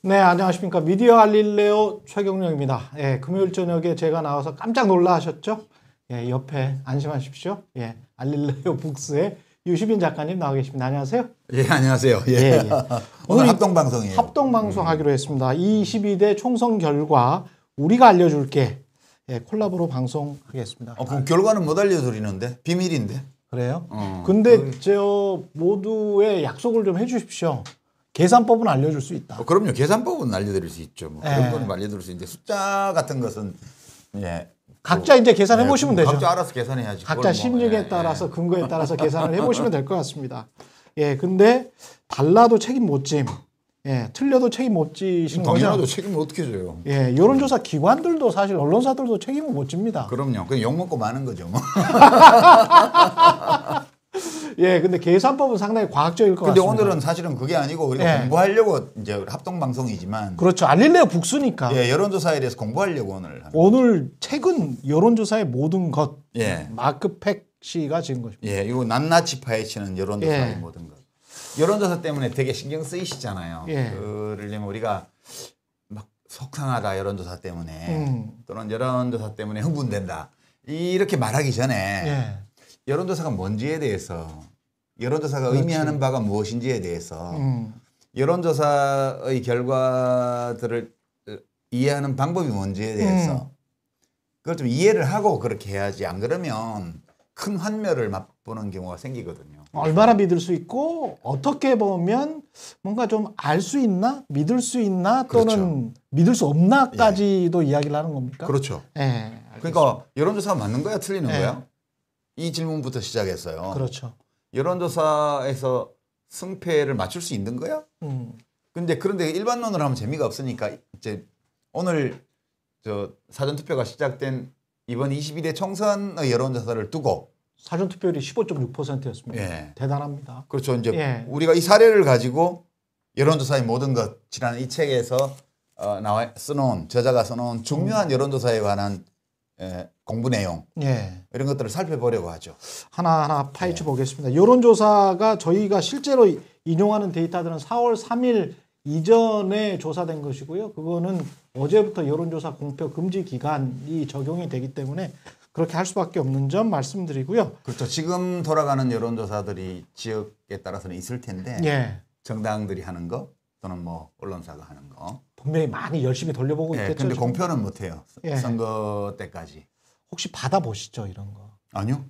네, 안녕하십니까. 미디어 알릴레오 최경령입니다. 예, 금요일 저녁에 제가 나와서 깜짝 놀라셨죠? 예, 옆에 안심하십시오. 예, 알릴레오 북스의 유시빈 작가님 나와 계십니다. 안녕하세요. 예, 안녕하세요. 예. 예, 예. 오늘 합동 방송이에요. 합동 방송 음. 하기로 했습니다. 22대 총선 결과 우리가 알려줄게. 예, 콜라보로 방송하겠습니다. 어, 그럼 결과는 못 알려드리는데 비밀인데. 그래요? 어, 근데 그... 저 모두의 약속을 좀 해주십시오. 계산법은 알려줄 수 있다. 어, 그럼요. 계산법은 알려드릴 수 있죠. 뭐 그런 거 예. 알려드릴 수 있는데 숫자 같은 것은 예. 각자 이제 계산해 예, 보시면 되죠. 각자 알아서 계산해야지. 각자 심리에 뭐, 예, 예, 따라서 예. 근거에 따라서 계산을 해 보시면 될 것 같습니다. 예, 근데 달라도 책임 못 짐. 예, 틀려도 책임 못지시 거죠. 당연하죠. 책임을 어떻게 져요? 예, 여론조사 기관들도 사실 언론사들도 책임을 못 집니다. 그럼요. 그냥 욕 먹고 마는 거죠. 뭐. 예, 근데 계산법은 상당히 과학적일 것 근데 같습니다. 근데 오늘은 사실은 그게 아니고 우리가 예. 공부하려고 이제 합동 방송이지만 그렇죠. 알릴레오 북수니까. 예, 여론조사에 대해서 공부하려고 오늘 오늘 최근 여론조사의 모든 것 예. 마크 팩 씨가 지은 것입니다. 예, 이거 낱낱이 파헤치는 여론조사의 예. 모든 것. 여론조사 때문에 되게 신경 쓰이시잖아요. 예. 그를 면 우리가 막 속상하다 여론조사 때문에 음. 또는 여론조사 때문에 흥분된다 이렇게 말하기 전에 예. 여론조사가 뭔지에 대해서 여론조사가 그렇지. 의미하는 바가 무엇인지에 대해서 음. 여론조사의 결과들을 어, 이해하는 방법이 뭔지에 대해서 음. 그걸 좀 이해를 하고 그렇게 해야지 안 그러면 큰 환멸을 맛보는 경우가 생기거든요. 얼마나 믿을 수 있고 어떻게 보면 뭔가 좀 알 수 있나 믿을 수 있나 또는 그렇죠. 믿을 수 없나까지도 예. 이야기를 하는 겁니까? 그렇죠. 예, 그러니까 여론조사가 맞는 거야 틀리는 예. 거야? 이 질문부터 시작했어요. 그렇죠. 여론조사에서 승패를 맞출 수 있는 거야? 음. 근데 그런데 일반론으로 하면 재미가 없으니까 이제 오늘 저 사전 투표가 시작된 이번 22대 총선의 여론조사를 두고 사전 투표율이 15.6%였습니다. 예. 대단합니다. 그렇죠. 이제 예. 우리가 이 사례를 가지고 여론조사의 모든 것 지난 이 책에서 어, 나와 써놓은 저자가 써놓은 중요한 여론조사에 관한 예, 공부 내용 예. 이런 것들을 살펴보려고 하죠. 하나하나 파헤쳐 예. 보겠습니다. 여론조사가 저희가 실제로 인용하는 데이터들은 4월 3일 이전에 조사된 것이고요. 그거는 어제부터 여론조사 공표 금지 기간이 적용이 되기 때문에 그렇게 할 수밖에 없는 점 말씀드리고요. 그렇죠. 지금 돌아가는 여론조사들이 지역에 따라서는 있을 텐데 예. 정당들이 하는 거 또는 뭐 언론사가 하는 거 분명히 많이 열심히 돌려보고 네, 있겠죠. 근데 공표는 못해요. 예. 선거 때까지. 혹시 받아보시죠 이런 거. 아니요.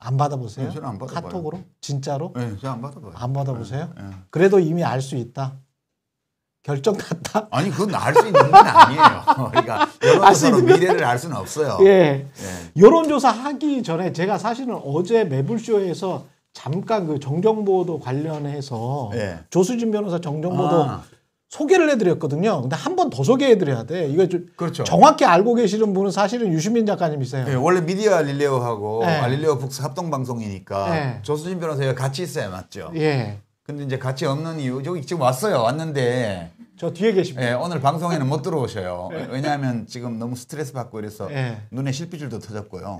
안 받아보세요? 네, 저는 안 받아봐요. 카톡으로? 진짜로? 네, 예, 저안 받아봐요. 안 받아보세요? 네, 네. 그래도 이미 알 수 있다. 결정 났다? 아니, 그건 알 수 있는 건 아니에요. 그러니까 여론조사로 미래를 알 수는 없어요. 예. 예. 여론조사 하기 전에 제가 사실은 어제 매불쇼에서 잠깐 그 정정보도 관련해서 예. 조수진 변호사 정정보도 아. 소개를 해드렸거든요. 근데 한 번 더 소개해드려야 돼. 이거 좀 그렇죠. 정확히 알고 계시는 분은 사실은 유시민 작가님이세요. 네, 예, 원래 미디어 알릴레오하고 네. 알릴레오 북스 합동 방송이니까 네. 예. 조수진 변호사가 같이 있어야 맞죠. 예. 근데 이제 같이 없는 이유 저기 지금 왔어요. 왔는데 저 뒤에 계십니다. 예, 오늘 방송에는 못 들어오셔요. 예. 왜냐하면 지금 너무 스트레스 받고 이래서 예. 눈에 실핏줄도 터졌고요.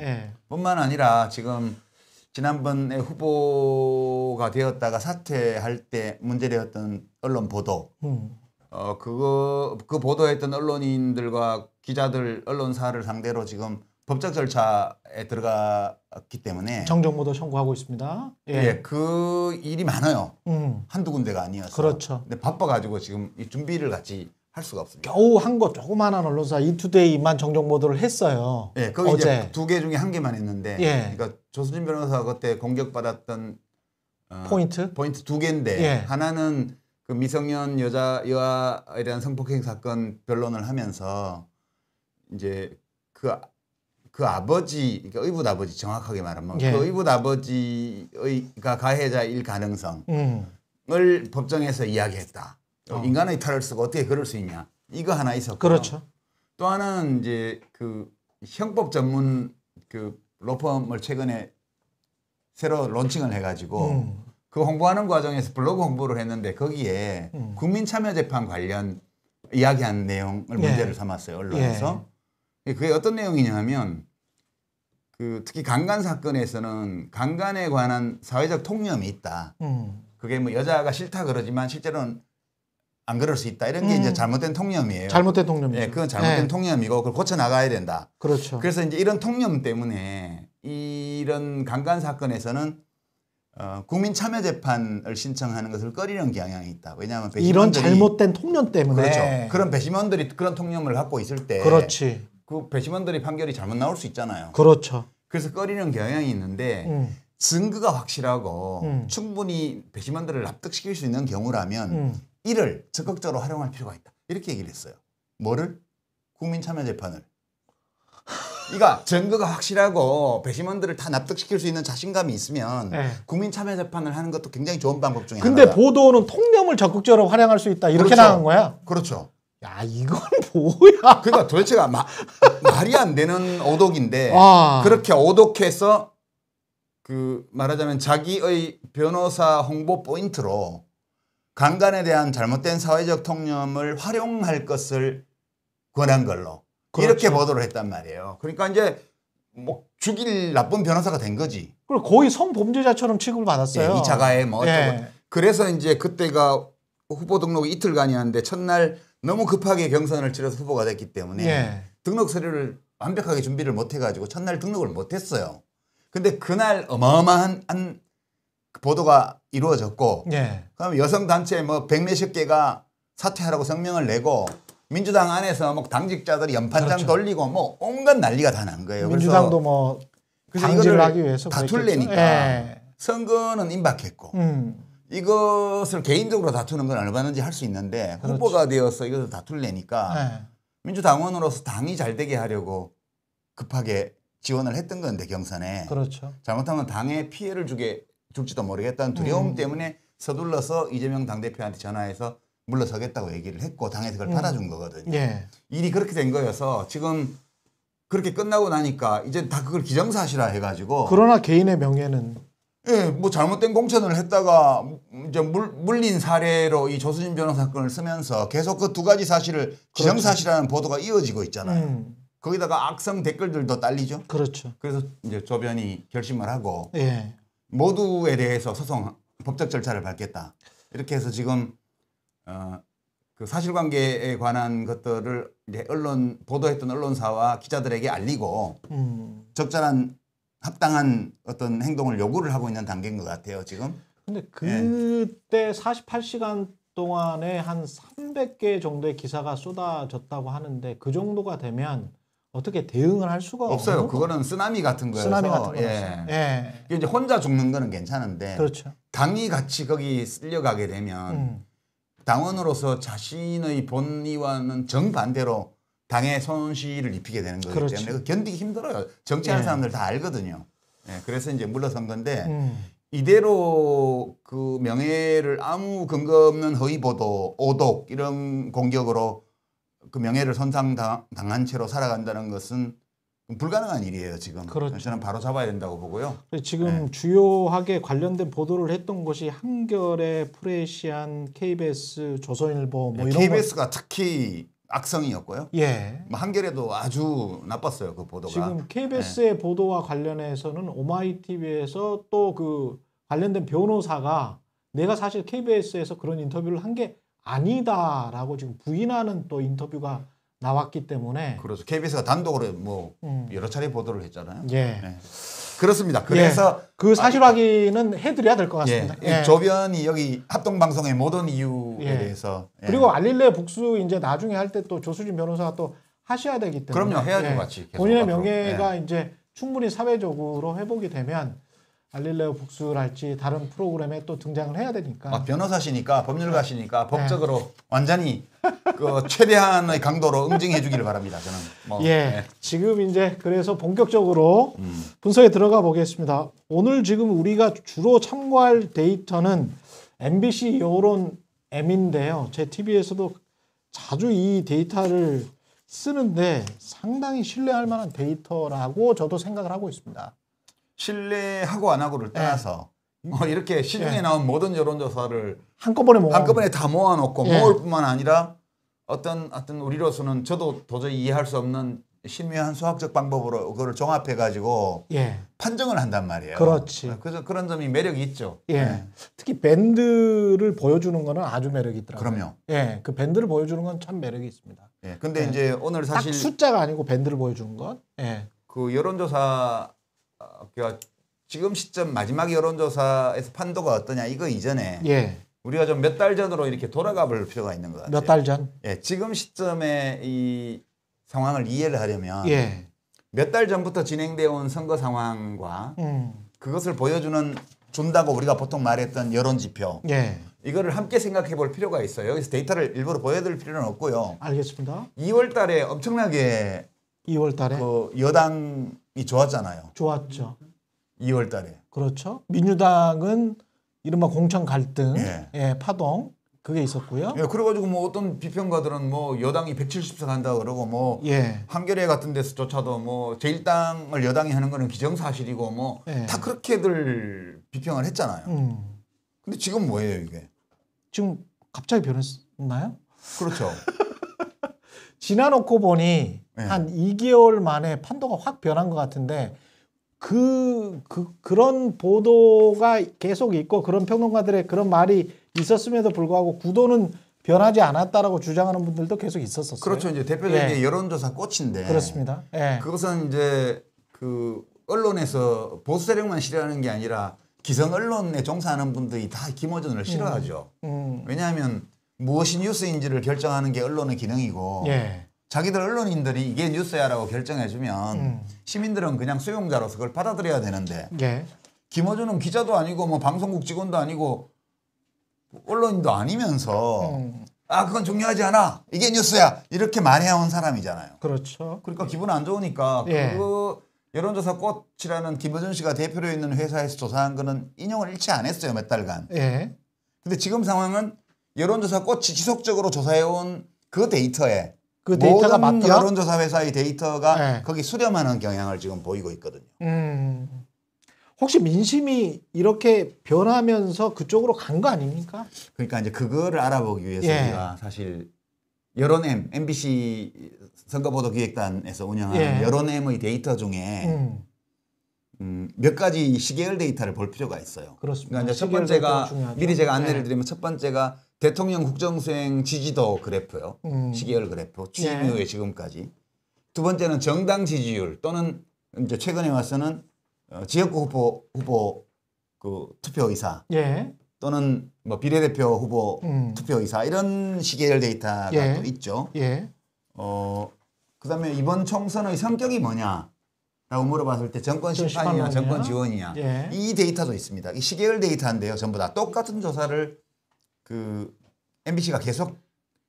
뿐만 아니라 지금 지난번에 후보가 되었다가 사퇴할 때 문제되었던 언론 보도 음. 어 그거 그 보도했던 언론인들과 기자들 언론사를 상대로 지금 법적 절차에 들어갔기 때문에 정정보도 청구하고 있습니다. 예, 예그 일이 많아요. 음. 한두 군데가 아니어서. 그렇죠. 근데 바빠가지고 지금 이 준비를 같이 할 수가 없습니다. 겨우 한거조그만한 언론사 인투데이만 정정 보도를 했어요. 예, 네, 거기 제두 개 중에 한 개만 했는데, 예. 그러니까 조수진 변호사 가 그때 공격받았던 어, 포인트 포인트 두 개인데 예. 하나는 그 미성년 여자 여아에 대한 성폭행 사건 변론을 하면서 이제 그그 그 아버지 그러니까 의붓 아버지 정확하게 말하면 그 예. 그 의붓 아버지의가 그러니까 가해자일 가능성을 음. 법정에서 이야기했다. 어. 인간의 탈을 쓰고 어떻게 그럴 수 있냐 이거 하나 있었고 그렇죠. 또 하나는 이제 그 형법 전문 그 로펌을 최근에 새로 론칭을 해가지고 음. 그 홍보하는 과정에서 블로그 홍보를 했는데 거기에 음. 국민참여재판 관련 이야기한 내용을 예. 네. 문제를 삼았어요 언론에서 예. 그게 어떤 내용이냐면 하그 특히 강간 사건에서는 강간에 관한 사회적 통념이 있다. 음. 그게 뭐 여자가 싫다 그러지만 실제로는 안 그럴 수 있다. 이런 게 음. 이제 잘못된 통념이에요. 잘못된 통념이죠. 네, 그건 잘못된 네. 통념이고 그걸 고쳐 나가야 된다. 그렇죠. 그래서 이제 이런 통념 때문에 이런 강간 사건에서는 어, 국민 참여 재판을 신청하는 것을 꺼리는 경향이 있다. 왜냐하면 이런 잘못된 통념 때문에 그렇죠. 네. 그런 배심원들이 그런 통념을 갖고 있을 때 그렇지. 그 배심원들이 판결이 잘못 나올 수 있잖아요. 그렇죠. 그래서 꺼리는 경향이 있는데 음. 증거가 확실하고 음. 충분히 배심원들을 납득시킬 수 있는 경우라면 음. 이를 적극적으로 활용할 필요가 있다. 이렇게 얘기를 했어요. 뭐를? 국민참여재판을. 이가 니 증거가 확실하고 배심원들을 다 납득시킬 수 있는 자신감이 있으면 네. 국민참여재판을 하는 것도 굉장히 좋은 방법 중에 근데 하나다. 근데 보도는 통념을 적극적으로 활용할 수 있다. 이렇게 그렇죠. 나간 거야? 그렇죠. 야 이건 뭐야? 그러니까 도대체가 마, 말이 안 되는 오독인데 와. 아. 그렇게 오독해서 그 말하자면 자기의 변호사 홍보 포인트로 강간에 대한 잘못된 사회적 통념을 활용할 것을 권한 걸로 그렇죠. 이렇게 보도를 했단 말이에요. 그러니까 이제 뭐 죽일 나쁜 변호사가 된 거지. 그리고 거의 성범죄자처럼 취급을 예, 받았어요. 네, 2차 가해 뭐 네. 그래서 이제 그때가 후보 등록이 이틀간이었는데 첫날 너무 급하게 경선을 치러서 후보가 됐기 때문에 네. 등록 서류를 완벽하게 준비를 못 해가지고 첫날 등록을 못 했어요. 근데 그날 어마어마한 보도가 이루어졌고 예. 그럼 여성 단체 뭐 백몇십 개가 사퇴하라고 성명을 내고 민주당 안에서 뭐 당직자들이 연판장 그렇죠. 돌리고 뭐 온갖 난리가 다 난 거예요. 민주당도 뭐 방지를 하기 위해서 다툴래니까 예. 선거는 임박했고 음. 이것을 개인적으로 다투는 건 얼마든지 할 수 있는데 그렇죠. 후보가 되어서 이것을 다툴래니까 예. 민주당원으로서 당이 잘 되게 하려고 급하게 지원을 했던 건데 경선에 그렇죠. 잘못하면 당에 피해를 주게 죽지도 모르겠다는 두려움 음. 때문에 서둘러서 이재명 당대표한테 전화해서 물러서겠다고 얘기를 했고 당에서 그걸 음. 받아준 거거든요. 예. 일이 그렇게 된 거여서 지금 그렇게 끝나고 나니까 이제 다 그걸 기정사실화 해가지고 그러나 개인의 명예는 예, 뭐 잘못된 공천을 했다가 이제 물, 물린 사례로 이 조수진 변호사 사건을 쓰면서 계속 그 두 가지 사실을 그렇죠. 기정사실화하는 보도가 이어지고 있잖아요. 음. 거기다가 악성 댓글들도 딸리죠. 그렇죠. 그래서 이제 조변이 결심을 하고 예. 모두에 대해서 소송 법적 절차를 밟겠다. 이렇게 해서 지금 어, 그 사실관계에 관한 것들을 이제 언론 보도했던 언론사와 기자들에게 알리고 음. 적절한 합당한 어떤 행동을 요구를 하고 있는 단계인 것 같아요 지금. 근데 예. 그때 예. 48시간 동안에 한 300개 정도의 기사가 쏟아졌다고 하는데 그 정도가 되면 어떻게 대응을 할 수가 없어요. 그거는 쓰나미 같은 거예요. 쓰나미 같은 거예 예. 예. 이제 혼자 죽는 거는 괜찮은데 그렇죠. 당이 같이 거기 쓸려가게 되면 음. 당원으로서 자신의 본의와는 정반대로 당의 손실을 입히게 되는 거기 그렇죠. 때문에 견디기 힘들어요. 정치하는 예. 사람들 다 알거든요. 예. 그래서 이제 물러선 건데 음. 이대로 그 명예를 아무 근거 없는 허위 보도, 오독 이런 공격으로 그 명예를 손상당한 채로 살아간다는 것은 불가능한 일이에요 지금. 그렇죠. 저는 바로 잡아야 된다고 보고요. 지금 네. 주요하게 관련된 보도를 했던 것이 한겨레, 프레시안, KBS, 조선일보 뭐 네, 이런 KBS가 거... 특히 악성이었고요. 예. 뭐 한겨레도 아주 나빴어요 그 보도가. 지금 KBS의 네. 보도와 관련해서는 오마이TV에서 또 그 관련된 변호사가 내가 사실 KBS에서 그런 인터뷰를 한게 아니다라고 지금 부인하는 또 인터뷰가 나왔기 때문에 그래서 그렇죠. KBS가 단독으로 뭐 음. 여러 차례 보도를 했잖아요. 예. 네. 그렇습니다. 예. 그래서 예. 그 사실 확인은 아, 해드려야 될 것 같습니다. 예. 예. 조변이 여기 합동 방송의 모든 이유에 예. 대해서 예. 그리고 알릴레 복수 이제 나중에 할 때 또 조수진 변호사가 또 하셔야 되기 때문에 그럼요 해야죠 같이 본인의 명예가 이제 충분히 사회적으로 회복이 되면 알릴레오 복수랄지 다른 프로그램에 또 등장을 해야 되니까. 아, 변호사시니까 법률가시니까 네. 법적으로 네. 완전히 그 최대한의 강도로 응징해 주기를 바랍니다. 저는. 뭐, 예. 네. 지금 이제 그래서 본격적으로 음. 분석에 들어가 보겠습니다. 오늘 지금 우리가 주로 참고할 데이터는 MBC 여론 M인데요. 제 TV에서도 자주 이 데이터를 쓰는데 상당히 신뢰할 만한 데이터라고 저도 생각을 하고 있습니다. 신뢰하고 안 하고를 예. 따라서 어, 이렇게 시중에 예. 나온 모든 여론조사를 한꺼번에 모아 한꺼번에 다 모아놓고 모을 뿐만 아니라 어떤 어떤 우리로서는 저도 도저히 이해할 수 없는 심미한 수학적 방법으로 그걸 종합해 가지고 예. 판정을 한단 말이에요. 그렇지. 어, 그래서 그런 점이 매력이 있죠. 예. 예. 특히 밴드를 보여주는 거는 아주 매력이 있더라고요. 그럼요. 예. 그 밴드를 보여주는 건 참 매력이 있습니다. 예. 근데 예. 이제 오늘 사실 숫자가 아니고 밴드를 보여주는 건. 예. 그 여론조사 그러니까 지금 시점 마지막 여론조사에서 판도가 어떠냐 이거 이전에 예. 우리가 좀 몇 달 전으로 이렇게 돌아가 볼 필요가 있는 것 같아요. 몇 달 전? 예, 지금 시점에 이 상황을 이해를 하려면 예. 몇달 전부터 진행되어 온 선거 상황과 음. 그것을 보여주는 준다고 우리가 보통 말했던 여론 지표 예. 이거를 함께 생각해 볼 필요가 있어요. 여기서 데이터를 일부러 보여드릴 필요는 없고요. 알겠습니다. 2월 달에 엄청나게 2월 달에 그 여당이 좋았잖아요. 좋았죠. 2월 달에. 그렇죠. 민주당은 이른바 공천 갈등, 예. 예, 파동 그게 있었고요. 예, 그래가지고 뭐 어떤 비평가들은 뭐 여당이 170석 한다 그러고 뭐 예. 한겨레 같은 데서조차도 뭐 제1당을 여당이 하는 거는 기정사실이고 뭐다 예. 그렇게들 비평을 했잖아요. 음. 근데 지금 뭐예요 이게? 지금 갑자기 변했나요? 그렇죠. 지나놓고 보니 예. 한 2개월 만에 판도가 확 변한 것 같은데 그, 그 그런 보도가 계속 있고 그런 평론가들의 그런 말이 있었음에도 불구하고 구도는 변하지 않았다라고 주장하는 분들도 계속 있었었어요. 그렇죠. 이제 대표적인 예. 여론조사 꽃인데. 그렇습니다. 예. 그것은 이제 그 언론에서 보수 세력만 싫어하는 게 아니라 기성 언론에 종사하는 분들이 다 김어준을 싫어하죠. 음. 음. 왜냐하면 무엇이 뉴스인지를 결정하는 게 언론의 기능이고 예. 자기들 언론인들이 이게 뉴스야라고 결정해주면 음. 시민들은 그냥 수용자로서 그걸 받아들여야 되는데 예. 김어준은 기자도 아니고 뭐 방송국 직원도 아니고 언론인도 아니면서 음. 아 그건 중요하지 않아 이게 뉴스야 이렇게 말해온 사람이잖아요. 그렇죠. 그러니까 기분 안 좋으니까 예. 그 여론조사 꽃이라는 김어준 씨가 대표로 있는 회사에서 조사한 거는 인용을 일치 안 했어요 몇 달간. 예. 근데 지금 상황은 여론조사 꽃이 지속적으로 조사해온 그 데이터에 그 데이터가 맞다. 여론조사 회사의 데이터가 네. 거기 수렴하는 경향을 지금 보이고 있거든요. 음. 혹시 민심이 이렇게 변하면서 그쪽으로 간 거 아닙니까? 그러니까 이제 그거를 알아보기 위해서 예. 우리가 사실 여론엠 MBC 선거보도기획단에서 운영하는 예. 여론엠의 데이터 중에 음. 음, 몇 가지 시계열 데이터를 볼 필요가 있어요. 그렇습니다. 그러니까 이제 첫 번째가 미리 제가 안내를 예. 드리면 첫 번째가 대통령 국정수행 지지도 그래프요. 음. 시계열 그래프. 네. 취임 네. 후에 지금까지. 두 번째는 정당 지지율 또는 이제 최근에 와서는 어, 지역구 후보 후보 그 투표 의사 예. 또는 뭐 비례대표 후보 음. 투표 의사 이런 시계열 데이터가 예. 또 있죠. 예. 어 그다음에 이번 총선의 성격이 뭐냐? 라고 물어봤을 때 정권 심판이냐 정권 지원이냐 예. 이 데이터도 있습니다. 이 시계열 데이터인데요. 전부 다 똑같은 조사를 그 MBC가 계속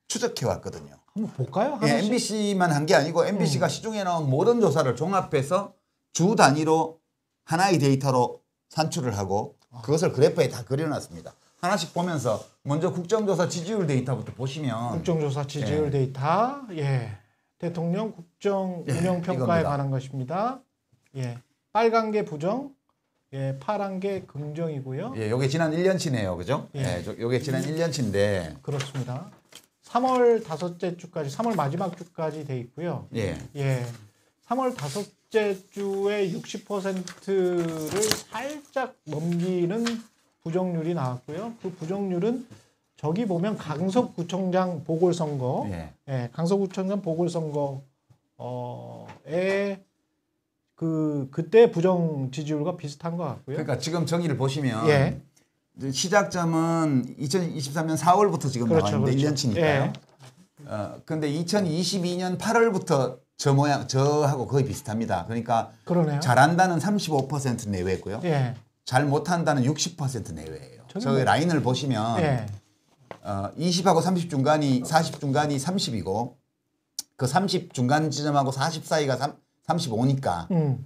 추적해 왔거든요. 한번 볼까요? 예, MBC만 한 게 아니고 MBC가 음. 시중에 나온 모든 조사를 종합해서 주 단위로 하나의 데이터로 산출을 하고 아. 그것을 그래프에 다 그려놨습니다. 하나씩 보면서 먼저 국정조사 지지율 데이터부터 보시면 국정조사 지지율 예. 데이터 예 대통령 국정 예, 운영 평가에 관한 것입니다. 예 빨간 게 부정 예, 파란 게 긍정이고요. 예, 요게 지난 1년치네요. 그죠? 예. 예, 저- 요게 지난 1년치인데. 그렇습니다. 3월 다섯째 주까지 3월 마지막 주까지 돼 있고요. 예. 예. 3월 다섯째 주에 60%를 살짝 넘기는 부정률이 나왔고요. 그 부정률은 저기 보면 강서구청장 보궐선거, 예. 예, 강서구청장 보궐선거에 그 그때 부정 지지율과 비슷한 것 같고요. 그러니까 지금 정의를 보시면 예. 시작점은 2023년 4월부터 지금 그렇죠, 나왔는데 그렇죠. 1년치니까요. 예. 어, 근데 2022년 8월부터 저 모양 저하고 거의 비슷합니다. 그러니까 그러네요. 잘한다는 35% 내외고요. 예. 잘 못한다는 60% 내외예요. 저 뭐... 라인을 보시면 예. 어, 20하고 30 중간이 40 중간이 30이고 그 30 중간 지점하고 40 사이가 3, 35니까 음.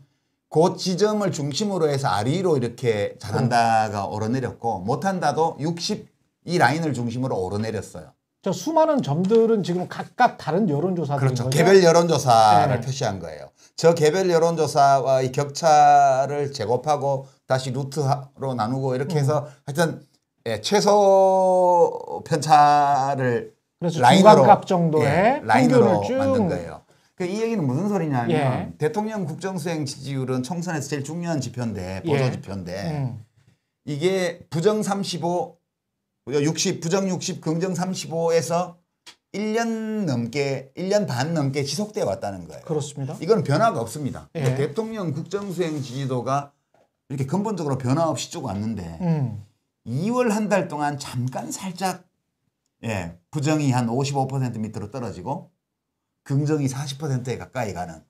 그 지점을 중심으로 해서 아래로 이렇게 잘한다가 음. 오르내렸고 못한다도 60이 라인을 중심으로 오르내렸어요. 저 수많은 점들은 지금 각각 다른 여론조사 그렇죠. 거죠? 개별 여론조사를 네. 표시한 거예요. 저 개별 여론조사와의 격차를 제곱하고 다시 루트로 나누고 이렇게 해서 음. 하여튼 예, 최소 편차를 라인으로 값 정도의 예, 라인으로 만든 거예요. 그 이 얘기는 무슨 소리냐면 예. 대통령 국정수행 지지율은 총선에서 제일 중요한 지표인데 예. 보조 예. 지표인데 음. 이게 부정 35, 60, 부정 60, 긍정 35에서 1년 넘게, 1년 반 넘게 지속돼 왔다는 거예요. 그렇습니다. 이건 변화가 없습니다. 예. 대통령 국정수행 지지도가 이렇게 근본적으로 변화 없이 쭉 왔는데 음. 2월 한 달 동안 잠깐 살짝 예, 부정이 한 55% 밑으로 떨어지고 긍정이 40%에 가까이 가는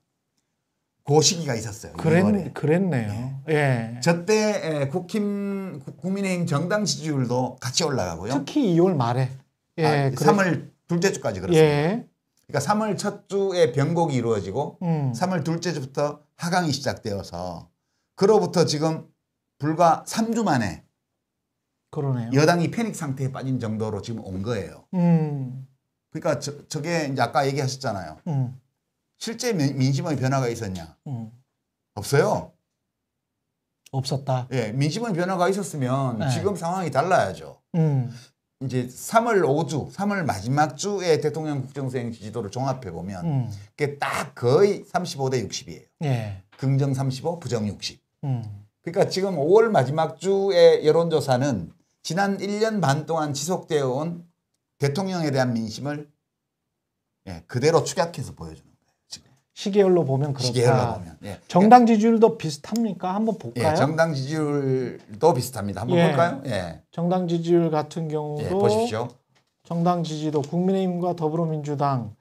고그 시기가 있었어요. 그랬, 그랬네요. 예. 예. 저때 예, 국힘 국민의힘 정당 지지율도 같이 올라가고요. 특히 2월 말에. 예, 아, 3월 둘째 주까지 그렇습니다. 예. 그러니까 3월 첫 주에 변곡이 이루어지고 음. 3월 둘째 주부터 하강이 시작되어서 그로부터 지금 불과 3주 만에 그러네요. 여당이 패닉 상태에 빠진 정도로 지금 온 거예요. 음. 그러니까 저, 게 이제 아까 얘기하셨잖아요. 음. 실제 민, 심의 변화가 있었냐? 음. 없어요. 없었다. 예, 민심의 변화가 있었으면 네. 지금 상황이 달라야죠. 음. 이제 3월 5주, 3월 마지막 주에 대통령 국정수행 지지도를 종합해 보면 음. 그게 딱 거의 35대 60이에요. 예. 긍정 35, 부정 60. 음. 그러니까 지금 5월 마지막 주의 여론조사는 지난 1년 반 동안 지속되어 온 대통령에 대한 민심을 예, 그대로 축약해서 보여주는 거예요. 지금. 시계열로 보면 그렇다. 시계열로 보면. 예. 정당 지지율도 비슷합니까? 한번 볼까요? 예, 정당 지지율도 비슷합니다. 한번 예. 볼까요? 예. 정당 지지율 같은 경우도 예, 보십시오. 정당 지지도 국민의힘과 더불어민주당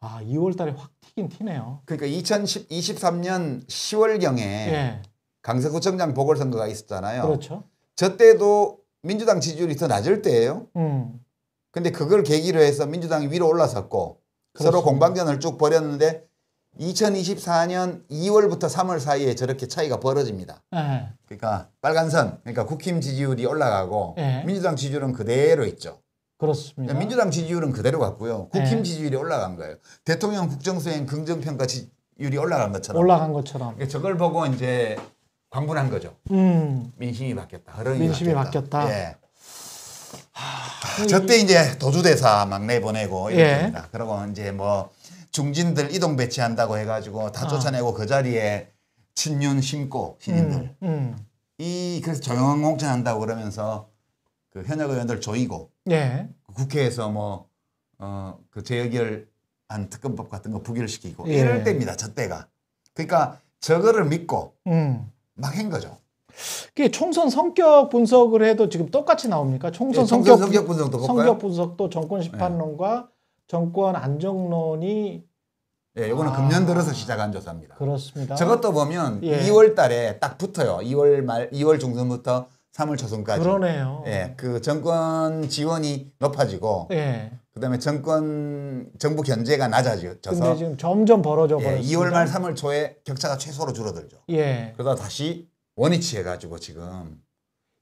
아 2월 달에 확 튀긴 튀네요. 그러니까 2023년 10월 경에 강서구청장 보궐선거가 있었잖아요. 그렇죠. 저 때도 민주당 지지율이 더 낮을 때예요. 음. 근데 그걸 계기로 해서 민주당이 위로 올라섰고 그렇습니다. 서로 공방전을 쭉 벌였는데 2024년 2월부터 3월 사이에 저렇게 차이가 벌어집니다. 네. 그러니까 빨간 선, 그러니까 국힘 지지율이 올라가고 네. 민주당 지지율은 그대로 있죠. 그렇습니다. 그러니까 민주당 지지율은 그대로 갔고요. 국힘 네. 지지율이 올라간 거예요. 대통령 국정수행 긍정평가 지지율이 올라간 것처럼. 올라간 것처럼. 그러니까 저걸 보고 이제 광분한 거죠. 음. 민심이 바뀌었다. 민심이 바뀌었다. 바뀌었다. 예. 하, 아, 저때 이제 도주대사 막내 보내고 이렇습니다. 예. 그러고 이제 뭐 중진들 이동 배치한다고 해가지고 다 아. 쫓아내고 아. 그 자리에 친윤 심고 신인들 음, 음. 이 그래서 정영공천 한다고 그러면서 그 현역 의원들 조이고 예. 그 국회에서 뭐어그 재의결한 특검법 같은 거 부결시키고 예. 이럴 때입니다. 저 때가 그러니까 저거를 믿고 음. 막한 거죠. 그게 총선 성격 분석을 해도 지금 똑같이 나옵니까? 총선, 예, 총선 성격, 성격, 분석도 성격 분석도 정권 심판론과 예. 정권 안정론이 예, 요거는 아, 금년 들어서 시작한 조사입니다. 그렇습니다. 저것도 보면 예. 2월 달에 딱 붙어요. 2월 말 2월 중순부터 3월 초순까지. 그러네요. 예, 그 정권 지원이 높아지고 예. 그다음에 정권 정부 견제가 낮아져서 근데 지금 점점 벌어져 버렸어요. 예, 2월 말 3월 초에 격차가 최소로 줄어들죠. 예. 그러다 다시 원위치 해가지고 지금.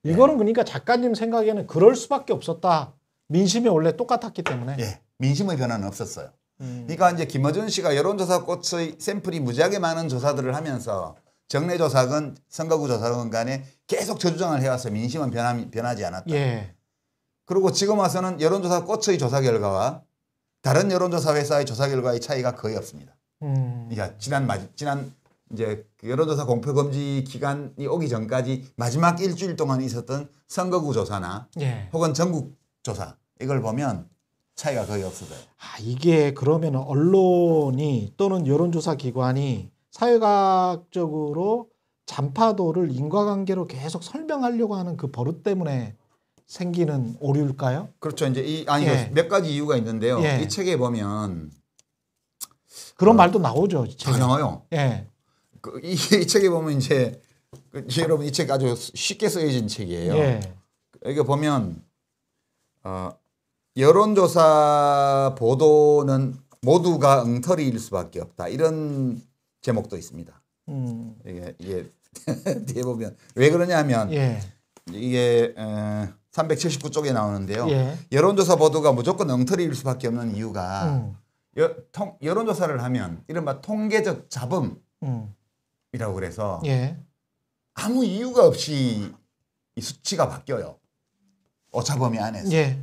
예. 이거는 네. 그러니까 작가님 생각에는 그럴 수밖에 없었다. 민심이 원래 똑같았기 때문에. 예. 민심의 변화는 없었어요. 음. 그러니까 이제 김어준 씨가 여론조사 꽃의 샘플이 무지하게 많은 조사들을 하면서 정례조사건 선거구 조사건 간에 계속 저주장을 해왔어요. 민심은 변함, 변하지 않았다. 예. 그리고 지금 와서는 여론조사 꽃의 조사 결과와 다른 여론조사 회사의 조사 결과의 차이가 거의 없습니다. 음. 그러니까 지난, 지난 이제 그 여론조사 공표 금지 기간이 오기 전까지 마지막 일주일 동안 있었던 선거구 조사나 예. 혹은 전국 조사 이걸 보면 차이가 거의 없어요 아, 이게 그러면 언론이 또는 여론조사 기관이 사회과학적으로 잔파도를 인과관계로 계속 설명하려고 하는 그 버릇 때문에 생기는 오류일까요? 그렇죠. 이제 이 아니 그 예. 몇 가지 이유가 있는데요. 예. 이 책에 보면 그런 어, 말도 나오죠. 책에. 다요 예. 그, 이, 이, 책에 보면 이제 그, 여러분 이 책 아주 쉽게 쓰여진 책이에요. 예. 여기 보면 어, 여론조사 보도는 모두가 엉터리일 수밖에 없다 이런 제목도 있습니다. 음. 이게, 이게 뒤에 보면 왜 그러냐면 예. 이게 에, 어, 379쪽에 나오는데요. 예. 여론조사 보도가 무조건 엉터리일 수밖에 없는 이유가 음. 여, 통, 여론조사를 하면 이른바 통계적 잡음 음. 이라고 그래서 예. 아무 이유가 없이 이 수치가 바뀌어요. 어차범위 안에서. 예.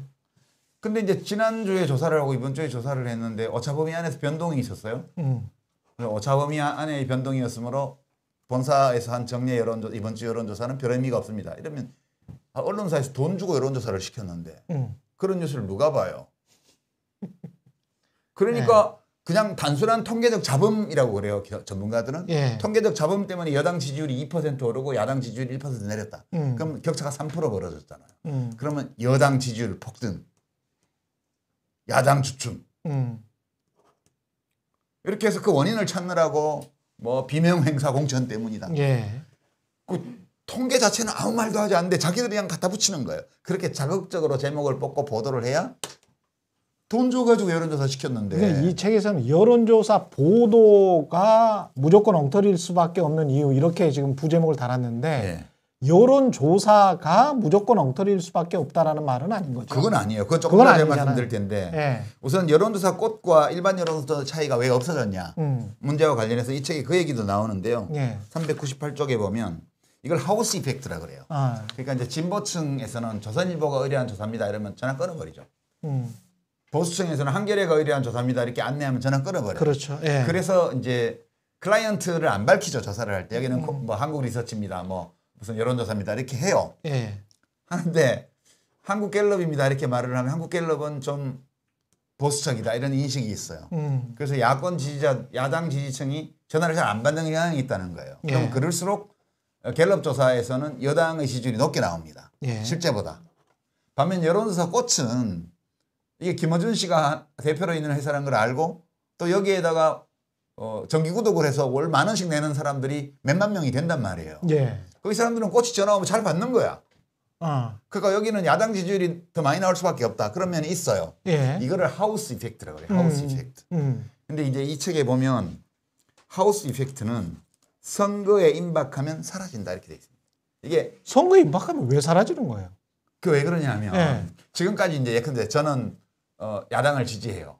근데 이제 지난주에 조사를 하고 이번 주에 조사를 했는데 어차범위 안에서 변동이 있었어요. 음. 어차범위 안에 변동이었으므로 본사에서 한 정례 여론조 이번 주 여론조사는 별 의미가 없습니다. 이러면 아, 언론사에서 돈 주고 여론조사를 시켰는데 음. 그런 뉴스를 누가 봐요? 그러니까 예. 그냥 단순한 통계적 잡음이라고 그래요. 전문가들은 예. 통계적 잡음 때문에 여당 지지율이 2% 오르고 야당 지지율이 1% 내렸다. 음. 그럼 격차가 3% 벌어졌잖아요. 음. 그러면 여당 지지율 폭등, 야당 주춤. 음. 이렇게 해서 그 원인을 찾느라고 뭐 비명 행사 공천 때문이다. 예. 그 통계 자체는 아무 말도 하지 않는데 자기들이 그냥 갖다 붙이는 거예요. 그렇게 자극적으로 제목을 뽑고 보도를 해야 돈 줘가지고 여론조사 시켰는데. 그러니까 이 책에서는 여론조사 보도가 무조건 엉터리일 수밖에 없는 이유 이렇게 지금 부제목을 달았는데 네. 여론조사가 무조건 엉터리일 수밖에 없다라는 말은 아닌 거죠. 그건 아니에요. 그건 조금 전에 말씀드릴 텐데 네. 우선 여론조사 꽃과 일반 여론조사 차이가 왜 없어졌냐 음. 문제와 관련해서 이 책에 그 얘기도 나오는데요. 네. 예. 398쪽에 보면 이걸 하우스 이펙트라 그래요. 아. 그러니까 이제 진보층에서는 조선일보가 의뢰한 조사입니다 이러면 전화 끊어버리죠. 음. 보수청에서는 한겨레가 의뢰한 조사입니다 이렇게 안내하면 전화 끊어버려요. 그렇죠. 예. 그래서 이제 클라이언트를 안 밝히죠 조사를 할 때 여기는 음. 뭐 한국 리서치입니다 뭐 무슨 여론조사입니다 이렇게 해요. 예. 하는데 한국 갤럽입니다 이렇게 말을 하면 한국 갤럽은 좀 보수적이다 이런 인식이 있어요. 음. 그래서 야권 지지자 야당 지지층이 전화를 잘 안 받는 경향이 있다는 거예요. 예. 그럼 그럴수록 갤럽 조사에서는 여당의 지지율이 높게 나옵니다. 예. 실제보다. 반면 여론조사 꽃은 이게 김어준 씨가 대표로 있는 회사라는 걸 알고 또 여기에다가 어, 정기구독을 해서 월 만 원씩 내는 사람들이 몇 만 명이 된단 말이에요. 예. 거기 사람들은 꽃이 전화오면 잘 받는 거야. 어. 그러니까 여기는 야당 지지율이 더 많이 나올 수밖에 없다. 그런 면이 있어요. 예. 이거를 하우스 이펙트라고 해요 음. 하우스 음. 이펙트. 음. 근데 이제 이 책에 보면 하우스 이펙트는 선거에 임박하면 사라진다 이렇게 돼 있습니다. 이게 선거에 임박하면 왜 사라지는 거예요? 그 왜 그러냐면 예. 지금까지 이제 예컨대 저는 어, 야당을 지지해요.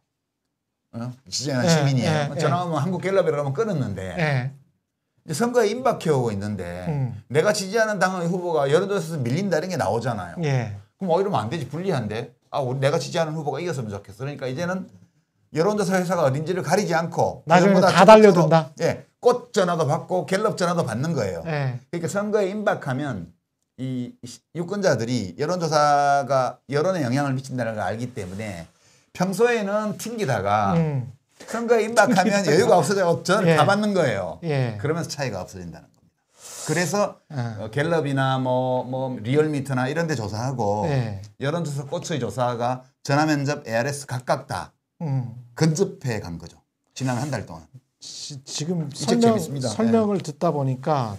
어? 지지하는 예, 시민이에요. 예, 전화하면 예. 한국 갤럽이라고 끊었는데 예. 선거에 임박해 오고 있는데 음. 내가 지지하는 당의 후보가 여론조사에서 밀린다는 게 나오잖아요. 그럼 어 이러면 안 되지 불리한데 아 우리 내가 지지하는 후보가 이겼으면 좋겠어. 그러니까 이제는 여론조사 회사가 어딘지를 가리지 않고 나중에 다 달려든다. 예, 꽃 전화도 받고 갤럽 전화도 받는 거예요. 예. 그러니까 선거에 임박하면 이 유권자들이 여론조사가 여론에 영향을 미친다는 걸 알기 때문에 평소에는 튕기다가 음. 선거에 임박하면 여유가 없어져 저는 예. 다 받는 거예요. 예. 그러면서 차이가 없어진다는 겁니다. 그래서 예. 어, 갤럽이나 뭐, 뭐 리얼미터나 이런 데 조사하고 예. 여론조사 꽃의 조사가 전화면접 ARS 각각 다 음. 근접해 간 거죠. 지난 한 달 동안. 지, 금 설명, 재밌습니다. 설명을 듣다 보니까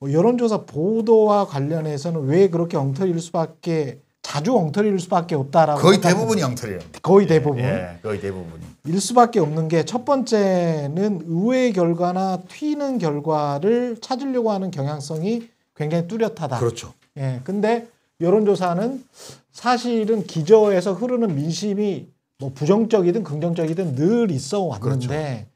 뭐 여론조사 보도와 관련해서는 왜 그렇게 엉터리일 수밖에 자주 엉터리일 수밖에 없다라고 거의 대부분이 엉터리예요. 거의 예, 대부분. 예, 예, 거의 대부분. 이일 수밖에 없는 게 첫 번째는 의외의 결과나 튀는 결과를 찾으려고 하는 경향성이 굉장히 뚜렷하다. 그렇죠. 예. 근데 여론조사는 사실은 기저에서 흐르는 민심이 뭐 부정적이든 긍정적이든 늘 있어 왔는데 그렇죠.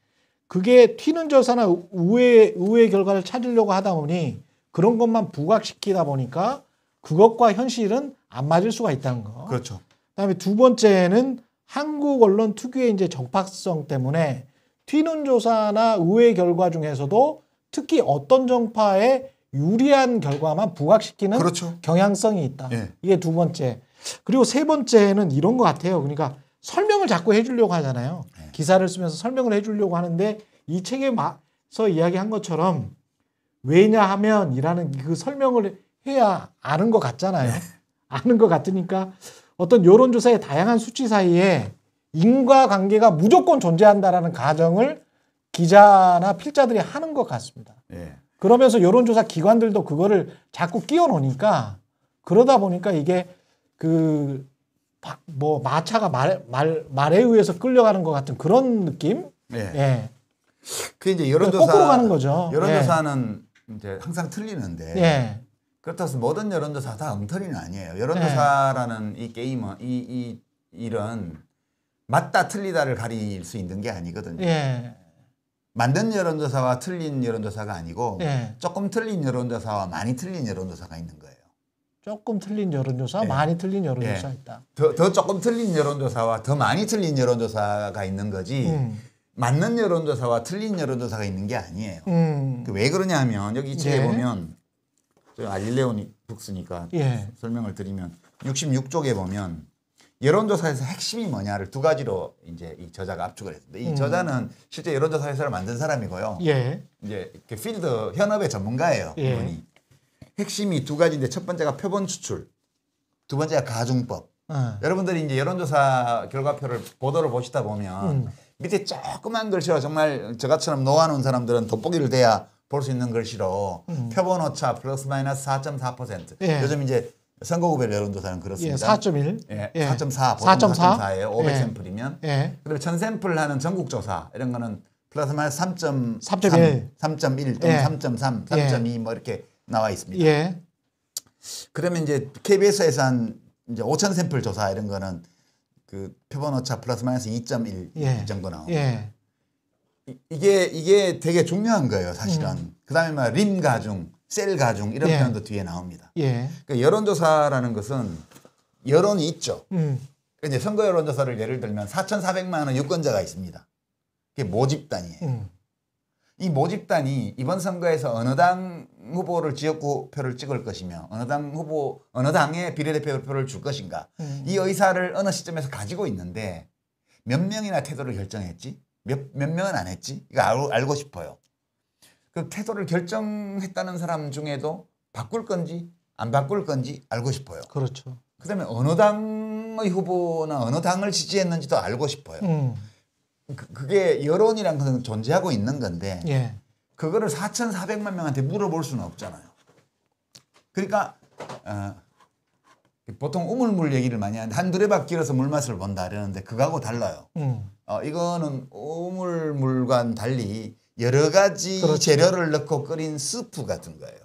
그게 튀는 조사나 우회, 우회 결과를 찾으려고 하다 보니 그런 것만 부각시키다 보니까 그것과 현실은 안 맞을 수가 있다는 거. 그렇죠. 그다음에 두 번째는 한국 언론 특유의 이제 정파성 때문에 튀는 조사나 의회 결과 중에서도 특히 어떤 정파에 유리한 결과만 부각시키는 그렇죠. 경향성이 있다. 예. 이게 두 번째. 그리고 세 번째는 이런 것 같아요. 그러니까 설명을 자꾸 해주려고 하잖아요. 기사를 쓰면서 설명을 해주려고 하는데 이 책에서 맞 이야기한 것처럼 왜냐하면이라는 그 설명을 해야 아는 것 같잖아요. 네. 아는 것 같으니까 어떤 여론조사의 다양한 수치 사이에 인과관계가 무조건 존재한다라는 가정을 기자나 필자들이 하는 것 같습니다. 예. 그러면서 여론조사 기관들도 그거를 자꾸 끼워 놓으니까 그러다 보니까 이게 그뭐 마차가 말, 말, 말에 의해서 끌려가는 것 같은 그런 느낌? 예. 예. 그 이제 여론조사 거꾸로 가는 거죠. 여론조사는 예. 이제 항상 틀리는데 예. 그렇다고 서 모든 여론조사 다 엉터리는 아니에요. 여론조사라는 예. 이 게임은 이, 이 일은 맞다 틀리다를 가릴 수 있는 게 아니거든요. 만든 예. 여론조사와 틀린 여론조사가 아니고 예. 조금 틀린 여론조사와 많이 틀린 여론조사가 있는 거예요. 조금 틀린 여론조사, 네. 많이 틀린 여론조사 네. 있다. 더, 더 조금 틀린 여론조사와 더 많이 틀린 여론조사가 있는 거지 음. 맞는 여론조사와 틀린 여론조사가 있는 게 아니에요. 음. 그왜 그러냐 면 여기 이 책에 예. 보면 알릴레오 북스니까 예. 설명을 드리면 66쪽에 보면 여론조사에서 핵심이 뭐냐를 두 가지로 이제 이 저자가 압축을 했는데 이 음. 저자는 실제 여론조사 회사를 만든 사람이고요. 예. 이제 필드 현업의 전문가예요. 예. 이분이. 핵심이 두 가지인데 첫 번째가 표본 추출, 두 번째가 가중법. 네. 여러분들이 이제 여론조사 결과표를 보도를 보시다 보면 음. 밑에 조그만 글씨로 정말 저같처럼 노하는 사람들은 돋보기를 대야 볼 수 있는 글씨로 음. 표본 오차 플러스 마이너스 4.4% 예. 요즘 이제 선거구별 여론조사는 그렇습니다. 예, 4.1. 예, 4.4 예. 보통 4 4예 500샘플이면. 예. 그리고 1000샘플 하는 전국 조사 이런 거는 플러스 마이너스 3.3, 3.1, 3.1 또는 3.3, 3.2 뭐 이렇게 나와 있습니다. 예. 그러면 이제 KBS에서 한 이제 5천 샘플 조사 이런 거는 그 표본 오차 플러스 마이너스 2.1 예. 정도 나옵니다. 예. 이게 이게 되게 중요한 거예요, 사실은. 음. 그다음에 막림 뭐 가중, 셀 가중 이런 예. 표현도 뒤에 나옵니다. 예. 그러니까 여론조사라는 것은 여론이 있죠. 음. 그러니까 이제 선거 여론조사를 예를 들면 4,400만 원 유권자가 있습니다. 그게 모집단이에요. 음. 이 모집단이 이번 선거에서 어느 당 후보를 지역구 표를 찍을 것이며 어느 당 후보 어느 당의 비례대표 표를 줄 것인가 음. 이 의사를 어느 시점에서 가지고 있는데 몇 명이나 태도를 결정했지 몇, 몇 명은 안 했지 이거 알, 알고 싶어요 그 태도를 결정했다는 사람 중에도 바꿀 건지 안 바꿀 건지 알고 싶어요 그렇죠 그다음에 어느 당의 후보나 어느 당을 지지했는지도 알고 싶어요 음. 그, 게 여론이란 것은 존재하고 있는 건데 예. 그거를 4,400만 명한테 물어볼 수는 없잖아요. 그러니까 어, 보통 우물물 얘기를 많이 하는데 한두레 바길어서 물맛을 본다 이러는데 그거하고 달라요. 음. 어, 이거는 우물물과는 달리 여러 가지 그렇지. 재료를 넣고 끓인 스프 같은 거예요.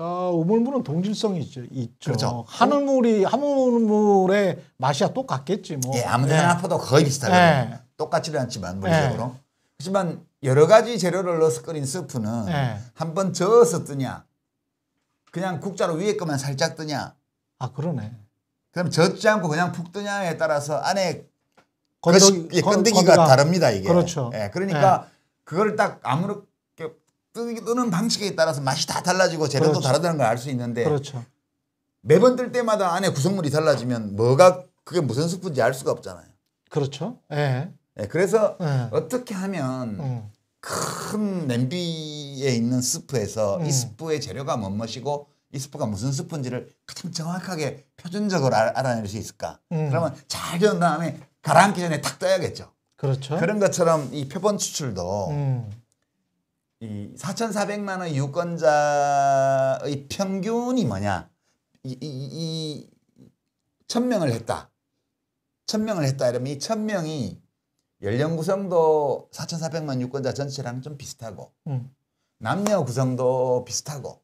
어, 우물물은 동질성이 있죠. 있죠. 그렇죠. 하늘물이 하물물의 맛이야 똑같겠지 뭐. 예, 아무데나 예. 파도 거의 비슷하거든요. 예. 똑같지는 않지만 예. 물리적으로. 예. 하지만 여러 가지 재료를 넣어서 끓인 스프는 예. 한번 저어서 뜨냐, 그냥 국자로 위에 것만 살짝 뜨냐. 아 그러네. 그럼 젖지 않고 그냥 푹 뜨냐에 따라서 안에 건더기, 예, 건더기가 다릅니다 이게. 그렇죠. 예, 그러니까 예. 그걸 딱 아무렇 게 뜨는 방식에 따라서 맛이 다 달라지고 재료도 그렇죠. 다르다는 걸 알 수 있는데 그렇죠. 매번 뜰 때마다 안에 구성물이 달라지면 뭐가 그게 무슨 스프인지 알 수가 없잖아요. 그렇죠. 예. 네, 그래서 예. 어떻게 하면 음. 큰 냄비에 있는 스프에서 음. 이 스프의 재료가 뭐뭇이고 이 스프가 무슨 스프인지를 가장 정확하게 표준적으로 알, 아낼수 있을까? 음. 그러면 잘 저은 다음에 가라앉기 전에 탁 떠야겠죠. 그렇죠. 그런 것처럼 이 표본 추출도 음. 이 4,400만 원 유권자의 평균이 뭐냐? 이, 이, 이 1,000명을 했다. 1,000명을 했다 이러면 이 1,000명이 연령 구성도 4,400만 유권자 전체랑 좀 비슷하고 음. 남녀 구성도 비슷하고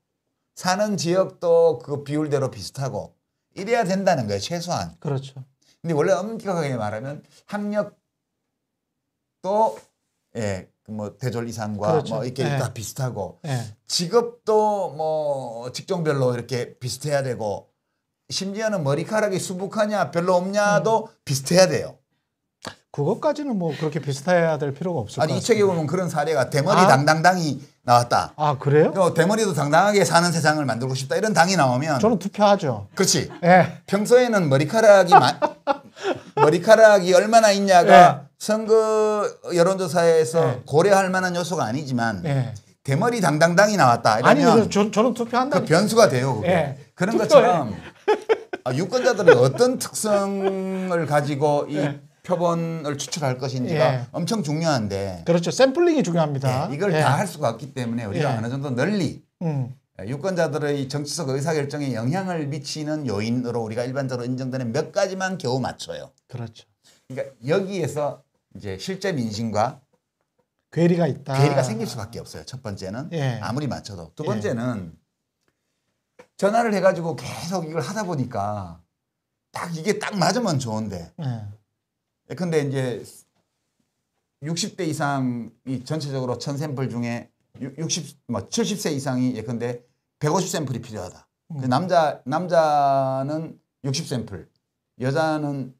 사는 지역도 그 비율대로 비슷하고 이래야 된다는 거예요 최소한. 그렇죠. 근데 원래 엄격하게 말하면 학력도 예그 뭐 대졸 이상과 그렇죠. 뭐 이렇게 네. 다 예. 비슷하고 네. 직업도 뭐 직종별로 이렇게 비슷해야 되고 심지어는 머리카락이 수북하냐 별로 없냐도 음. 비슷해야 돼요. 그것까지는 뭐 그렇게 비슷해야 될 필요가 없을 아니, 것 같아요. 이 책에 보면 그런 사례가 대머리 아? 당당당이 나왔다. 아 그래요? 어, 대머리도 당당하게 사는 세상을 만들고 싶다 이런 당이 나오면 저는 투표하죠. 그렇지. 네. 평소에는 머리카락이 마, 머리카락이 얼마나 있냐가 선거 여론조사에서 네. 고려할 만한 요소가 아니지만 네. 대머리 당당당이 나왔다. 아니, 저, 저는 투표한다. 그 변수가 돼요. 그게. 네. 그런 투표해. 것처럼 아, 유권자들은 어떤 특성을 가지고 이 네. 표본을 추출할 것인지가 예. 엄청 중요한데 그렇죠 샘플링이 중요합니다 예, 이걸 예. 다할 수가 없기 때문에 우리가 예. 어느 정도 널리 음. 예, 유권자들의 정치적 의사결정에 영향을 미치는 요인으로 우리가 일반적으로 인정되는 몇 가지만 겨우 맞춰요 그렇죠 그러니까 여기에서 이제 실제 민심과 괴리가 있다. 괴리가 생길 수밖에 없어요. 첫 번째는 예. 아무리 맞춰도 두 예. 번째는 전화를 해가지고 계속 이걸 하다 보니까 딱 이게 딱 맞으면 좋은데. 예. 예 근데 이제 60대 이상이 전체적으로 1샘플 중에 60, 뭐 70세 이상이 예컨대 150샘플이 필요하다. 그 음. 그 남자, 남자는 60샘플, 여자는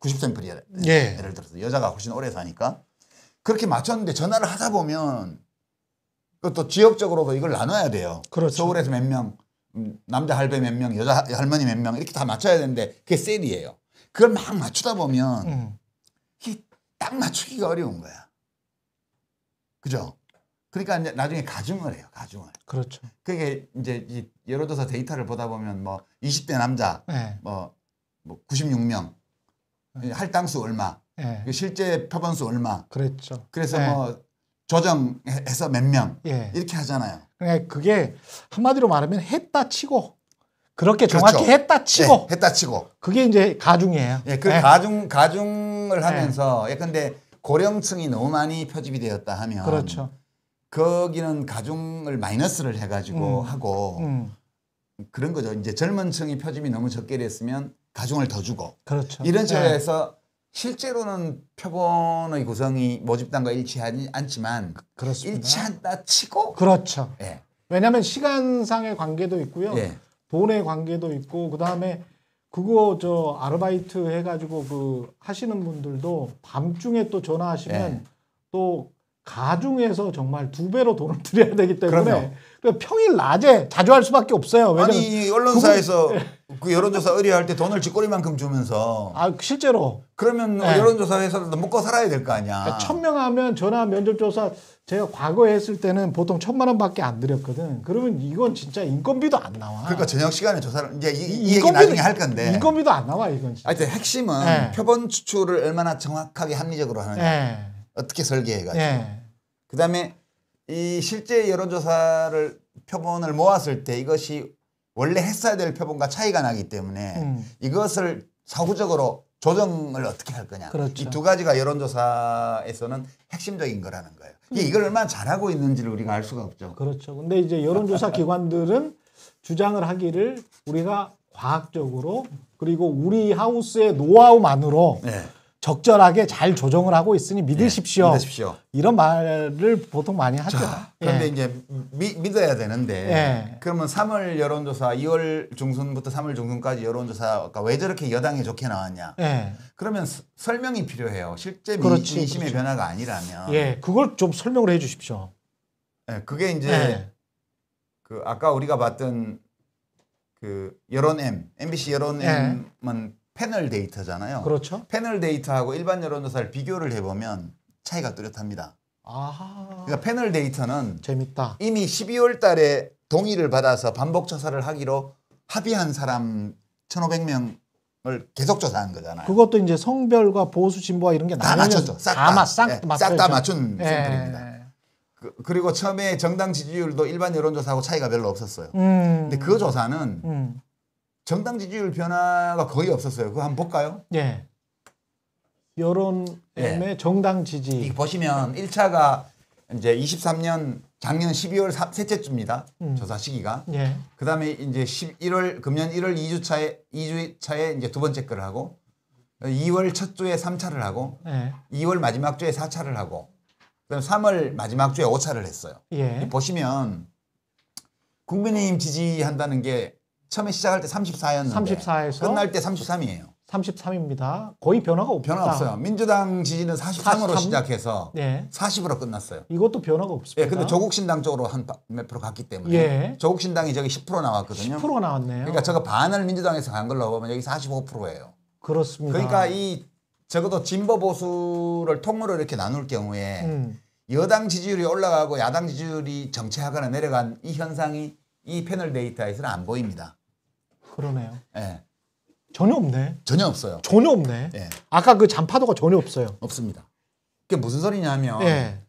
9 0생풀이 예. 예를 들어서 여자가 훨씬 오래 사니까 그렇게 맞췄는데 전화를 하다 보면 그것도 지역적으로 이걸 나눠야 돼요. 그렇죠. 서울에서 몇 명, 음, 남자 할배 몇 명, 여자 할머니 몇 명 이렇게 다 맞춰야 되는데 그게 셀이에요. 그걸 막 맞추다 보면 음. 딱 맞추기가 어려운 거야. 그죠? 그러니까 이제 나중에 가중을 해요. 가중을. 그렇죠. 그게 이제 여러 들어서 데이터를 보다 보면 뭐 20대 남자 네. 뭐, 뭐 96명 예, 할당수 얼마, 예. 그 실제 표본수 얼마. 그랬죠. 그래서 예. 뭐 조정해서 몇 명. 이렇게 하잖아요. 그러니까 그게 한마디로 말하면 했다 치고 그렇게 그렇죠. 정확히 그렇죠. 했다 치고 네, 했다 치고 그게 이제 가중이에요. 예, 그 네. 가중 가중을 하면서 예, 근데 고령층이 너무 많이 표집이 되었다 하면 그렇죠. 거기는 가중을 마이너스를 해가지고 음. 하고 음. 그런 거죠. 이제 젊은층이 표집이 너무 적게 됐으면 가중을 더 주고 그렇죠. 이런 차원에서 네. 실제로는 표본의 구성이 모집단과 일치하지 않지만 그렇습니다. 일치한다 치고 그렇죠. 예. 왜냐하면 시간상의 관계도 있고요, 예. 돈의 관계도 있고 그 다음에 그거 저 아르바이트 해가지고 그 하시는 분들도 밤중에 또 전화하시면 예. 또가중에서 정말 두 배로 돈을 드려야 되기 때문에 그럼요. 그러니까 평일 낮에 자주 할 수밖에 없어요. 아니 언론사에서 그 여론조사 의뢰할 때 돈을 쥐꼬리만큼 주면서 아 실제로 그러면 네. 여론조사 회사들도 묶어 살아야 될 거 아니야. 천명 그러니까 하면 전화 면접조사 제가 과거에 했을 때는 보통 천만 원밖에 안 드렸거든. 그러면 이건 진짜 인건비도 안 나와. 그러니까 저녁 시간에 조사를 이제 이, 이 얘기 나중에 할 건데. 인건비도 안 나와 이건. 진짜. 하 핵심은 네. 표본 추출을 얼마나 정확하게 합리적으로 하느냐. 네. 어떻게 설계해가지고. 네. 그다음에 이 실제 여론조사를 표본을 모았을 때 이것이 원래 했어야 될 표본과 차이가 나기 때문에 음. 이것을 사후적으로 조정을 어떻게 할 거냐. 그렇죠. 이 두 가지가 여론조사에서는 핵심적인 거라는 거예요. 이 음. 이걸 얼마나 잘하고 있는지를 우리가 알 수가 없죠. 그렇죠. 근데 이제 여론조사 기관들은 주장을 하기를 우리가 과학적으로 그리고 우리 하우스의 노하우만으로 네. 적절하게 잘 조정을 하고 있으니 예, 믿으십시오. 예, 믿으십시오. 이런 말을 보통 많이 하죠. 자, 예. 그런데 예. 이제 미, 믿어야 되는데 예. 그러면 3월 여론조사 2월 중순부터 3월 중순까지 여론조사가 왜 저렇게 여당이 좋게 나왔냐. 예. 그러면 서, 설명이 필요해요. 실제 그렇지, 민심의 그렇지. 변화가 아니라면. 예, 그걸 좀 설명을 해 주십시오. 예, 그게 이제 그 아까 우리가 봤던 그 여론 M, MBC 여론 M은 패널 데이터잖아요. 그렇죠. 패널 데이터하고 일반 여론조사를 비교를 해보면 차이가 뚜렷합니다. 아 그러니까 패널 데이터는 재밌다. 이미 12월 달에 동의를 받아서 반복 조사를 하기로 합의한 사람 1,500명을 계속 조사한 거잖아요. 그것도 이제 성별과 보수 진보와 이런 게 다 맞췄죠. 싹다 네, 싹다 맞춘 예. 샘플입니다. 그, 리고 처음에 정당 지지율도 일반 여론조사하고 차이가 별로 없었어요. 음. 근데 그 조사는 음. 정당 지지율 변화가 거의 없었어요. 그거 한번 볼까요? 예. 여론의 예. 정당 지지. 이 보시면 1차가 이제 23년 작년 12월 사, 셋째 주입니다. 음. 조사 시기가. 예. 그다음에 이제 11월 금년 1월 2주 차에 2주 차에 이제 두 번째 거를 하고 2월 첫 주에 3차를 하고 예. 2월 마지막 주에 4차를 하고 그다음 3월 마지막 주에 5차를 했어요. 예. 보시면 국민의힘 지지한다는 게 처음에 시작할 때 34였는데 34에서 끝날 때 33이에요. 33입니다. 거의 변화가 없다. 변화 없어요. 민주당 지지는 43으로 43? 시작해서 네. 40으로 끝났어요. 이것도 변화가 없습니다. 예, 근데 조국신당 쪽으로 한 몇 프로 갔기 때문에 예. 조국신당이 저기 10% 나왔거든요. 10% 나왔네요. 그러니까 저거 반을 민주당에서 간 걸로 보면 여기 45%예요. 그렇습니다. 그러니까 이 적어도 진보 보수를 통으로 이렇게 나눌 경우에 음. 여당 지지율이 올라가고 야당 지지율이 정체하거나 내려간 이 현상이 이 패널 데이터에서는 안 보입니다. 그러네요. 예. 전혀 없네. 전혀 없어요. 전혀 없네. 예. 아까 그 잔파도가 전혀 없어요. 없습니다. 그게 무슨 소리냐면 예.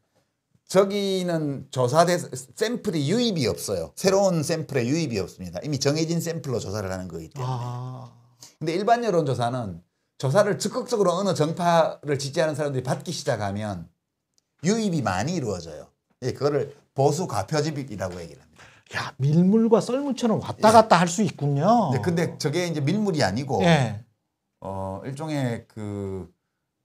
저기는 조사대 샘플이 유입이 없어요. 새로운 샘플의 유입이 없습니다. 이미 정해진 샘플로 조사를 하는 거기 때문에. 아... 근데 일반 여론조사는 조사를 적극적으로 어느 정파를 지지하는 사람들이 받기 시작하면 유입이 많이 이루어져요. 예, 그거를 보수 과표집이라고 얘기를 합니다. 야 밀물과 썰물처럼 왔다 갔다 예. 할수 있군요. 네, 근데 저게 이제 밀물이 아니고 예. 어 일종의 그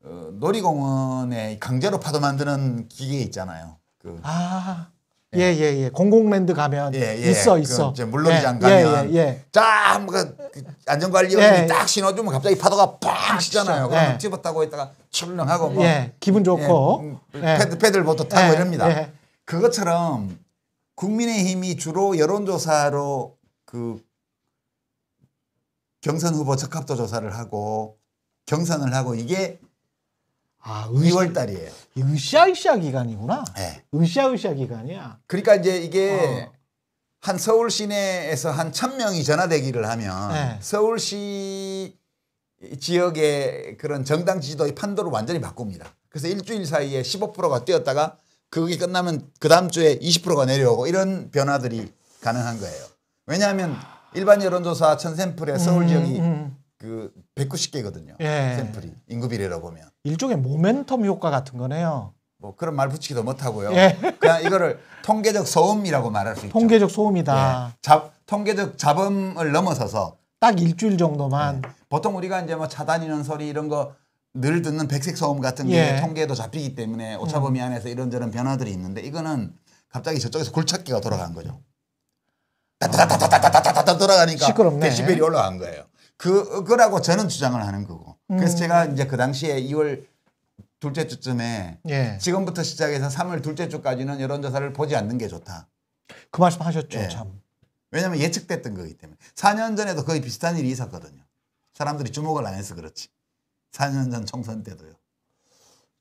어, 놀이공원에 강제로 파도 만드는 기계 있잖아요. 그 아. 예예예 예, 예, 예. 공공랜드 가면 예, 예. 있어 그 있어 이제 물놀이장 예, 가면 예, 쫙 그, 안전관리원이 딱 신어주면 갑자기 파도가 팡 치잖아요 그러면 었다고 했다가 출렁하고 뭐 기분 좋고 음, 음, 패드 패들부터 타고 이럽니다 그것처럼 국민의힘이 주로 여론조사로 그 경선 후보 적합도 조사를 하고 경선을 하고 이게 아, 2월 달이에요. 으쌰으쌰 기간이구나. 네. 으쌰으쌰 기간이야. 그러니까 이제 이게 어. 한 서울 시내에서 한1 0 0 0명이 전화되기를 하면 네. 서울시 지역의 그런 정당 지지도의 판도를 완전히 바꿉니다. 그래서 일주일 사이에 15%가 뛰었다가 그게 끝나면 그 다음 주에 20%가 내려오고 이런 변화들이 가능한 거예요. 왜냐하면 일반 여론조사 천 샘플에 서울 음, 지역이 음, 음. 그 190개거든요. 예. 샘플이 인구 비례로 보면 일종의 모멘텀 효과 같은 거네요. 뭐 그런 말 붙이기도 못하고요. 예. 그냥 이거를 통계적 소음이라고 말할 수 있죠. 통계적 소음이다. 예. 자, 통계적 잡음을 넘어서서 딱 일주일 정도만. 예. 보통 우리가 이제 뭐 차 다니는 소리 이런 거늘 듣는 백색 소음 같은 게 예. 통계에도 잡히기 때문에 오차 범위 음. 안에서 이런저런 변화들이 있는데 이거는 갑자기 저쪽에서 굴착기가 돌아간 거죠. 아. 따따따따따따따따 돌아가니까 데시벨이 올라간 거예요. 그 그라고 저는 주장을 하는 거고. 그래서 음. 제가 이제 그 당시에 2월 둘째 주쯤에 예. 지금부터 시작해서 3월 둘째 주까지는 여론조사를 보지 않는 게 좋다. 그 말씀 하셨죠. 예. 참. 왜냐면 예측됐던 거기 때문에. 4년 전에도 거의 비슷한 일이 있었거든요. 사람들이 주목을 안 해서 그렇지. 4년 전 총선 때도요.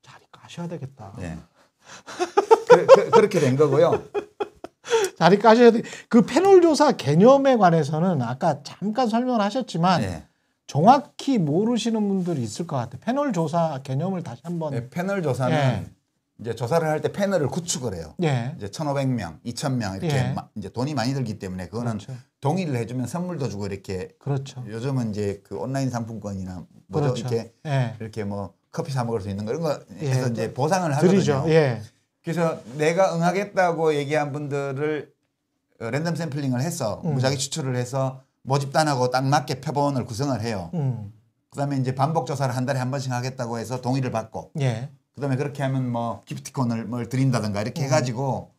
자리 까셔야 되겠다. 네. 그, 그 렇게 된 거고요. 자리 까셔야 돼. 그 패널 조사 개념에 관해서는 아까 잠깐 설명하셨지만 네. 정확히 모르시는 분들이 있을 것 같아요. 패널 조사 개념을 다시 한번. 네, 패널 조사는 예. 이제 조사를 할 때 패널을 구축을 해요. 예. 이제 1,500명, 2,000명 이렇게 예. 마, 이제 돈이 많이 들기 때문에 그거는 그렇죠. 동의를 해주면 선물도 주고 이렇게 그렇죠. 요즘은 이제 그 온라인 상품권이나 뭐죠 그렇죠. 이렇게 예. 이렇게 뭐 커피 사 먹을 수 있는 거 이런 거 예. 해서 예. 이제 보상을 하거든요. 예. 그래서 내가 응하겠다고 얘기한 분들을 랜덤 샘플링을 해서 음. 무작위 추출을 해서 모집단하고 뭐 딱 맞게 표본을 구성을 해요. 음. 그다음에 이제 반복 조사를 한 달에 한 번씩 하겠다고 해서 동의를 받고 예. 그다음에 그렇게 하면 뭐 기프티콘을 뭘 드린다든가 이렇게 음. 해가지고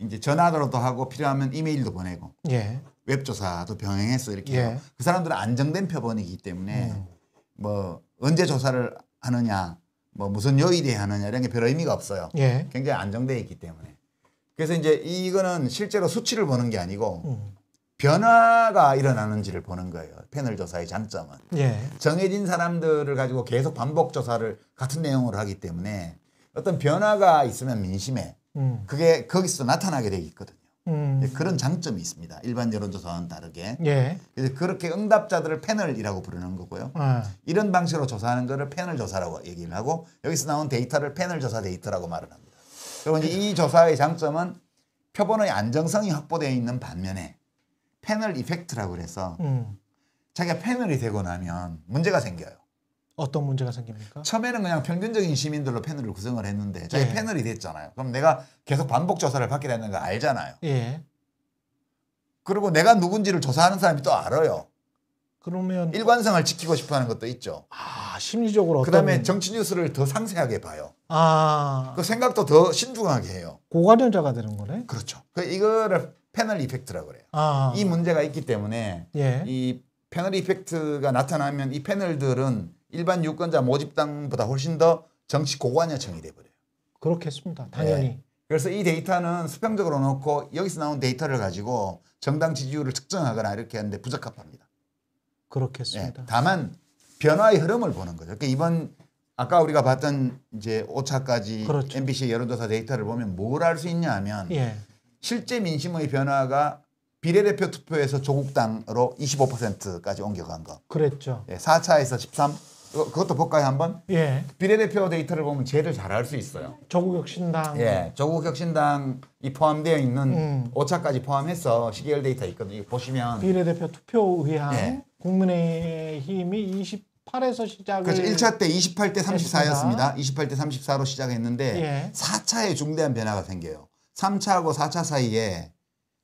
이제 전화로도 하고 필요하면 이메일도 보내고 예. 웹조사도 병행해서 이렇게 예. 그 사람들은 안정된 표본이기 때문에 음. 뭐 언제 조사를 하느냐 뭐 무슨 요일에 하느냐 이런 게 별 의미가 없어요. 예. 굉장히 안정돼 있기 때문에. 그래서 이제 이거는 실제로 수치를 보는 게 아니고 음. 변화가 일어나는지를 보는 거예요. 패널 조사의 장점은 예. 정해진 사람들을 가지고 계속 반복 조사를 같은 내용으로 하기 때문에 어떤 변화가 있으면 민심에 음. 그게 거기서 나타나게 되어 있거든. 요 음. 그런 장점이 있습니다. 일반 여론조사와는 다르게. 예. 그래서 그렇게 응답자들을 패널이라고 부르는 거고요. 아. 이런 방식으로 조사하는 거를 패널 조사라고 얘기를 하고 여기서 나온 데이터를 패널 조사 데이터라고 말을 합니다. 그리고 이제 이 조사의 장점은 표본의 안정성이 확보되어 있는 반면에 패널 이펙트라고 해서 음. 자기가 패널이 되고 나면 문제가 생겨요. 어떤 문제가 생깁니까? 처음에는 그냥 평균적인 시민들로 패널을 구성을 했는데 저희 예. 패널이 됐잖아요. 그럼 내가 계속 반복 조사를 받게 되는 걸 알잖아요. 예. 그리고 내가 누군지를 조사하는 사람이 또 알아요. 그러면 일관성을 지키고 싶어하는 것도 있죠. 아 심리적으로 그다음에 어떤... 정치 뉴스를 더 상세하게 봐요. 아그 생각도 더 신중하게 해요. 고관여자가 되는 거네. 그렇죠. 그 이거를 패널 이펙트라고 그래요. 아. 이 문제가 있기 때문에 예. 이 패널 이펙트가 나타나면 이 패널들은 일반 유권자 모집당보다 훨씬 더 정치 고관여청이 돼버려요. 그렇겠습니다. 당연히. 네. 그래서 이 데이터는 수평적으로 놓고 여기서 나온 데이터를 가지고 정당 지지율을 측정하거나 이렇게 하는데 부적합합니다. 그렇겠습니다. 네. 다만 변화의 흐름을 보는 거죠. 그러니까 이번 아까 우리가 봤던 이제 오차까지 그렇죠. MBC 여론조사 데이터를 보면 뭘 알 수 있냐 하면 예. 실제 민심의 변화가 비례대표 투표에서 조국당으로 25%까지 옮겨간 거. 그랬죠. 예, 4차에서 13, 어, 그것도 볼까요 한번? 예. 비례대표 데이터를 보면 제일 잘알 수 있어요. 조국혁신당. 예. 조국혁신당이 포함되어 있는 음. 오차까지 포함해서 시계열 데이터 있거든요. 이거 보시면 비례대표 투표 의향 예. 국민의힘이 28에서 시작을 그렇죠. 1차 때 28대 34였습니다. 28대 34로 시작했는데 예. 4차에 중대한 변화가 생겨요. 3차하고 4차 사이에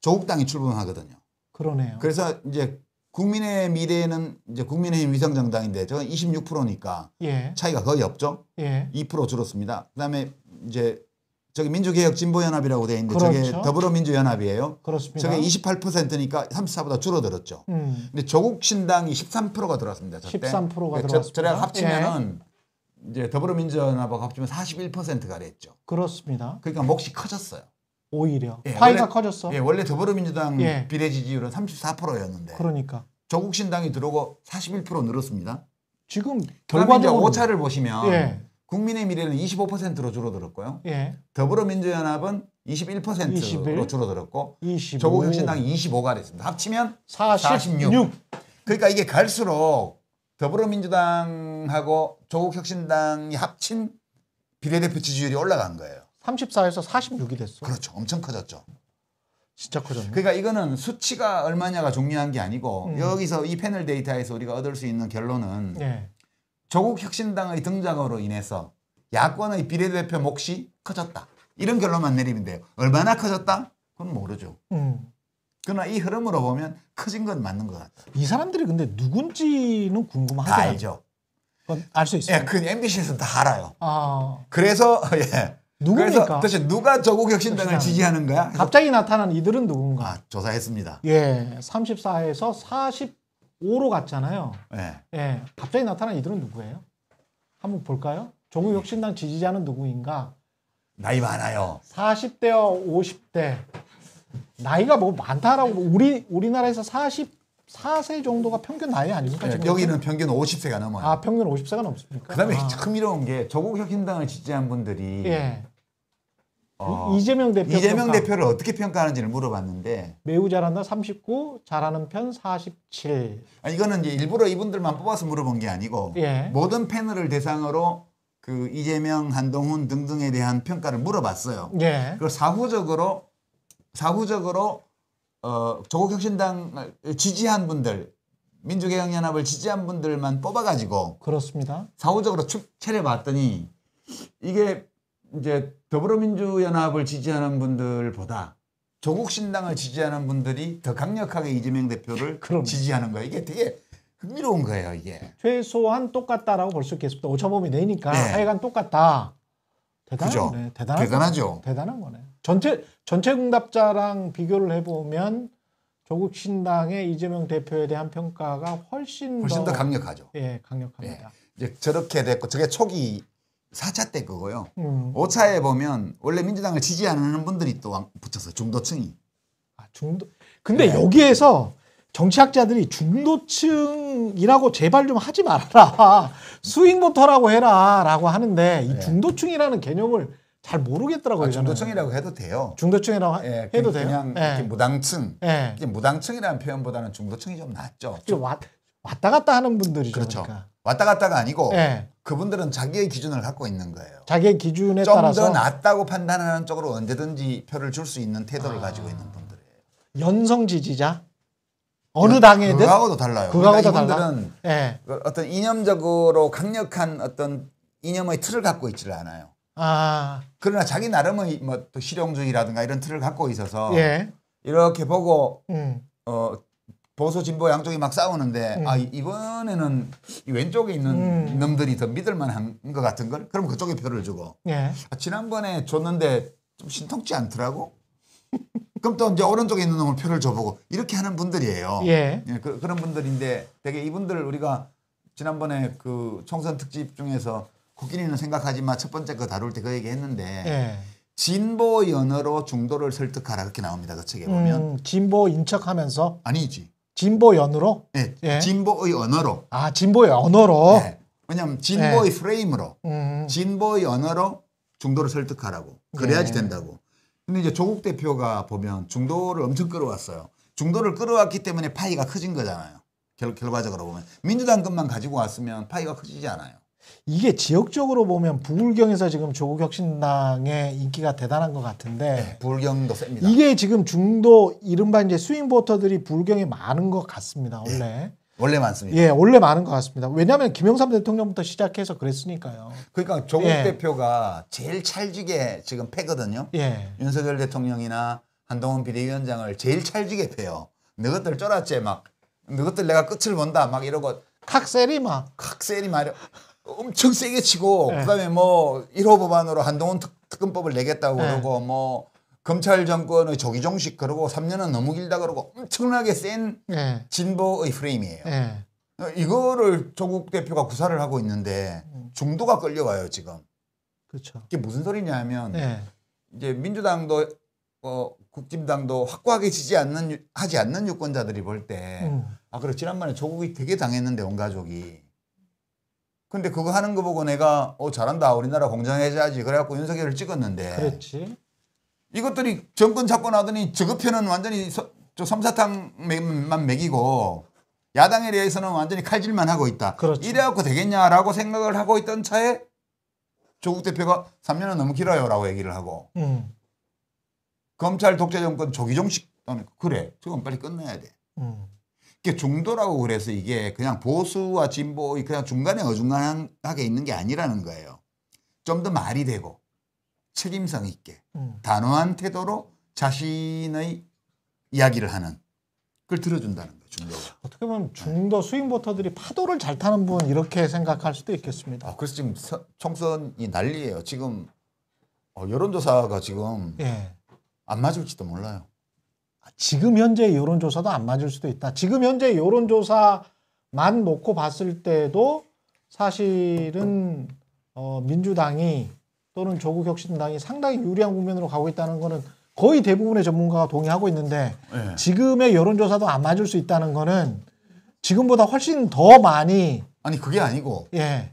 조국당이 출범하거든요. 그러네요. 그래서 이제 국민의 미래에는 이제 국민의힘 위성 정당인데 저건 26%니까 예. 차이가 거의 없죠. 예. 2% 줄었습니다. 그다음에 이제 저기 민주개혁 진보연합이라고 되어 있는데 그렇죠. 저게 더불어민주연합이에요. 그렇습니다. 저게 28%니까 34보다 줄어들었죠. 음. 근데 조국신당이 13%가 들어왔습니다. 저때. 13%가 그러니까 들어왔습니다. 저, 랑 합치면은 예. 이제 더불어민주연합하고 합치면 41%가 됐죠. 그렇습니다. 그러니까 몫이 커졌어요. 오히려 예, 파이가 원래, 커졌어. 예, 원래 더불어민주당 예. 비례 지지율은 34%였는데. 그러니까. 조국신당이 들어오고 41% 늘었습니다. 지금 결과적으로 오차를 보시면 예. 국민의 미래는 25%로 줄어들었고요. 예. 더불어민주연합은 21%로 21? 줄어들었고 25. 조국혁신당이 25가 됐습니다. 합치면 46. 46. 그러니까 이게 갈수록 더불어민주당하고 조국혁신당이 합친 비례대표 지지율이 올라간 거예요. 34에서 46이 됐어. 그렇죠. 엄청 커졌죠. 진짜 커졌네. 그러니까 이거는 수치가 얼마냐가 중요한 게 아니고 음. 여기서 이 패널 데이터에서 우리가 얻을 수 있는 결론은 네. 조국 혁신당의 등장으로 인해서 야권의 비례대표 몫이 커졌다. 이런 결론만 내리면 돼요. 얼마나 커졌다? 그건 모르죠. 음. 그러나 이 흐름으로 보면 커진 건 맞는 것 같아요. 이 사람들이 근데 누군지는 궁금하다. 알죠. 알 수 있어요. 예, 그 MBC에서 다 알아요. 아. 그래서 예. 누굽니까? 그래서 그러니까. 대체 누가 저국 혁신당을 지지하는 거야? 갑자기 나타난 이들은 누군가? 아, 조사했습니다. 예, 34에서 45로 갔잖아요. 예. 예, 갑자기 나타난 이들은 누구예요? 한번 볼까요? 조국 혁신당 지지자는 누구인가? 나이 많아요. 40대와 50대. 나이가 뭐 많다라고 우리 우리나라에서 40 54세 정도가 평균 나이 아닙니까? 네, 여기는 평균 50세가 넘어요. 아, 평균 50세가 넘습니까? 그다음에 아. 참 이로운 게 조국 혁신당을 지지한 분들이 예. 어, 이재명 대표 이재명 평가. 대표를 어떻게 평가하는지를 물어봤는데 매우 잘한다 39, 잘하는 편 47. 아, 이거는 이제 일부러 이분들만 뽑아서 물어본 게 아니고 예. 모든 패널을 대상으로 그 이재명, 한동훈 등등에 대한 평가를 물어봤어요. 예. 그리고 사후적으로 사후적으로 어, 조국혁신당을 지지한 분들 민주개혁연합을 지지한 분들만 뽑아가지고 그렇습니다. 사후적으로 축체를 봤더니 이게 이제 더불어민주연합을 지지하는 분들보다 조국신당을 지지하는 분들이 더 강력하게 이재명 대표를 그럼. 지지하는 거예요. 이게 되게 흥미로운 거예요. 이게 최소한 똑같다라고 볼 수 있겠습니다. 오차범위 내니까 네. 하여간 똑같다. 대단하죠네대단하죠 대단한 거네. 전체 전체 응답자랑 비교를 해보면 조국 신당의 이재명 대표에 대한 평가가 훨씬, 훨씬 더, 더 강력하죠. 예, 강력합니다. 예. 이제 저렇게 됐고 저게 초기 4차 때 그거요. 음. 5차에 보면 원래 민주당을 지지하는 분들이 또 붙여서 중도층이. 아, 중도. 근데 네. 여기에서 정치학자들이 중도층이라고 제발 좀 하지 말아라. 스윙보터라고 해라. 라고 하는데 이 네. 중도층이라는 개념을 잘 모르겠더라고요. 아, 중도층이라고 해도 돼요. 중도층이라고 예, 해도 돼요. 그냥 예. 무당층. 예. 무당층이라는 표현보다는 중도층이 좀 낫죠. 좀. 왔, 왔다 갔다 하는 분들이죠. 그렇죠. 그러니까. 왔다 갔다가 아니고 예. 그분들은 자기의 기준을 갖고 있는 거예요. 자기의 기준에 따라서 좀 더 낫다고 판단하는 쪽으로 언제든지 표를 줄 수 있는 태도를 아... 가지고 있는 분들이에요. 연성 지지자 어느 그 당에든 그거하고도 달라요. 그거하고도 그러니까 분들은 달라? 예. 그 어떤 이념적으로 강력한 어떤 이념의 틀을 갖고 있지를 않아요. 아. 그러나 자기 나름의 뭐또 실용주의라든가 이런 틀을 갖고 있어서 예. 이렇게 보고 음. 어 보수 진보 양쪽이 막 싸우는데 음. 아 이번에는 왼쪽에 있는 음. 놈들이 더 믿을만한 것 같은 걸 그럼 그쪽에 표를 주고 예. 아, 지난번에 줬는데 좀 신통치 않더라고 그럼 또 이제 오른쪽에 있는 놈을 표를 줘보고 이렇게 하는 분들이에요 예. 예 그, 그런 분들인데 되게 이분들 우리가 지난번에 그 총선 특집 중에서 국민이는 생각하지만 첫 번째 거 그 다룰 때 그 얘기 했는데 예. 진보 연어로 중도를 설득하라 그렇게 나옵니다. 그 책에 음, 보면 음, 진보인 척하면서 아니지 진보 연으로 네, 예. 진보의 언어로 아 진보의 언어로 네. 왜냐하면 진보의 예. 프레임으로 음. 진보의 언어로 중도를 설득하라고 그래야지 예. 된다고 근데 이제 조국 대표가 보면 중도를 엄청 끌어왔어요. 중도를 끌어왔기 때문에 파이가 커진 거잖아요. 결, 결과적으로 보면 민주당 것만 가지고 왔으면 파이가 커지지 않아요. 이게 지역적으로 보면 부울경에서 지금 조국 혁신당의 인기가 대단한 것 같은데 네, 부울경도 셉니다. 이게 지금 중도 이른바 이제 스윙 보터들이 부울경에 많은 것 같습니다. 네, 원래 네, 원래 많습니다. 예, 원래 많은 것 같습니다. 왜냐하면 김영삼 대통령부터 시작해서 그랬으니까요. 그러니까 조국 예. 대표가 제일 찰지게 지금 패거든요. 예. 윤석열 대통령이나 한동훈 비대위원장을 제일 찰지게 패요. 너희들 쫄았지 막 너희들 내가 끝을 본다 막 이러고 칵셀이막칵 말이야. 엄청 세게 치고 네. 그다음에 뭐 1호 법안으로 한동훈 특, 검법을 내겠다고 네. 그러고 뭐 검찰 정권의 조기종식 그러고 3년은 너무 길다 그러고 엄청나게 센 네. 진보의 프레임이에요. 네. 이거를 조국 대표가 구사를 하고 있는데 음. 중도가 끌려가요 지금. 그렇죠. 이게 무슨 소리냐면 네. 이제 민주당도 어, 국진당도 확고하게 지지 않는 하지 않는 유권자들이 볼 때아 음. 아, 그래 지난번에 조국이 되게 당했는데 온 가족이 근데 그거 하는 거 보고 내가 어 잘한다 우리나라 공정해줘야지 그래갖고 윤석열을 찍었는데 그렇지 이것들이 정권 잡고 나더니 저거 표는 완전히 서, 저 섬사탕만 먹이고 야당에 대해서는 완전히 칼질만 하고 있다 그렇죠. 이래갖고 되겠냐라고 생각을 하고 있던 차에 조국 대표가 3년은 너무 길어요 라고 얘기를 하고 음. 검찰 독재 정권 조기종식 그래 지금 빨리 끝내야 돼 음. 이게 중도라고 그래서 이게 그냥 보수와 진보 그냥 중간에 어중간하게 있는 게 아니라는 거예요. 좀 더 말이 되고 책임성 있게 음. 단호한 태도로 자신의 이야기를 하는 그걸 들어준다는 거예요. 중도가. 어떻게 보면 네. 중도 스윙버터들이 파도를 잘 타는 분 이렇게 생각할 수도 있겠습니다. 아, 그래서 지금 서, 총선이 난리예요. 지금 어, 여론조사가 지금 예. 안 맞을지도 몰라요. 지금 현재 여론조사도 안 맞을 수도 있다. 지금 현재 여론조사만 놓고 봤을 때도 사실은 어, 민주당이 또는 조국 혁신당이 상당히 유리한 국면으로 가고 있다는 거는 거의 대부분의 전문가가 동의하고 있는데 네. 지금의 여론조사도 안 맞을 수 있다는 거는 지금보다 훨씬 더 많이 아니 그게 아니고 예.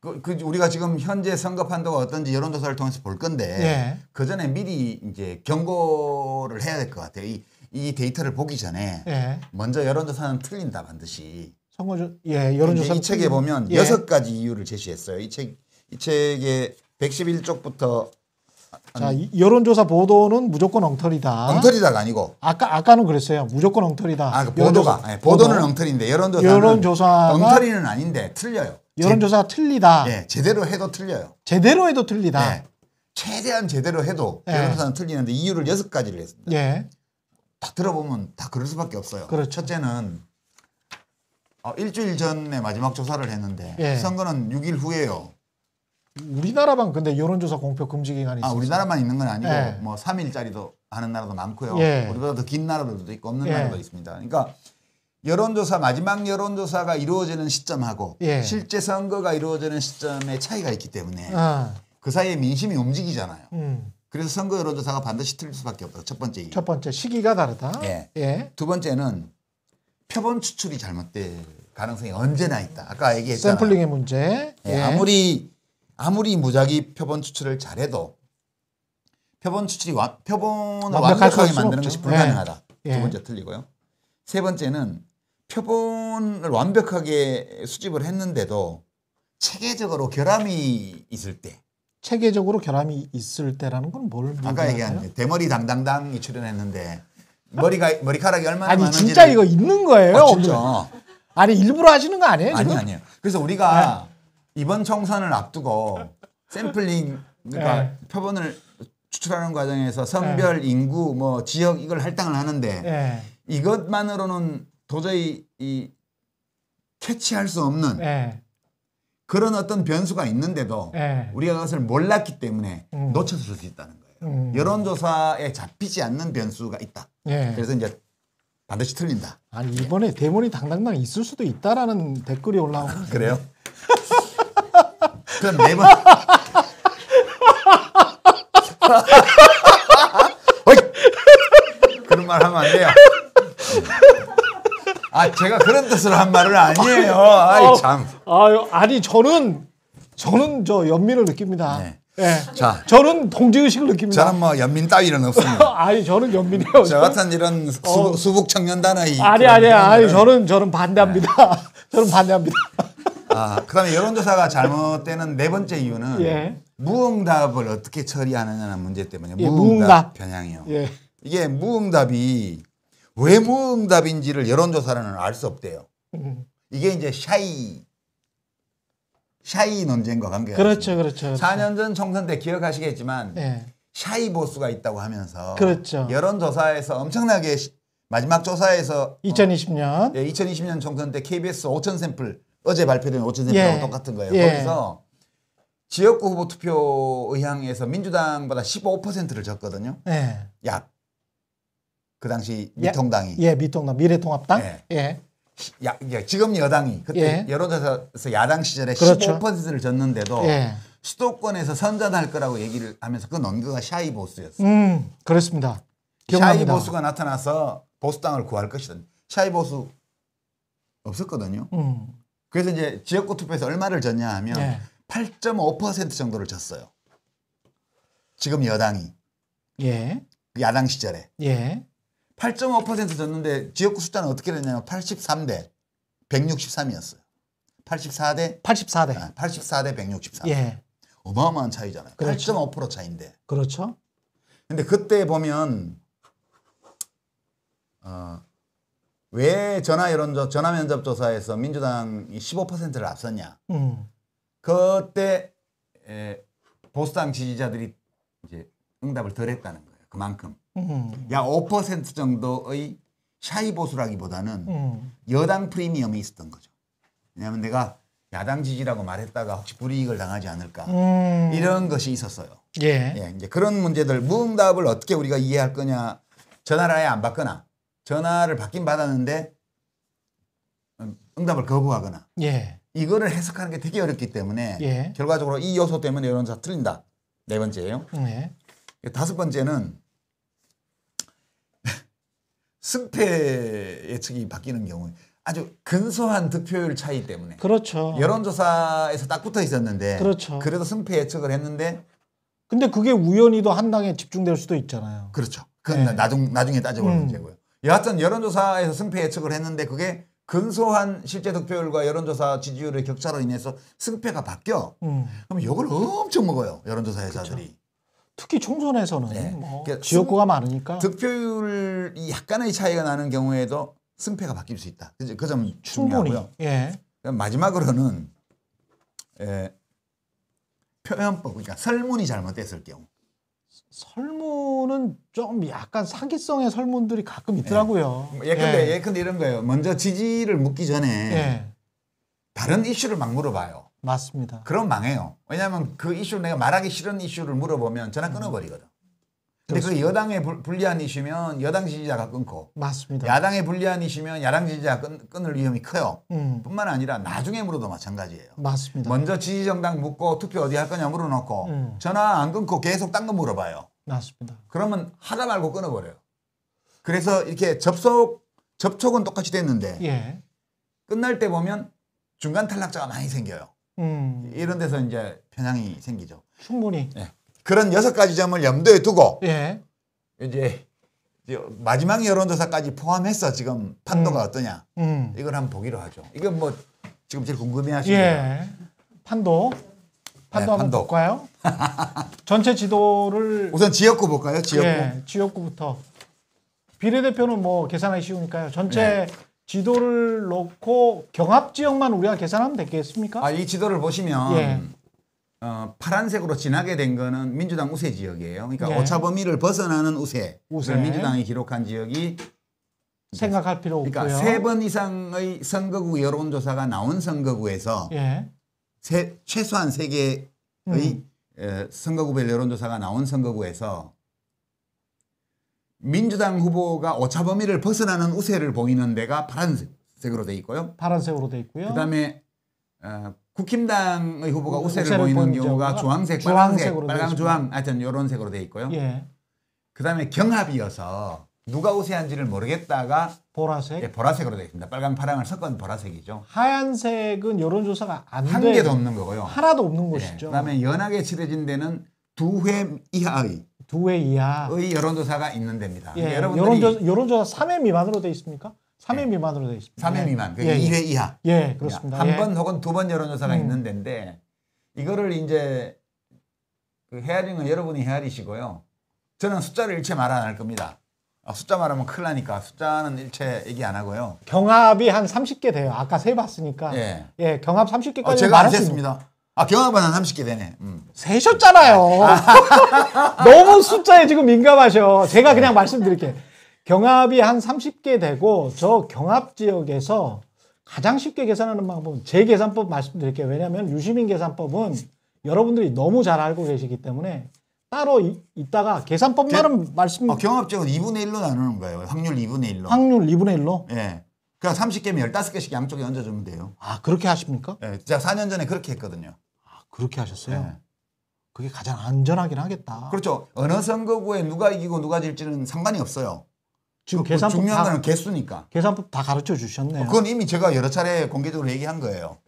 그, 그 우리가 지금 현재 선거 판도가 어떤지 여론조사를 통해서 볼 건데 예. 그 전에 미리 이제 경고를 해야 될 것 같아요. 이이 데이터를 보기 전에 예. 먼저 여론조사는 틀린다 반드시. 선거조 예 여론조사 이 책에 보면 여섯 예. 가지 이유를 제시했어요. 이 책 이 책에 111쪽부터 자 여론조사 보도는 무조건 엉터리다. 엉터리다가 아니고 아까 아까는 그랬어요. 무조건 엉터리다. 아, 그 보도가 네, 보도는 보도. 엉터리인데 여론조사는 여론조사 엉터리는 아닌데 틀려요. 여론조사 제, 틀리다. 예, 제대로 해도 틀려요. 제대로 해도 틀리다. 예, 최대한 제대로 해도 예. 여론조사는 틀리는데 이유를 여섯 가지를 했습니다. 예. 딱 들어보면 다 그럴 수밖에 없어요. 그렇죠. 첫째는 어, 일주일 전에 마지막 조사를 했는데 예. 선거는 6일 후에요. 우리나라만 근데 여론조사 공표 금지 기간이 있어요. 아, 우리나라만 있는 건 아니고 예. 뭐 3일짜리도 하는 나라도 많고요. 예. 우리보다 더 긴 나라들도 있고 없는 예. 나라도 있습니다. 그러니까 여론조사 마지막 여론조사가 이루어지는 시점하고 예. 실제 선거가 이루어지는 시점에 차이가 있기 때문에 아. 그 사이에 민심이 움직이잖아요. 음. 그래서 선거 여론조사가 반드시 틀릴 수밖에 없다. 첫 번째. 이유. 첫 번째 시기가 다르다. 예. 예. 두 번째는 표본 추출이 잘못될 가능성이 언제나 있다. 아까 얘기했잖아 샘플링의 문제. 예. 예. 아무리 아무리 무작위 표본 추출을 잘해도 표본 추출이 와, 표본을 완벽하게 만드는 없죠. 것이 불가능하다. 예. 두 예. 번째 틀리고요. 세 번째는 표본을 완벽하게 수집을 했는데도 체계적으로 결함이 있을 때 체계적으로 결함이 있을 때라는 건뭘 아까 얘기한 게 대머리 당당당이 출연했는데 머리가 머리카락이 얼마나 아니 많은지 진짜 이거 있는 거예요? 아, 진짜. 아니 일부러 하시는 거 아니에요? 아니 아니요. 그래서 우리가 네. 이번 총선을 앞두고 샘플링 그러니까 네. 표본을 추출하는 과정에서 성별, 네. 인구, 뭐 지역 이걸 할당을 하는데 네. 이것만으로는 도저히 이 캐치할 수 없는 네. 그런 어떤 변수가 있는데도 네. 우리가 그것을 몰랐기 때문에 음. 놓쳤을 수 있다는 거예요. 음. 여론조사에 잡히지 않는 변수가 있다. 네. 그래서 이제 반드시 틀린다. 아니 이번에 대문이 당당당 있을 수도 있다라는 댓글이 올라오고 아, 그래요? 그럼 네번 그런 말 하면 안 돼요. 아 제가 그런 뜻으로 한 말은 아니에요. 아이 어, 참. 아 아니 저는 저는 저 연민을 느낍니다. 네. 네. 자, 저는 동지 의식을 느낍니다. 저는 뭐 연민 따위는 없습니다. 아니 저는 연민이요. 저 같은 이런 어. 수, 북 청년단의 아니 아니 아니 저는 저는 반대합니다. 네. 저는 반대합니다. 아 그다음에 여론조사가 잘못되는 네 번째 이유는 예. 무응답을 어떻게 처리하느냐는 문제 때문에 예, 무응답, 무응답, 편향이요. 예. 이게 무응답이 왜 무응답인지를 여론조사로는 알 수 없대요. 음. 이게 이제 샤이 샤이 논쟁과 관계가 그렇죠, 그렇죠, 그렇죠. 4년 전 총선 때 기억하시겠지만 네. 샤이 보수가 있다고 하면서 그렇죠. 여론조사에서 엄청나게 마지막 조사에서 2020년 어, 예, 2020년 총선 때 KBS 5천 샘플 어제 발표된 5천 샘플하고 예. 똑같은 거예요. 예. 거기서 지역구 후보 투표 의향에서 민주당보다 15%를 졌거든요. 예. 약그 당시 예. 미통당이 예, 미통당 미래통합당 예. 예. 야, 예, 지금 여당이 그때 예. 여론조사에서 야당 시절에 그렇죠. 15%를 졌는데도 예. 수도권에서 선전할 거라고 얘기를 하면서 그 논거가 샤이 보수였어요. 음, 그렇습니다. 기억납니다. 샤이 보수가 나타나서 보수당을 구할 것이다. 샤이 보수 없었거든요. 음. 그래서 이제 지역구 투표에서 얼마를 졌냐 하면 예. 8.5% 정도를 졌어요. 지금 여당이 예. 야당 시절에 예. 8.5% 졌는데 지역구 숫자는 어떻게 됐냐면 83대 163이었어요. 84대 84대 아, 84대 163. 예. 어마어마한 차이잖아요. 그렇죠. 8.5% 차인데. 그렇죠. 근데 그때 보면 어, 왜 전화 여론조 전화 면접 조사에서 민주당이 15%를 앞섰냐? 음. 그때 에, 보수당 지지자들이 이제 응답을 덜했다는 거예요. 그만큼. 음. 약5% 정도의 샤이 보수라기보다는 음. 여당 프리미엄이 있었던 거죠. 왜냐하면 내가 야당 지지라고 말했다가 혹시 불이익을 당하지 않을까 음. 이런 것이 있었어요. 예. 예. 이제 그런 문제들 무응답을 어떻게 우리가 이해할 거냐 전화를 아예 안 받거나 전화를 받긴 받았는데 음, 응답을 거부하거나 예. 이거를 해석하는 게 되게 어렵기 때문에 예. 결과적으로 이 요소 때문에 여론조사 틀린다. 네 번째예요. 음, 예. 다섯 번째는 승패 예측이 바뀌는 경우에 아주 근소한 득표율 차이 때문에 그렇죠. 여론조사에서 딱 붙어 있었는데 그렇죠. 그래도 승패 예측을 했는데 근데 그게 우연히도 한 당에 집중될 수도 있잖아요. 그렇죠. 그건 네. 나중, 나중에 따져볼 음. 문제고요. 여하튼 여론조사에서 승패 예측을 했는데 그게 근소한 실제 득표율과 여론조사 지지율의 격차로 인해서 승패가 바뀌어. 음. 그럼 욕을 엄청 먹어요. 여론조사 회사들이. 그렇죠. 특히 총선에서는 네. 뭐 그러니까 지역구가 승, 많으니까 득표율이 약간의 차이가 나는 경우에도 승패가 바뀔 수 있다. 그점 그 중요하고요. 예. 그러니까 마지막으로는 예, 표현법 그러니까 설문이 잘못됐을 경우. 설문은 좀 약간 사기성의 설문들이 가끔 있더라고요. 예. 예컨대 예. 예컨대 예, 이런 거예요. 먼저 지지를 묻기 전에 예. 다른 이슈를 막 물어봐요. 맞습니다. 그럼 망해요. 왜냐하면 그 이슈 내가 말하기 싫은 이슈를 물어보면 전화 음. 끊어버리거든. 근데 그 여당에 불리한 이슈면 여당 지지자가 끊고 맞습니다. 야당에 불리한 이슈면 야당 지지자가 끊, 끊을 위험이 커요. 음. 뿐만 아니라 나중에 물어도 마찬가지예요. 맞습니다. 먼저 지지 정당 묻고 투표 어디 할 거냐 물어놓고 음. 전화 안 끊고 계속 딴 거 물어봐요. 맞습니다. 그러면 하다 말고 끊어버려요. 그래서 이렇게 접속 접촉은 똑같이 됐는데 예. 끝날 때 보면 중간 탈락자가 많이 생겨요. 음. 이런 데서 이제 편향이 생기죠. 충분히. 네. 그런 여섯 가지 점을 염두에 두고 예. 이제 마지막 여론조사까지 포함해서 지금 판도가 음. 어떠냐 음. 이걸 한번 보기로 하죠. 이건 뭐 지금 제일 궁금해하시는 예. 판도 판도 네, 한번 볼까요? 전체 지도를 우선 지역구 볼까요? 지역구 예, 지역구부터 비례대표는 뭐 계산하기 쉬우니까요. 전체 네. 지도를 놓고 경합 지역만 우리가 계산하면 되겠습니까? 아, 이 지도를 보시면 예. 어, 파란색으로 진하게 된 거는 민주당 우세 지역이에요. 그러니까 예. 오차 범위를 벗어나는 우세. 우세. 민주당이 기록한 지역이 생각할 필요 그러니까 없고요. 그러니까 세 번 이상의 선거구 여론조사가 나온 선거구에서 예. 세, 최소한 세 개의 음. 어, 선거구별 여론조사가 나온 선거구에서 민주당 후보가 오차범위를 벗어나는 우세를 보이는 데가 파란색으로 돼 있고요. 파란색으로 돼 있고요. 그다음에 어, 국힘당의 후보가 그 우세를, 우세를 보이는 경우가 주황색, 주황색 빨간색, 빨강, 주황 하여튼 요런 색으로 돼 있고요. 예. 그다음에 경합이어서 누가 우세한지를 모르겠다가 보라색? 예, 보라색으로 되어 있습니다. 빨강, 파랑을 섞은 보라색이죠. 하얀색은 여론조사가 안한 개도 없는 거고요. 하나도 없는 예, 것이죠. 예, 그다음에 연하게 칠해진 데는 두 회 이하의 두회 이하의 여론조사가 있는 데입니다. 예, 여러분들이 여론조, 여론조사 3회 미만으로 돼 있습니까? 3회 예. 미만으로 돼 있습니다. 3회 예. 미만, 예. 2회 예. 이하. 예, 그렇습니다. 한번 예. 혹은 두 번 여론조사가 음. 있는 데인데 이거를 이제 그 헤아링은 여러분이 헤아리시고요. 저는 숫자를 일체 말 안 할 겁니다. 아, 숫자 말하면 큰일 나니까 숫자는 일체 얘기 안 하고요. 경합이 한 30개 돼요. 아까 세 봤으니까. 예. 예, 경합 30개까지 어, 제가 말했습니다. 아경합은한 30개 되네. 음. 세셨잖아요. 너무 숫자에 지금 민감하셔. 제가 그냥 네. 말씀드릴게요. 경합이 한 30개 되고 저 경합 지역에서 가장 쉽게 계산하는 방법은 제 계산법 말씀드릴게요. 왜냐하면 유시민 계산법은 여러분들이 너무 잘 알고 계시기 때문에 따로 이, 있다가 계산법만은 말씀. 어, 아, 경합적은 2분의 1로 나누는 거예요. 확률 2분의 1로. 확률 2분의 1로? 예. 그냥 30개면 15개씩 양쪽에 얹어주면 돼요. 아, 그렇게 하십니까? 예. 제가 4년 전에 그렇게 했거든요. 그렇게 하셨어요? 네. 그게 가장 안전하긴 하겠다. 그렇죠. 어느 선거구에 누가 이기고 누가 질지는 상관이 없어요. 지금 그, 계산법 중요한 건 개수니까. 계산법 다 가르쳐 주셨네요. 어, 그건 이미 제가 여러 차례 공개적으로 얘기한 거예요.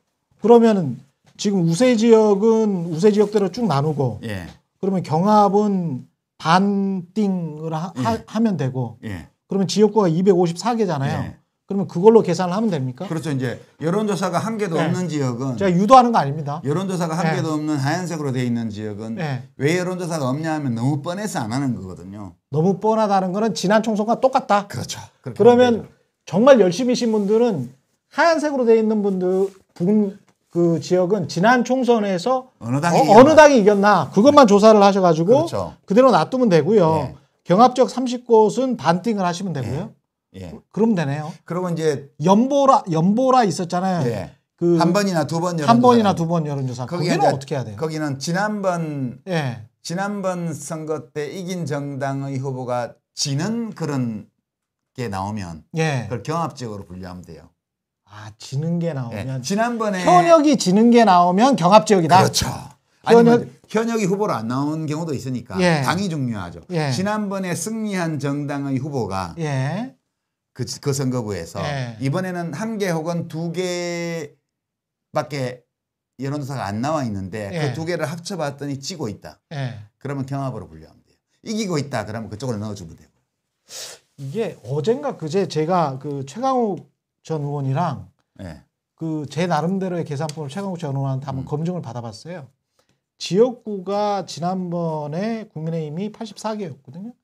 그러면은 지금 우세 지역은 우세 지역대로 쭉 나누고 예. 그러면 경합은 반띵을 하, 예. 면 되고 예. 그러면 지역구가 254개잖아요. 그러면 그걸로 계산을 하면 됩니까? 그렇죠. 이제 여론조사가 한 개도 네. 없는 지역은 제가 유도하는 거 아닙니다. 여론조사가 한 네. 개도 없는 하얀색으로 돼 있는 지역은 네. 왜 여론조사가 없냐 하면 너무 뻔해서 안 하는 거거든요. 너무 뻔하다는 거는 지난 총선과 똑같다. 그렇죠. 그러면 정말 열심히신 분들은 하얀색으로 돼 있는 분들 분, 그 지역은 지난 총선에서 어느 당이, 어, 이겼나. 어느 당이 이겼나 그것만 조사를 하셔가지고 그렇죠. 그대로 놔두면 되고요. 네. 경합적 30곳은 반띵을 하시면 되고요. 네. 예. 그럼 되네요. 그러면 이제 연보라 연보라 있었잖아요. 예. 그한 번이나 두번한 번이나 두 번 여론조사. 거기는 어떻게 해야 돼요? 거기는 지난번 예. 지난번 선거 때 이긴 정당의 후보가 지는 그런 게 나오면 예. 그걸 경합적으로 분류하면 돼요. 아 지는 게 나오면 예. 지난번에 현역이 지는 게 나오면 경합 지이다 그렇죠. 현역... 현역이 후보로 안 나온 경우도 있으니까 예. 당이 중요하죠. 예. 지난번에 승리한 정당의 후보가 예. 그, 그 선거구에서 네. 이번에는 한 개 혹은 두 개밖에 여론조사가 안 나와 있는데 네. 그 그두 예. 개를 합쳐봤더니 지고 있다. 네. 그러면 경합으로 분류하면 돼요. 이기고 있다. 그러면 그쪽으로 넣어주면 되고. 이게 어젠가 그제 제가 그 최강욱 전 의원이랑 그 제 나름대로의 계산법을 최강욱 전 의원한테 한번 음. 검증을 받아봤어요. 지역구가 지난번에 국민의힘이 84개였거든요.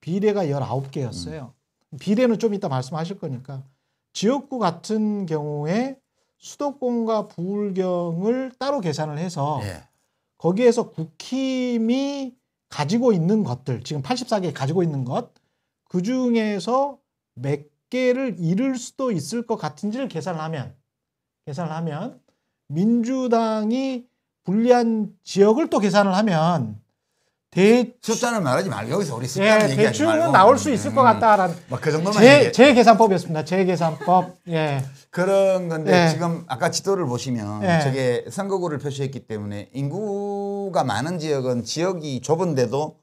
비례가 19개였어요. 음. 비례는 좀 이따 말씀하실 거니까 지역구 같은 경우에 수도권과 부울경을 따로 계산을 해서 예. 거기에서 국힘이 가지고 있는 것들 지금 84개 가지고 있는 것 그 중에서 몇 개를 잃을 수도 있을 것 같은지를 계산하면 을 계산을 하면 민주당이 불리한 지역을 또 계산을 하면 대... 숫자는 말하지 말고 여기서 우리 숫자는 예, 얘기하지 대충은 말고. 나올 수 있을 것 음. 같다라는 뭐 그 정도만 제, 얘기해. 제 계산법이었습니다. 제 계산법. 예. 그런 건데 예. 지금 아까 지도를 보시면 예. 저게 선거구를 표시했기 때문에 인구가 많은 지역은 지역이 좁은데도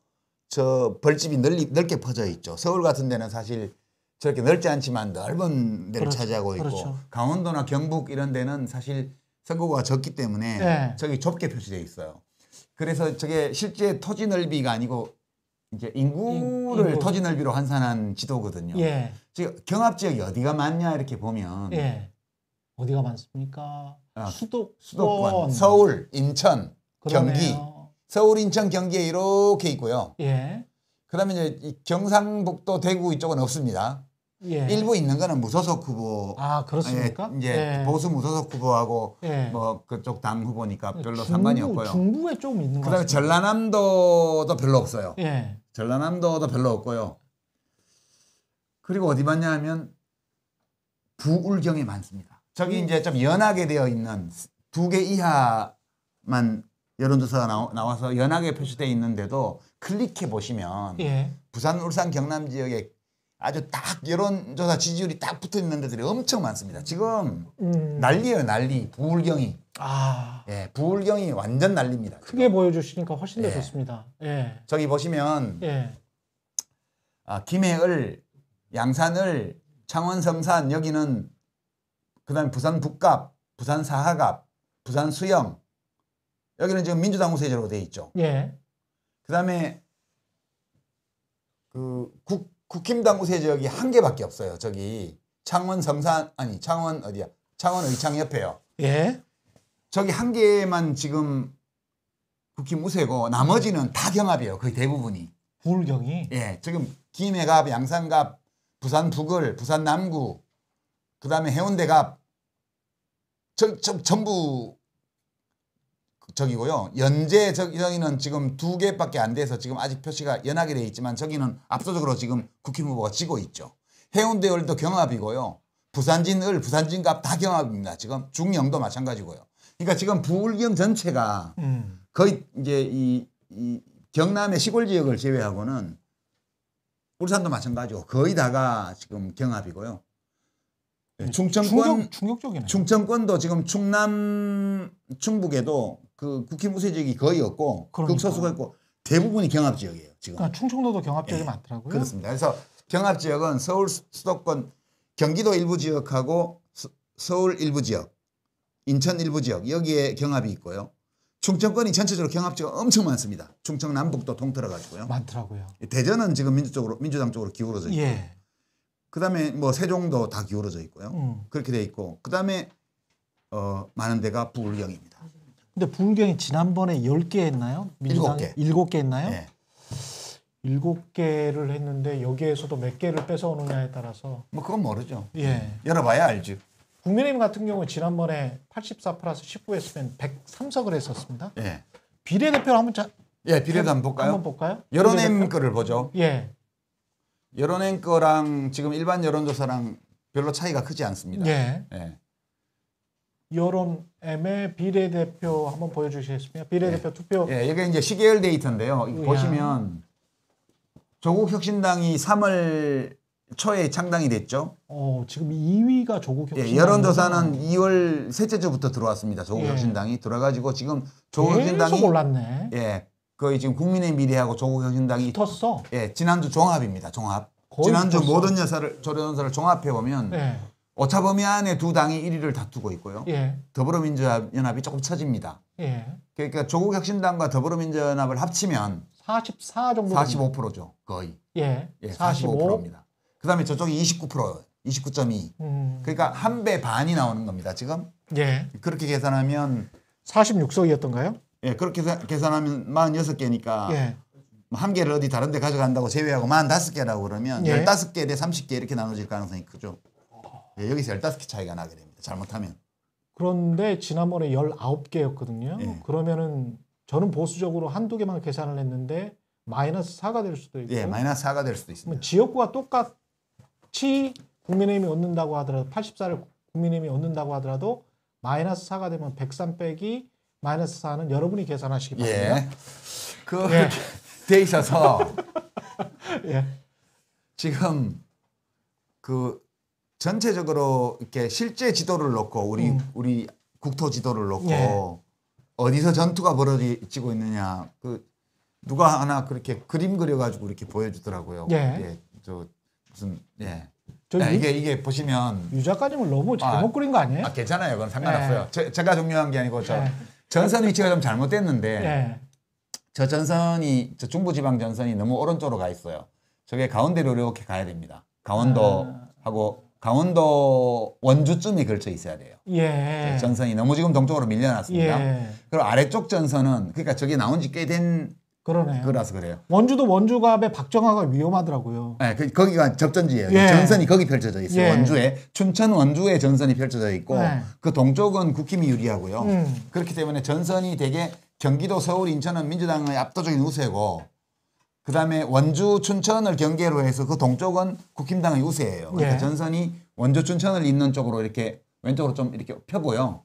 저 벌집이 넓 넓게 퍼져 있죠. 서울 같은 데는 사실 저렇게 넓지 않지만 넓은 데를 그렇죠. 차지하고 있고 그렇죠. 강원도나 경북 이런 데는 사실 선거구가 적기 때문에 예. 저기 좁게 표시돼 있어요. 그래서 저게 실제 토지 넓이가 아니고 이제 인구를 인구. 토지 넓이로 환산한 지도거든요. 예. 지금 경합 지역이 어디가 많냐 이렇게 보면 예. 어디가 많습니까? 아, 수도권. 수도권, 서울, 인천, 그러네요. 경기. 서울, 인천, 경기에 이렇게 있고요. 예. 그다음에 이제 경상북도, 대구 이쪽은 없습니다. 예. 일부 있는 거는 무소속 후보. 아 그렇습니까? 예, 이제 예. 보수 무소속 후보하고 예. 뭐 그쪽 당 후보니까 예, 별로 중부, 상관이 없고요. 중부에 좀 있는 거. 그다음에 전라남도도 별로 없어요. 예. 전라남도도 별로 없고요. 그리고 어디 봤냐 하면 부울경이 많습니다. 저기 음. 이제 좀 연하게 되어 있는 두 개 이하만 여론조사가 나와, 서 연하게 표시돼 있는데도 클릭해 보시면 예. 부산, 울산, 경남 지역에 아주 딱 여론조사 지지율이 딱 붙어 있는 데들이 엄청 많습니다. 지금 음. 난리예요, 난리. 부울경이. 아. 예, 부울경이 완전 난리입니다. 크게 지금. 보여주시니까 훨씬 더 예. 좋습니다. 예. 저기 보시면 예. 아, 김해을, 양산을, 창원 성산 여기는 그다음에 부산 북갑, 부산 사하갑, 부산 수영 여기는 지금 민주당 우세제로 돼 있죠. 예. 그다음에 그 국, 국힘당구 세 지역이 한 개밖에 없어요. 저기 창원 성산 아니 창원 어디야? 창원 의창 옆에요. 예. 저기 한 개만 지금 국힘 우세고 나머지는 다 경합이에요. 거의 대부분이. 부울경이. 예. 지금 김해갑, 양산갑, 부산 북을, 부산 남구, 그다음에 해운대갑 저, 저, 전부 적이고요. 연재 적, 저는 지금 두 개밖에 안 돼서 지금 아직 표시가 연하게 돼 있지만 저기는 압도적으로 지금 국힘 후보가 지고 있죠. 해운대을도 경합이고요. 부산진을 부산진갑 다 경합입니다. 지금 중영도 마찬가지고요. 그러니까 지금 부울경 전체가 음. 거의 이제 이, 이 경남의 시골 지역을 제외하고는 울산도 마찬가지고 거의 다가 지금 경합이고요. 음. 충청권 충격, 충격적이네. 충청권도 지금 충남 충북에도 그 국회 무소지역이 거의 없고 그러니까. 극소수가 있고 대부분이 경합 지역이에요. 지금. 그러니까 충청도도 경합 지역이 예. 많더라고요. 그렇습니다. 그래서 경합 지역은 서울 수도권 경기도 일부 지역하고 수, 서울 일부 지역, 인천 일부 지역 여기에 경합이 있고요. 충청권이 전체적으로 경합 지역 엄청 많습니다. 충청 남북도 통틀어 가지고요. 많더라고요. 대전은 지금 민주 쪽으로 민주당 쪽으로 기울어져 있고. 예. 그다음에 뭐 세종도 다 기울어져 있고요. 음. 그렇게 돼 있고 그다음에 어 많은 데가 부울경입니다. 근데 부울경이 지난번에 열 개 했나요? 7개. 7개 했나요? 네. 7개를 했는데 여기에서도 몇 개를 뺏어오느냐에 따라서 뭐 그건 모르죠. 예. 열어봐야 알죠. 국민의힘 같은 경우 지난번에 84 플러스 19 했으면 103석을 했었습니다. 예. 비례대표 한번 자, 예, 비례도 한번 볼까요? 한번 볼까요? 여론행 거를 보죠. 예. 여론행 거랑 지금 일반 여론조사랑 별로 차이가 크지 않습니다. 예. 예. 여론M의 비례대표 한번 보여주시겠습니까? 비례대표 예. 투표. 예, 이게 이제 시계열 데이터인데요. 이야. 예. 보시면 조국혁신당이 3월 초에 창당이 됐죠. 어, 지금 2위가 조국혁신당. 예, 여론조사는 2월 셋째 주부터 들어왔습니다. 조국혁신당이 예. 들어가지고 지금 조국혁신당이 계속 올랐네. 예, 거의 지금 국민의 미래하고 조국혁신당이 붙었어. 예, 지난주 종합입니다. 종합. 지난주 붙었어. 모든 여사를 조례 전사를 종합해 보면. 예. 오차범위 안에 두 당이 1위를 다투고 있고요. 예. 더불어민주연합이 조금 처집니다. 예. 그러니까 조국혁신당과 더불어민주연합을 합치면 44 정도 45%죠. 거의. 예. 예 45? 입니다 그다음에 저쪽이 29%, 29.2. 음. 그러니까 한 배 반이 나오는 겁니다. 지금. 예. 그렇게 계산하면 46석이었던가요? 예. 그렇게 계산하면 46개니까 예. 한 개를 어디 다른 데 가져간다고 제외하고 45개라고 그러면 예. 15개 대 30개 이렇게 나눠질 가능성이 크죠. 예, 여기서 15개 차이가 나게 됩니다. 잘못하면. 그런데 지난번에 19개였거든요. 예. 그러면은 저는 보수적으로 한두 개만 계산을 했는데 마이너스 4가 될 수도 있고. 예, 마이너스 4가 될 수도 있습니다. 지역구가 똑같이 국민의힘이 얻는다고 하더라도 84를 국민의힘이 얻는다고 하더라도 마이너스 4가 되면 103 빼기 마이너스 4는 여러분이 계산하시기 예. 바랍니다. 예. 그 예. 돼 있어서 예. 지금 그 전체적으로 이렇게 실제 지도를 놓고 우리 음. 우리 국토 지도를 놓고 예. 어디서 전투가 벌어지고 있느냐 그 누가 하나 그렇게 그림 그려가지고 이렇게 보여주더라고요. 예. 예. 저 무슨 예. 네, 유, 이게 이게 보시면 유 작가님을 너무 아, 잘못 아, 그린 거 아니에요? 아, 괜찮아요. 그건 상관없어요. 예. 제, 가 중요한 게 아니고 저 예. 전선 위치가 좀 잘못됐는데 예. 저 전선이 저 중부지방 전선이 너무 오른쪽으로 가 있어요. 저게 가운데로 이렇게 가야 됩니다. 강원도하고 아. 강원도 원주쯤이 걸쳐 있어야 돼요. 예. 네, 전선이 너무 지금 동쪽으로 밀려났습니다. 예. 그리고 아래쪽 전선은 그러니까 저게 나온 지 꽤된 그러네요. 그라서 그래요. 원주도 원주갑에 박정화가 위험하더라고요. 네, 그, 거기가 접전지예요. 예. 전선이 거기 펼쳐져 있어요. 예. 원주에 춘천 원주에 전선이 펼쳐져 있고 네. 그 동쪽은 국힘이 유리하고요. 음. 그렇기 때문에 전선이 되게 경기도 서울 인천은 민주당의 압도적인 우세고 그 다음에 원주 춘천을 경계로 해서 그 동쪽은 국힘당의 우세예요. 그러니까 예. 전선이 원주 춘천을 있는 쪽으로 이렇게 왼쪽으로 좀 이렇게 펴고요.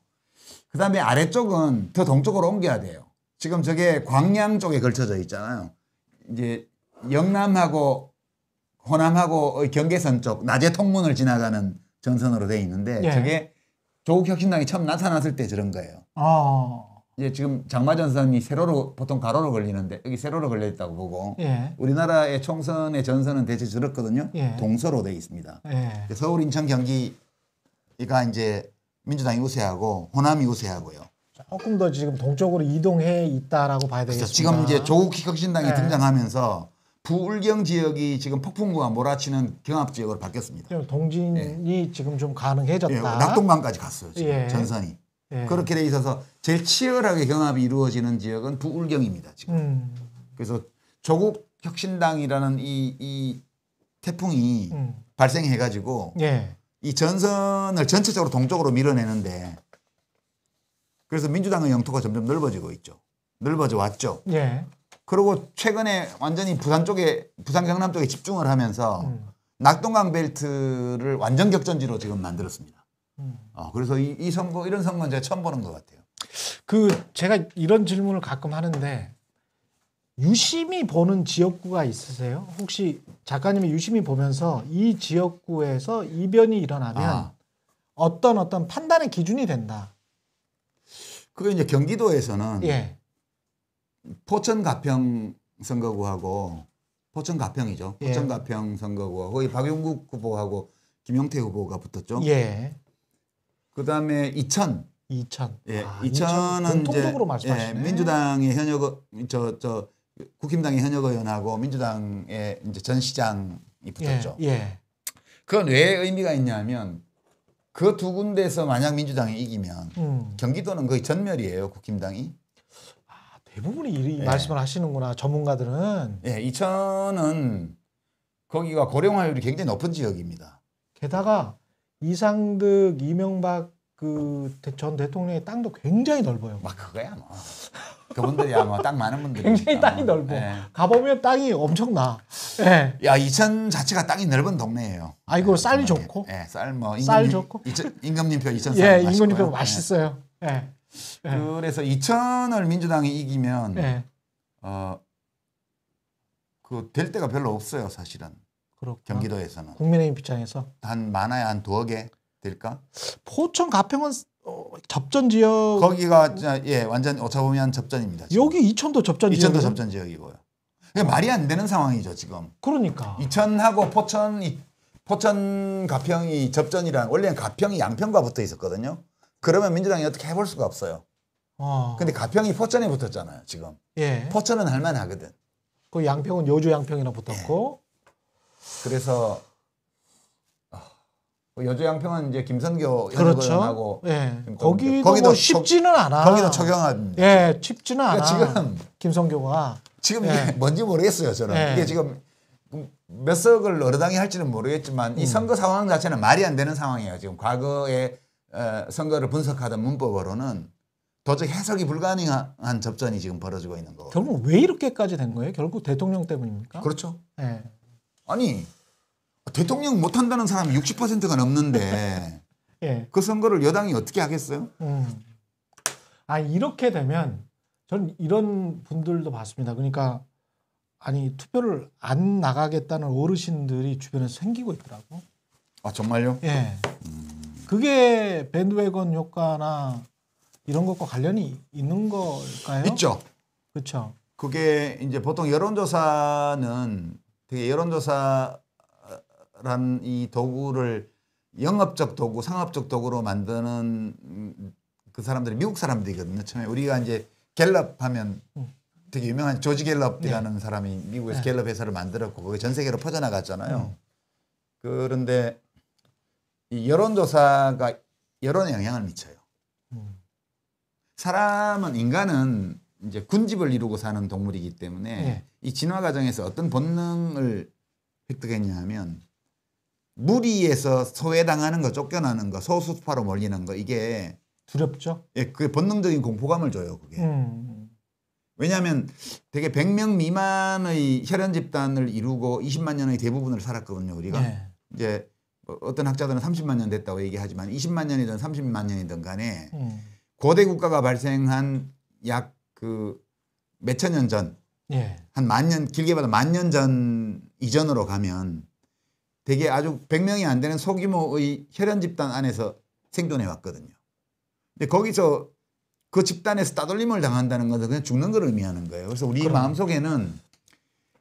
그 다음에 아래쪽은 더 동쪽으로 옮겨야 돼요. 지금 저게 광양 쪽에 걸쳐져 있잖아요. 이제 영남하고 호남하고 경계선 쪽 낮에 통문을 지나가는 전선으로 돼 있는데 예. 저게 조국혁신당이 처음 나타났을 때 저런 거예요. 아. 이제 지금 장마전선이 세로로 보통 가로로 걸리는데 여기 세로로 걸려 있다고 보고 예. 우리나라의 총선의 전선은 대체 저렇거든요. 예. 동서로 돼 있습니다. 예. 서울, 인천, 경기가 이제 민주당이 우세하고 호남이 우세하고요. 조금 더 지금 동쪽으로 이동해 있다라고 봐야 되겠죠 지금 이제 조국 희혁신당이 예. 등장하면서 부울경 지역이 지금 폭풍구가 몰아치는 경합 지역으로 바뀌었습니다. 동진이 예. 지금 좀 가능해졌다. 예, 낙동강까지 갔어요. 지금 전선이. 예. 그렇게 돼 있어서 제일 치열하게 경합이 이루어지는 지역은 부울경입니다 지금. 음. 그래서 조국 혁신당이라는 이, 이 태풍이 음. 발생해가지고 예. 이 전선을 전체적으로 동쪽으로 밀어내는데 그래서 민주당의 영토가 점점 넓어지고 있죠. 넓어져 왔죠. 예. 그리고 최근에 완전히 부산 쪽에 부산 경남 쪽에 집중을 하면서 음. 낙동강 벨트를 완전 격전지로 지금 만들었습니다. 어, 그래서 이, 이 선거 이런 선거는 제가 처음 보는 것 같아요. 그 제가 이런 질문을 가끔 하는데 유심히 보는 지역구가 있으세요? 혹시 작가님이 유심히 보면서 이 지역구에서 이변이 일어나면 아. 어떤 어떤 판단의 기준이 된다. 그게 이제 경기도에서는 예. 포천 가평 선거구하고 포천 가평이죠. 포천 가평 예. 선거구하고 박용국 후보하고 김용태 후보가 붙었죠. 예. 그다음에 이천. 이천. 예, 아, 이천은 이제 예, 민주당의 현역 저저 저, 국힘당의 현역 의원하고 민주당의 이제 전 시장이 붙었죠. 예, 예. 그건 왜 의미가 있냐면 그 두 군데에서 만약 민주당이 이기면 음. 경기도는 거의 전멸이에요 국힘당이. 아 대부분이 이 예. 말씀을 하시는구나 전문가들은. 예, 이천은 거기가 고령화율이 굉장히 높은 지역입니다. 게다가 이상득, 이명박 그 전 대통령의 땅도 굉장히 넓어요. 막 그거야 뭐. 그분들이야 뭐땅 많은 분들. 굉장히 땅이 넓어. 네. 가보면 땅이 엄청나. 네. 야 이천 자체가 땅이 넓은 동네예요. 아 이거 네, 쌀이 좋고. 예, 쌀뭐 쌀 좋고. 이천, 임금님표 이천 쌀. 예, 임금님표 맛있어요. 예. 그래서 이천을 민주당이 이기면 어그 될 데가 별로 없어요 사실은. 그렇구나. 경기도에서는 국민의힘 입장에서 한 많아야 한 두어 개 될까? 포천 가평은 어, 접전 지역 거기가 예 완전 오차범위 접전입니다. 지금. 여기 이천도 접전 지역 이천도 접전 지역이고요. 그러 니까 말이 안 되는 상황이죠 지금. 그러니까 이천하고 포천 이, 포천 가평이 접전이란 원래는 가평이 양평과 붙어 있었거든요. 그러면 민주당이 어떻게 해볼 수가 없어요. 어. 근데 가평이 포천에 붙었잖아요 지금. 예. 포천은 할만하거든. 그 양평은 요주 양평이나 붙었고. 예. 그래서 아, 뭐 여주양평은 이제 김선교 연구원하고 그렇죠. 예. 거기도, 거기도 뭐 쉽지는 않아. 거기도 적용한. 예, 쉽지는 그러니까 지금 김선교가 지금 예. 이게 뭔지 모르겠어요. 저는 예. 이게 지금 몇 석을 어르당이 할지는 모르겠지만 음. 이 선거 상황 자체는 말이 안 되는 상황이에요. 지금 과거에 어, 선거를 분석하던 문법으로는 도저히 해석이 불가능한 접전이 지금 벌어지고 있는 거 결국 왜 이렇게까지 된 거예요? 결국 대통령 때문입니까? 그렇죠. 예. 아니 대통령 못한다는 사람이 60%가 넘는데 예. 그 선거를 여당이 어떻게 하겠어요? 음. 아 이렇게 되면 저는 이런 분들도 봤습니다. 그러니까 아니 투표를 안 나가겠다는 어르신들이 주변에 생기고 있더라고. 아 정말요? 예. 음. 그게 밴드웨건 효과나 이런 것과 관련이 있는 걸까요? 있죠. 그렇죠. 그게 이제 보통 여론조사는 되게 여론조사란 이 도구를 영업적 도구, 상업적 도구로 만드는 그 사람들이 미국 사람들이거든요. 처음에 우리가 이제 갤럽 하면 음. 되게 유명한 조지 갤럽이라는 네. 사람이 미국에서 네. 갤럽 회사를 만들었고 그게 전 세계로 퍼져나갔잖아요. 음. 그런데 이 여론조사가 여론에 영향을 미쳐요. 음. 사람은 인간은 이제 군집을 이루고 사는 동물이기 때문에 네. 이 진화 과정에서 어떤 본능을 획득했냐 하면 무리에서 소외당하는 거, 쫓겨나는 거, 소수파로 몰리는 거 이게 두렵죠. 예, 그게 본능적인 공포감을 줘요, 그게. 음. 왜냐하면 되게 100명 미만의 혈연 집단을 이루고 20만 년의 대부분을 살았거든요, 우리가. 네. 이제 어, 어떤 학자들은 30만 년 됐다고 얘기하지만 20만 년이든 30만 년이든 간에 음. 고대 국가가 발생한 약 그몇천년 전, 예. 한 만 년, 길게 봐도 만 년 전 이전으로 가면 되게 아주 100명이 안 되는 소규모의 혈연 집단 안에서 생존해 왔거든요. 근데 거기서 그 집단에서 따돌림을 당한다는 것은 그냥 죽는 걸 의미하는 거예요. 그래서 우리 그럼. 마음속에는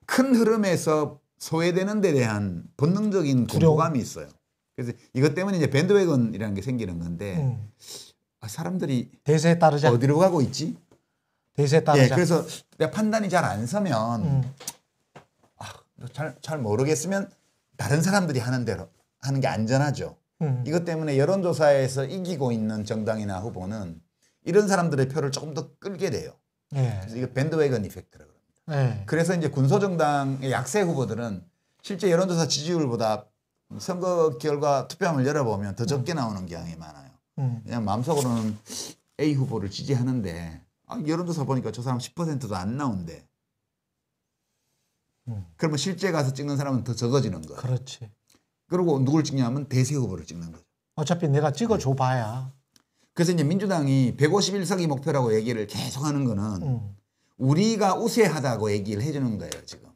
큰 흐름에서 소외되는 데 대한 본능적인 두려감이 있어요. 그래서 이것 때문에 이제 밴드웨건이라는 게 생기는 건데 음. 아, 사람들이 대세에 따르지 어디로 가고 있지? 대세 따르자. 예, 그래서 내가 판단이 잘 안 서면 음. 아, 잘, 잘 모르겠으면 다른 사람들이 하는 대로 하는 게 안전하죠. 음. 이것 때문에 여론조사에서 이기고 있는 정당이나 후보는 이런 사람들의 표를 조금 더 끌게 돼요. 예. 그래서 이거 밴드웨건 이펙트라고 합니다. 예. 그래서 이제 군소정당의 약세 후보들은 실제 여론조사 지지율보다 선거 결과 투표함을 열어보면 더 적게 음. 나오는 경향이 많아요. 음. 그냥 마음속으로는 A 후보를 지지하는데 아, 여론조사 보니까 저 사람 10%도 안 나온대. 음. 그러면 실제 가서 찍는 사람은 더 적어지는 거야. 그렇지. 그리고 누굴 찍냐면 대세 후보를 찍는 거죠. 어차피 내가 찍어줘 네. 봐야. 그래서 이제 민주당이 151석이 목표라고 얘기를 계속 하는 거는 음. 우리가 우세하다고 얘기를 해주는 거예요, 지금.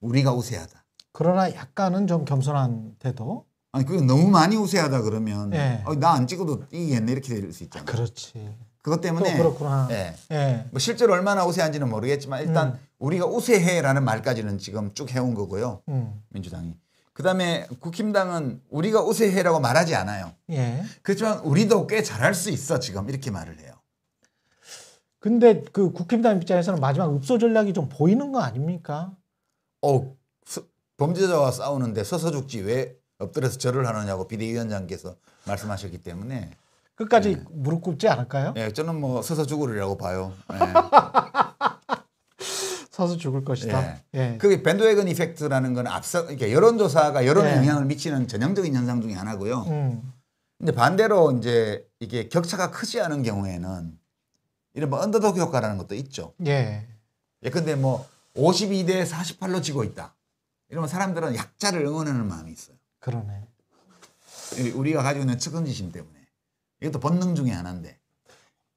우리가 우세하다. 그러나 약간은 좀 겸손한 데도 아니, 그게 너무 많이 우세하다 그러면 네. 어, 나안 찍어도 이기겠네 이렇게 될 수 있잖아. 아, 그렇지. 그것 때문에 그렇구나. 예. 예. 뭐 실제로 얼마나 우세한지는 모르겠지만 일단 음. 우리가 우세해라는 말까지는 지금 쭉 해온 거고요. 음. 민주당이. 그다음에 국힘당은 우리가 우세해라고 말하지 않아요. 예. 그렇지만 우리도 꽤 잘할 수 있어 지금 이렇게 말을 해요. 근데 그 국힘당 입장에서는 마지막 읍소 전략이 좀 보이는 거 아닙니까? 어 범죄자와 싸우는데 서서 죽지 왜 엎드려서 절을 하느냐고 비대위원장께서 말씀하셨기 때문에 끝까지 네. 무릎 꿇지 않을까요? 네, 저는 뭐 서서 죽으리라고 봐요. 네. 서서 죽을 것이다. 네. 예. 그게 밴드웨건 이펙트라는 건 앞서 그러니까 여론조사가 여론 예. 네. 영향을 미치는 전형적인 현상 중에 하나고요. 음. 근데 반대로 이제 이게 격차가 크지 않은 경우에는 이런 뭐 언더독 효과라는 것도 있죠. 예. 예컨대 뭐 52 대 48로 지고 있다. 이러면 사람들은 약자를 응원하는 마음이 있어요. 그러네. 우리가 가지고 있는 측은지심 때문에. 이것도 본능 중에 하나인데.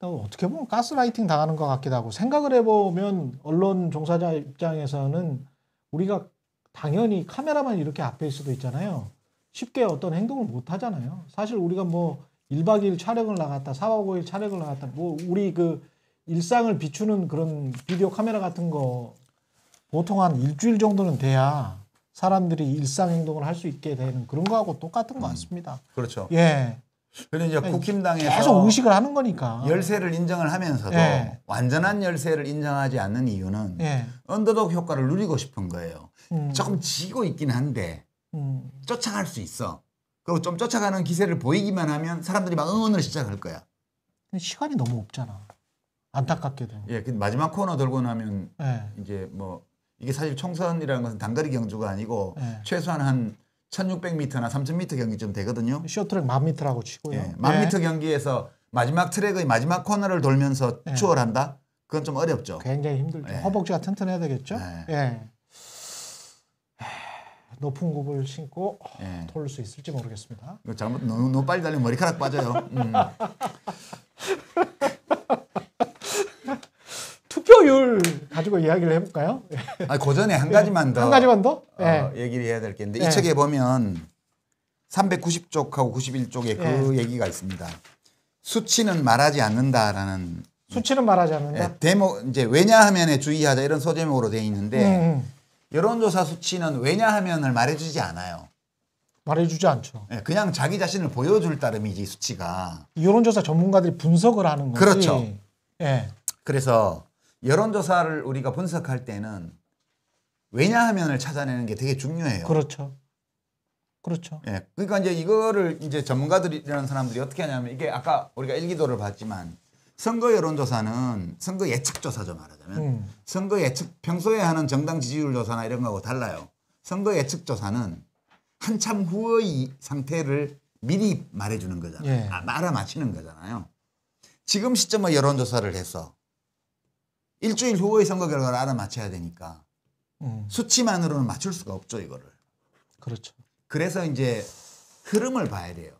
어떻게 보면 가스라이팅 당하는 것 같기도 하고 생각을 해보면 언론 종사자 입장에서는 우리가 당연히 카메라만 이렇게 앞에 있을수도 있잖아요. 쉽게 어떤 행동을 못 하잖아요. 사실 우리가 뭐 1박 2일 촬영을 나갔다, 4박 5일 촬영을 나갔다, 뭐 우리 그 일상을 비추는 그런 비디오 카메라 같은 거 보통 한 일주일 정도는 돼야 사람들이 일상 행동을 할 수 있게 되는 그런 거하고 똑같은 것 음. 같습니다. 음, 그렇죠. 예. 그런데 이제 그러니까 국힘당에서 계속 의식을 하는 거니까 열세를 인정을 하면서도 예. 완전한 열세를 인정하지 않는 이유는 예. 언더독 효과를 누리고 싶은 거예요. 음. 조금 지고 있긴 한데 음. 쫓아갈 수 있어. 그리고 좀 쫓아가는 기세를 보이기만 하면 사람들이 막 응원을 시작할 거야. 근데 시간이 너무 없잖아. 안타깝게도. 예, 그 마지막 코너 들고 나면 예. 이제 뭐 이게 사실 총선이라는 것은 단거리 경주가 아니고 예. 최소한 한 1600m나 3000m 경기쯤 되거든요. 쇼트랙 1 0 0라고 치고요. 예, 1 0 0 예. 경기에서 마지막 트랙의 마지막 코너를 돌면서 예. 추월한다? 그건 좀 어렵죠. 굉장히 힘들죠. 예. 허벅지가 튼튼해야 되겠죠. 예. 예. 높은 굽을 신고 예. 돌수 있을지 모르겠습니다. 잘못 너무, 너무 빨리 달리면 머리카락 빠져요. 음. 효율 가지고 이야기를 해볼까요? 아니, 그 전에 한 가지만 네. 더. 한 가지만 더? 어, 네. 얘기를 해야 될 게있는데 이 네. 책에 보면 390쪽하고 91쪽에 그 얘기가 있습니다. 수치는 말하지 않는다라는 수치는 말하지 않는다. 예, 대목 이제 왜냐하면에 주의하자 이런 소제목으로 되어 있는데 음, 음. 여론조사 수치는 왜냐하면을 말해주지 않아요. 말해주지 않죠. 예, 그냥 자기 자신을 보여줄 따름이지 수치가. 여론조사 전문가들이 분석을 하는 거지. 그렇죠. 예. 그래서 여론조사를 우리가 분석할 때는 왜냐하면을 찾아내는 게 되게 중요해요. 그렇죠. 그렇죠. 예. 그러니까 이제 이거를 이제 전문가들이라는 사람들이 어떻게 하냐면 이게 아까 우리가 일기도를 봤지만 선거 여론조사는 선거 예측조사죠 말하자면 음. 선거 예측 평소에 하는 정당 지지율 조사나 이런 거하고 달라요. 선거 예측조사는 한참 후의 상태를 미리 말해주는 거잖아요. 예. 아, 말아 마히는 거잖아요. 지금 시점에 여론조사를 해서 일주일 후의 선거 결과를 알아맞혀야 되니까 음. 수치만으로는 맞출 수가 없죠 이거를. 그렇죠. 그래서 이제 흐름을 봐야 돼요.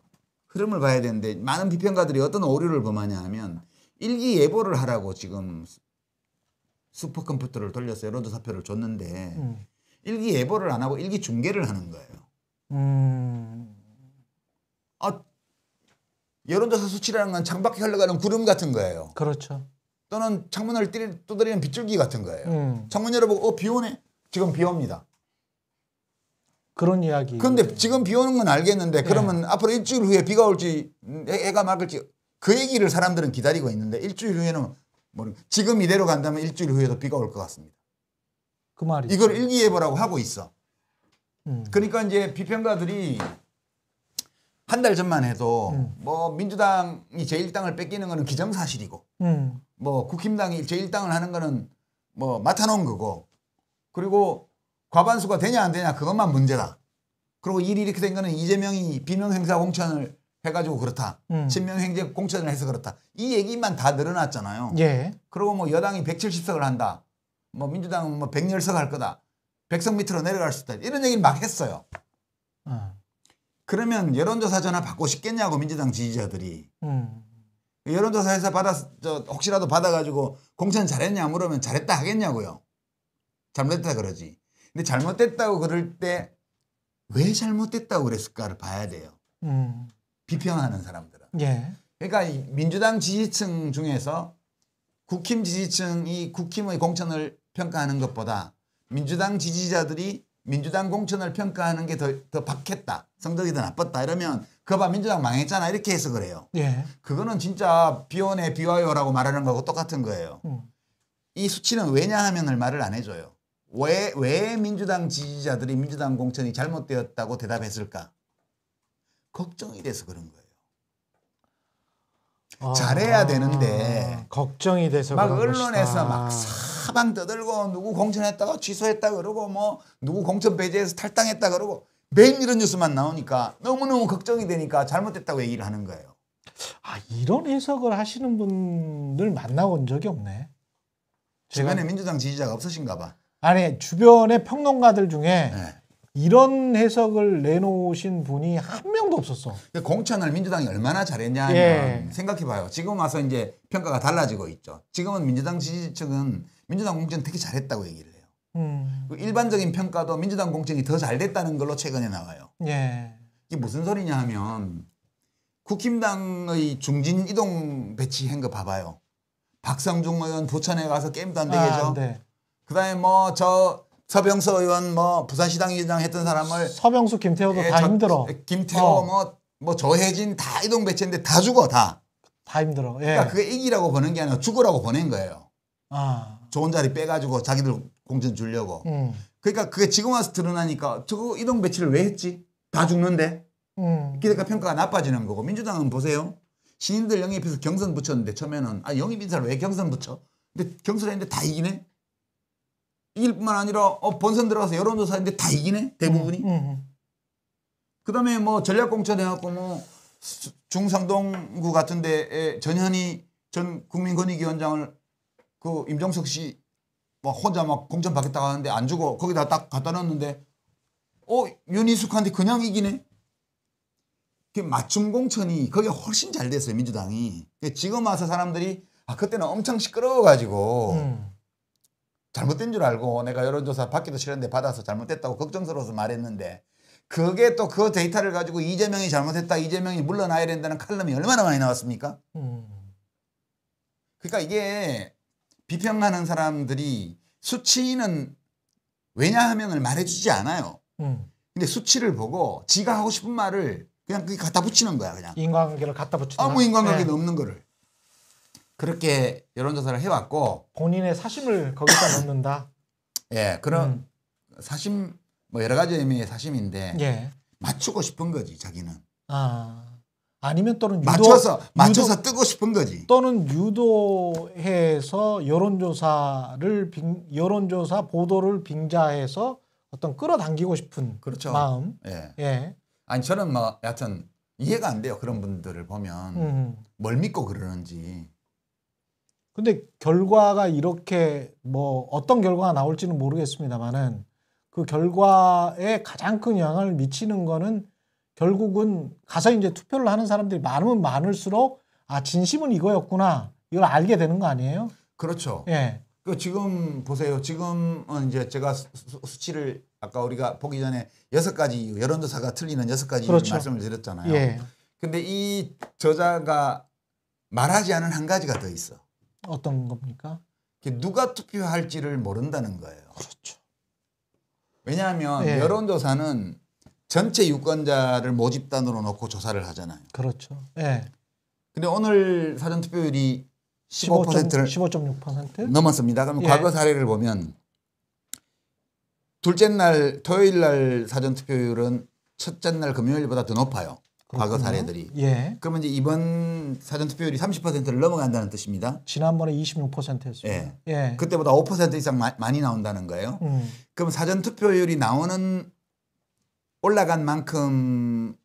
흐름을 봐야 되는데 많은 비평가들이 어떤 오류를 범하냐 하면 일기예보를 하라고 지금 슈퍼컴퓨터를 돌려서 여론조 사표를 줬는데 음. 일기예보를 안 하고 일기 중계를 하는 거예요. 음. 아 여론조사 수치라는 건창밖에 흘러가는 구름 같은 거예요. 그렇죠. 또는 창문을 띠 두드리는 빗줄기 같은 거예요. 음. 창문 열어보고 어 비 오네. 지금 비 옵니다. 그런 이야기. 그런데 지금 비 오는 건 알겠는데 그러면 예. 앞으로 일주일 후에 비가 올지 애가 막을지 그 얘기를 사람들은 기다리고 있는데 일주일 후에는 모르 지금 이대로 간다면 일주일 후에도 비가 올 것 같습니다. 그 말이. 이걸 일기예보라고 하고 있어. 음. 그러니까 이제 비평가들이 한 달 전만 해도 음. 뭐 민주당이 제1당을 뺏기는 거는 기정사실이고 음. 뭐 국힘당이 제1당을 하는 거는 뭐 맡아놓은 거고 그리고 과반수가 되냐 안 되냐 그것만 문제다. 그리고 일이 이렇게 된 거는 이재명이 비명행사 공천을 해가지고 그렇다. 음. 친명행제 공천을 해서 그렇다. 이 얘기만 다 늘어났잖아요. 예. 그리고 뭐 여당이 170석을 한다. 뭐 민주당은 뭐 110석 할 거다. 100석 밑으로 내려갈 수 있다. 이런 얘기는막 했어요. 음. 그러면 여론조사 전화 받고 싶겠냐고 민주당 지지자들이. 음. 여론조사에서 받아 혹시라도 받아가지고 공천 잘했냐 물으면 잘했다 하겠냐고요. 잘못됐다 그러지. 근데 잘못됐다고 그럴 때 왜 잘못됐다고 그랬을까를 봐야 돼요. 음. 비평하는 사람들은. 예. 그러니까 민주당 지지층 중에서 국힘 지지층이 국힘의 공천을 평가하는 것보다 민주당 지지자들이 민주당 공천을 평가하는 게 더더 박했다 성적이 더 나빴다 이러면 그봐 민주당 망했잖아 이렇게 해서 그래요. 예. 그거는 진짜 비원에 비와요라고 말하는 거하고 똑같은 거예요. 음. 이 수치는 왜냐하면을 말을 안 해줘요. 왜, 왜 민주당 지지자들이 민주당 공천이 잘못되었다고 대답했을까? 걱정이 돼서 그런 거예요. 아, 잘해야 되는데 걱정이 돼서 막 언론에서 것이다. 막 사방 떠들고 누구 공천했다가 취소했다 그러고 뭐 누구 공천 배제해서 탈당했다 그러고 매일 이런 뉴스만 나오니까 너무너무 걱정이 되니까 잘못됐다고 얘기를 하는 거예요. 아 이런 해석을 하시는 분들 만나본 적이 없네. 제가... 주변에 민주당 지지자가 없으신가 봐. 아니 주변의 평론가들 중에 네. 이런 해석을 내놓으신 분이 한 명도 없었어. 공천을 민주당이 얼마나 잘했냐 예. 생각해봐요. 지금 와서 이제 평가가 달라지고 있죠. 지금은 민주당 지지층은 민주당 공천 되게 잘했다고 얘기를. 음. 그 일반적인 평가도 민주당 공천이 더 잘 됐다는 걸로 최근에 나와요. 예. 이게 무슨 소리냐 하면 국힘당의 중진 이동 배치한 거 봐봐요. 박성중 의원 부천에 가서 게임도 안 되겠죠. 아, 네. 그다음에 뭐 저 서병수 의원 뭐 부산시당 위원장 했던 사람을 서병수 김태호도 예, 다 저, 힘들어. 예, 김태호 어. 뭐, 뭐 저혜진 다 이동 배치했는데 다 죽어 다. 다 힘들어. 예. 그러니까 그게 이기라고 보는 게 아니라 죽으라고 보낸 거예요. 아. 좋은 자리 빼가지고 자기들 공천 주려고. 음. 그러니까 그게 지금 와서 드러나니까 저거 이동 배치를 왜 했지? 다 죽는데. 음. 그러니까 평가가 나빠지는 거고 민주당은 보세요. 신인들 영입해서 경선 붙였는데 처음에는 아 영입 인사를 왜 경선 붙여? 근데 경선했는데 다 이기네. 이길 뿐만 아니라 어, 본선 들어가서 여론조사했는데 다 이기네 대부분이. 음, 음, 음. 그다음에 뭐 전략공천 해갖고 뭐 중상동구 같은데 에 전현희 전 국민권익위원장을 그 임종석 씨막 혼자 막 공천 받겠다 고 하는데 안 주고 거기다 딱 갖다 놨는데 어 윤희숙한테 그냥 이기네. 그 맞춤 공천이 그게 훨씬 잘 됐어요 민주당이. 지금 와서 사람들이 아 그때는 엄청 시끄러워가지고 음. 잘못된 줄 알고 내가 여론조사 받기도 싫은데 받아서 잘못됐다고 걱정스러워서 말했는데 그게 또 그 데이터를 가지고 이재명이 잘못했다 이재명이 물러나야 된다는 칼럼이 얼마나 많이 나왔습니까? 음. 그러니까 이게 비평하는 사람들이 수치는 왜냐하면을 말해주지 않아요. 음. 근데 수치를 보고 지가 하고 싶은 말을 그냥 그게 갖다 붙이는 거야 그냥. 인간관계를 갖다 붙이는. 아무 인간관계도 네. 없는 거를. 그렇게 여론조사를 해왔고 본인의 사심을 거기다 넣는다. 예, 그런 음. 사심 뭐 여러 가지 의미의 사심인데 예. 맞추고 싶은 거지 자기는. 아. 아니면 또는 유도, 맞춰서 맞춰서 유도, 뜨고 싶은 거지. 또는 유도해서 여론조사를 빙, 여론조사 보도를 빙자해서 어떤 끌어당기고 싶은 그렇죠. 마음. 예. 예. 아니 저는 뭐하여튼 이해가 안 돼요 그런 분들을 보면 음. 뭘 믿고 그러는지. 근데 결과가 이렇게 뭐 어떤 결과가 나올지는 모르겠습니다만은 그 결과에 가장 큰 영향을 미치는 거는 결국은 가서 이제 투표를 하는 사람들이 많으면 많을수록 아 진심은 이거였구나 이걸 알게 되는 거 아니에요? 그렇죠. 예. 그 지금 보세요. 지금은 이제 제가 수, 수치를 아까 우리가 보기 전에 여섯 가지 여론조사가 틀리는 여섯 가지 그렇죠. 말씀을 드렸잖아요. 예. 근데 이 저자가 말하지 않은 한 가지가 더 있어. 어떤 겁니까? 누가 투표할지를 모른다는 거예요. 그렇죠. 왜냐하면 예. 여론조사는 전체 유권자를 모집단으로 놓고 조사를 하잖아요. 그렇죠. 예. 네. 근데 오늘 사전 투표율이 15%를 15.6% 넘었습니다. 그럼 예. 과거 사례를 보면 둘째 날 토요일 날 사전 투표율은 첫째 날 금요일보다 더 높아요. 그렇군요. 과거 사례들이. 예. 그러면 이제 이번 사전 투표율이 30%를 넘어간다는 뜻입니다. 지난번에 2 6였습니 예. 예. 그때보다 5% 이상 마, 많이 나온다는 거예요. 음. 그럼 사전 투표율이 나오는 올라간 만큼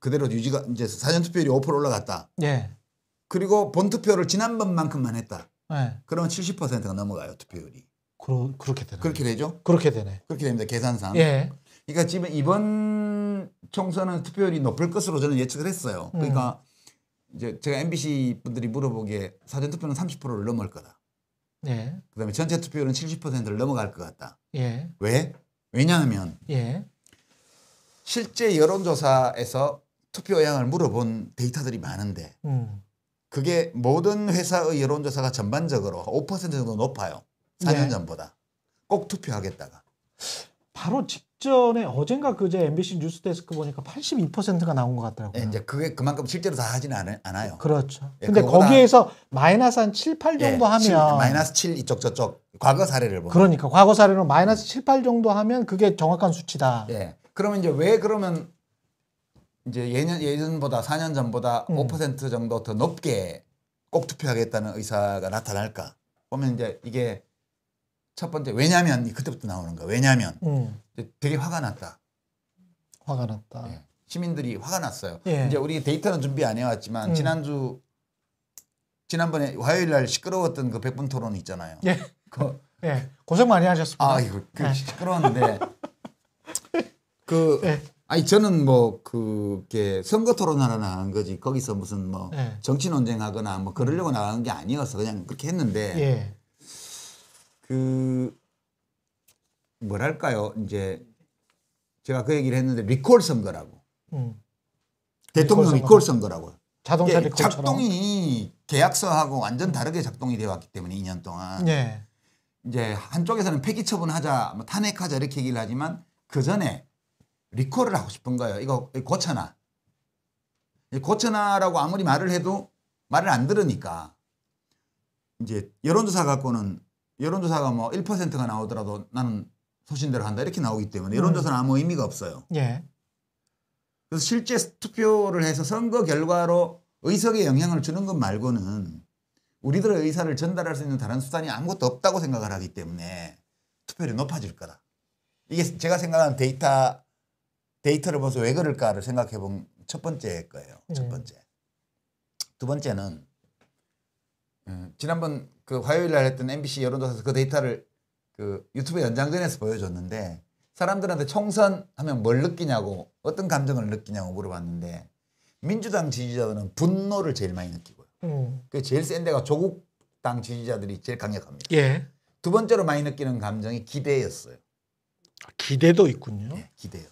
그대로 유지가 이제 사전 투표율이 5% 올라갔다. 예. 그리고 본 투표를 지난번만큼만 했다. 예. 그러면 70%가 넘어가요 투표율이. 그러, 그렇게 되네. 그렇게 되죠? 그렇게 되네. 그렇게 됩니다. 계산상. 예. 그러니까 지금 이번 총선은 투표율이 높을 것으로 저는 예측을 했어요. 음. 그러니까 음. 이제 제가 MBC 분들이 물어보기에 사전 투표는 30%를 넘을 거다. 예. 그다음에 전체 투표율은 70%를 넘어갈 것 같다. 예. 왜? 왜냐하면 예. 실제 여론조사에서 투표 의향을 물어본 데이터들이 많은데 음. 그게 모든 회사의 여론조사가 전반적으로 5% 정도 높아요. 4년 네. 전보다. 꼭 투표하겠다가. 바로 직전에 어젠가 그제 MBC 뉴스데스크 보니까 82%가 나온 것 같더라고요. 예, 이제 그게 그만큼 실제로 다하는 않, 아요 그렇죠. 예, 근데 거기에서 마이너스 한 7, 8 예, 정도 예, 하면 7, 마이너스 7 이쪽 저쪽 과거 사례를 보면 그러니까 과거 사례로 마이너스 7, 8 정도 하면 그게 정확한 수치다. 예. 그러면 이제 왜 그러면 이제 예년 예전보다 4년 전보다 음. 5% 정도 더 높게 꼭 투표하겠다는 의사가 나타날까? 보면 이제 이게 첫 번째 왜냐면 그때부터 나오는 거야. 왜냐면 음. 되게 화가 났다. 화가 났다. 예. 시민들이 화가 났어요. 예. 이제 우리 데이터는 준비 안 해왔지만 음. 지난주 지난번에 화요일 날 시끄러웠던 그 백분 토론 있잖아요. 예. 그, 예. 고생 많이 하셨습니다. 아 이거 그 예. 시끄러웠는데 그 네. 아니 저는 뭐 그게 선거 토론하러 나간 거지 거기서 무슨 뭐 네. 예. 정치 논쟁하거나 뭐 그러려고 나간 게 아니어서 그냥 그렇게 했는데 예. 그 뭐랄까요 이제 제가 그 얘기를 했는데 리콜 선거라고 음. 대통령 리콜, 선거. 라고요 자동차 예, 리콜 작동이 계약서하고 완전 다르게 작동이 되어 왔기 때문에 2년 동안 예. 이제 한쪽에서는 폐기 처분하자, 뭐 탄핵하자 이렇게 얘기를 하지만 그 전에 리콜을 하고 싶은 거예요. 이거 고쳐놔. 고쳐놔라고 아무리 말을 해도 말을 안 들으니까 이제 여론조사 갖고는 여론조사가 뭐 1%가 나오더라도 나는 소신대로 한다 이렇게 나오기 때문에 여론조사는 아무 의미가 없어요. 예. 그래서 실제 투표를 해서 선거 결과로 의석에 영향을 주는 것 말고는 우리들의 의사를 전달할 수 있는 다른 수단이 아무것도 없다고 생각을 하기 때문에 투표율이 높아질 거다. 이게 제가 생각하는 데이터 데이터를 보면서 왜 그럴까를 생각해 본 첫 번째 거예요. 네. 첫 번째. 두 번째는 음, 지난번 그 화요일 날 했던 MBC 여론조사에서 그 데이터를 그 유튜브 연장전에서 보여줬는데 사람들한테 총선 하면 뭘 느끼냐고 어떤 감정을 느끼냐고 물어봤는데 민주당 지지자들은 분노를 제일 많이 느끼고요. 음. 그 제일 센 데가 조국 당 지지자들이 제일 강력합니다. 예. 두 번째로 많이 느끼는 감정이 기대였어요. 기대도 있군요. 네, 기대요.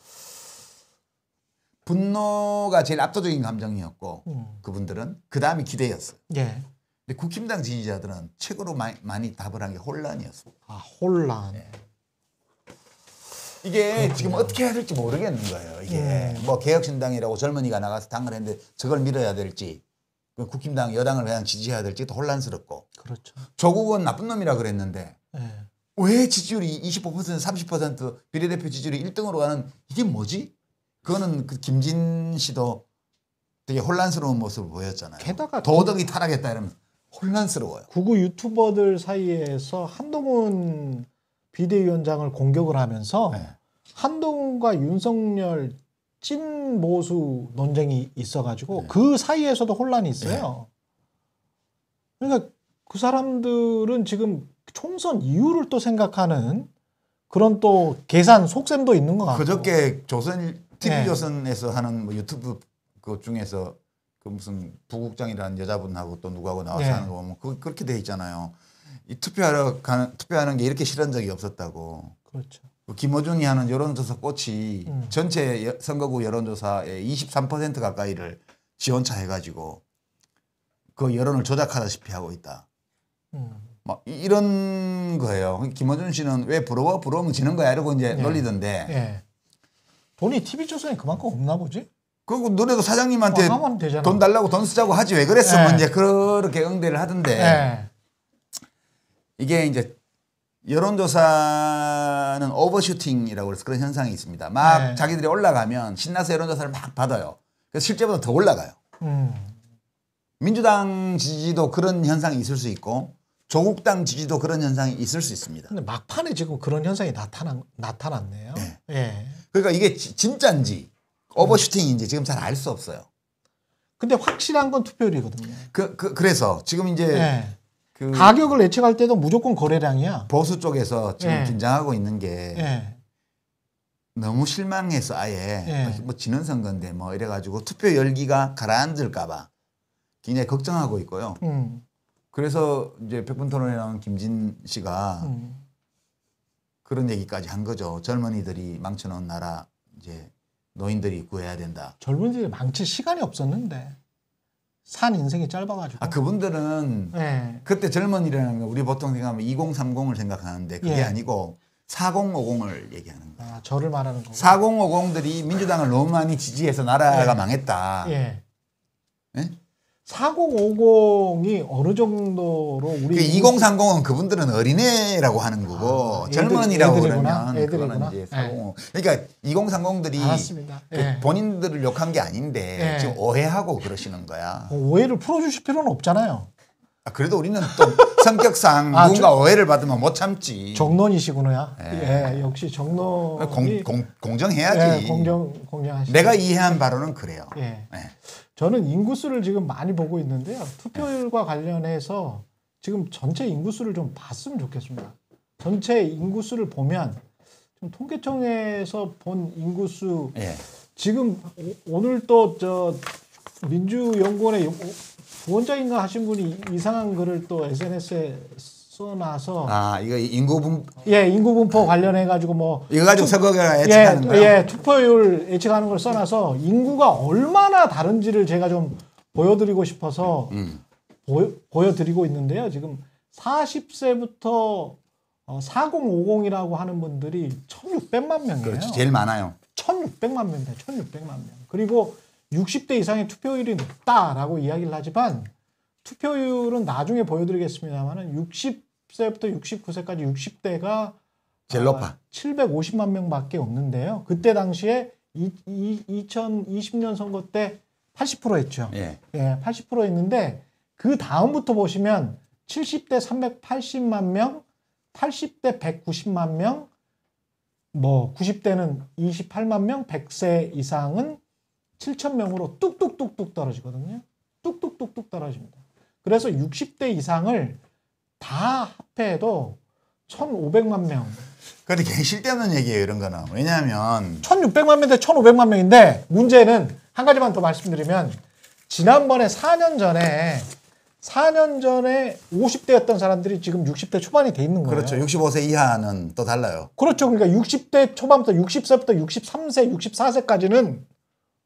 분노가 제일 압도적인 감정이었고 음. 그분들은 그 다음이 기대였어요. 예. 근데 국힘당 지지자들은 최고로 많이, 많이 답을 한 게혼란이었어니아 혼란. 네. 이게 그렇구나. 지금 어떻게 해야 될지 모르겠는 거예요. 이게 음. 뭐 개혁신당이라고 젊은이가 나가서 당을 했는데 저걸 밀어야 될지 그 국힘당 여당을 그냥 지지해야 될지 또 혼란스럽고. 그렇죠. 조국은 나쁜 놈이라 그랬는데 네. 왜 지지율이 25% 30% 비례대표 지지율이 1등으로 가는 이게 뭐지? 그거는 그 김진 씨도 되게 혼란스러운 모습을 보였잖아요. 게다가 도덕이 그 타락했다 이러면 혼란스러워요. 구구 유튜버들 사이에서 한동훈 비대위원장을 공격을 하면서 네. 한동훈과 윤석열 찐 모수 논쟁이 있어가지고 네. 그 사이에서도 혼란이 네. 있어요. 네. 그러니까 그 사람들은 지금 총선 이후를 또 생각하는 그런 또 계산 속셈도 있는 것 같고. 그저께 조선 TV조선에서 예. 하는 뭐 유튜브 그 중에서 그 무슨 부국장이라는 여자분하고 또 누구하고 나와서 네. 하는 거 보면 그 그렇게 돼 있잖아요. 이 투표하러 가는 투표하는 게 이렇게 싫은 적이 없었다고. 그렇죠. 그 김어준이 하는 여론조사 꽃이 음. 전체 여, 선거구 여론조사의 23% 가까이를 지원차 해가지고 그 여론을 조작하다시피 하고 있다. 음. 막 뭐 이런 거예요. 김어준 씨는 왜 부러워 부러우면 지는 거야 이러고 이제 네. 놀리던데. 네. 돈이 TV조선에 그만큼 없나 보지? 그리고 노래도 사장님한테 어, 돈 달라고 돈 쓰자고 하지 왜 그랬으면 네. 이제 그렇게 응대를 하던데 네. 이게 이제 여론조사는 오버슈팅이라고 그래서 그런 현상이 있습니다. 막 네. 자기들이 올라가면 신나서 여론조사를 막 받아요. 그래서 실제보다 더 올라가요. 음. 민주당 지지도 그런 현상이 있을 수 있고 조국당 지지도 그런 현상이 있을 수 있습니다. 근데 막판에 지금 그런 현상이 나타난, 나타났네요. 네. 예. 그러니까 이게 지, 진짜인지 오버슈팅인지 지금 잘 알 수 없어요. 근데 확실한 건 투표율이거든요. 음. 그, 그, 그래서 지금 이제 예. 그 가격을 예측할 때도 무조건 거래량이야. 보수 쪽에서 지금 예. 긴장하고 있는 게 예. 너무 실망해서 아예 예. 뭐, 뭐 지는 선거데뭐 이래가지고 투표 열기가 가라앉을까봐 굉장히 걱정하고 있고요. 음. 그래서 이제 백분토론에 나온 김진 씨가 음. 그런 얘기까지 한 거죠. 젊은이들이 망쳐놓은 나라 이제 노인들이 구해야 된다. 젊은이들이 망칠 시간이 없었는데 산 인생이 짧아가지고. 아 그분들은 네. 그때 젊은이라는 거 우리 보통 생각하면 2030을 생각하는데 그게 네. 아니고 4050을 얘기하는 거예요. 아, 저를 말하는 거고. 4050들이 민주당을 너무 많이 지지해서 나라가 네. 망했다. 예. 네? 4050이 어느 정도로 우리 그 그러니까 2030은 그분들은 어린애라고 하는 거고 아, 젊은이라고 애들 그러면 그거는 이제 4050 그러니까 2030들이 그 네. 본인들을 욕한 게 아닌데 네. 지금 오해하고 그러시는 거야. 어, 오해를 풀어주실 필요는 없잖아요. 아, 그래도 우리는 또 성격상 아, 누군가 저, 오해를 받으면 못 참지. 정론이시구나 예. 예, 역시 정론. 공, 공, 공정해야지. 예, 공정 공정하시. 내가 이해한 바로는 그래요. 예. 예. 저는 인구수를 지금 많이 보고 있는데요. 투표율과 관련해서 지금 전체 인구수를 좀 봤으면 좋겠습니다. 전체 인구수를 보면 좀 통계청에서 본 인구수 예. 지금 오늘 또 저 민주연구원의 부원장인가 어, 하신 분이 이상한 글을 또 SNS에 써놔서 아 이거 인구 분예 인구 분포 관련해 가지고 뭐 이거 가지고 선거가 예측하는 예, 요예 투표율 예측하는 걸 써놔서 인구가 얼마나 다른지를 제가 좀 보여드리고 싶어서 음. 보여, 보여드리고 있는데요 지금 40세부터 4050이라고 어, 하는 분들이 1,600만 명이에요. 그렇죠. 제일 많아요. 1,600만 명입니다. 1,600만 명. 그리고 60대 이상의 투표율이 높다라고 이야기를 하지만 투표율은 나중에 보여드리겠습니다만은 60 60세부터 69세까지 60대가 제일 높아. 750만 명밖에 없는데요. 그때 당시에 이, 이, 2020년 선거 때 80% 했죠. 예. 예, 80% 했는데 그 다음부터 보시면 70대 380만 명, 80대 190만 명, 뭐 90대는 28만 명, 100세 이상은 7천 명으로 뚝뚝뚝뚝 떨어지거든요. 뚝뚝뚝뚝 떨어집니다. 그래서 60대 이상을 다 합해도 1,500만 명. 그 근데 개 실대는 얘기예요, 이런 거는. 왜냐하면 1,600만 명 대 1,500만 명인데 문제는 한 가지만 더 말씀드리면 지난번에 4년 전에 4년 전에 50대였던 사람들이 지금 60대 초반이 돼 있는 거예요. 그렇죠. 65세 이하는 또 달라요. 그렇죠. 그러니까 60대 초반부터 60세부터 63세, 64세까지는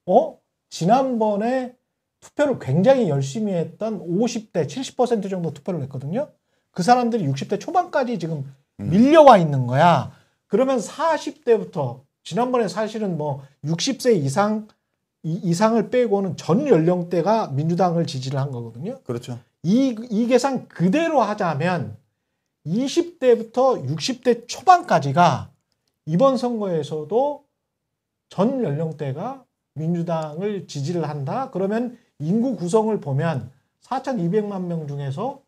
어? 지난번에 투표를 굉장히 열심히 했던 50대 70% 정도 투표를 냈거든요 그 사람들이 60대 초반까지 지금 밀려와 있는 거야. 그러면 40대부터 지난번에 사실은 뭐 60세 이상 이, 이상을 빼고는 전 연령대가 민주당을 지지를 한 거거든요. 그렇죠. 이, 이 계산 그대로 하자면 20대부터 60대 초반까지가 이번 선거에서도 전 연령대가 민주당을 지지를 한다. 그러면 인구 구성을 보면 4,200만 명 중에서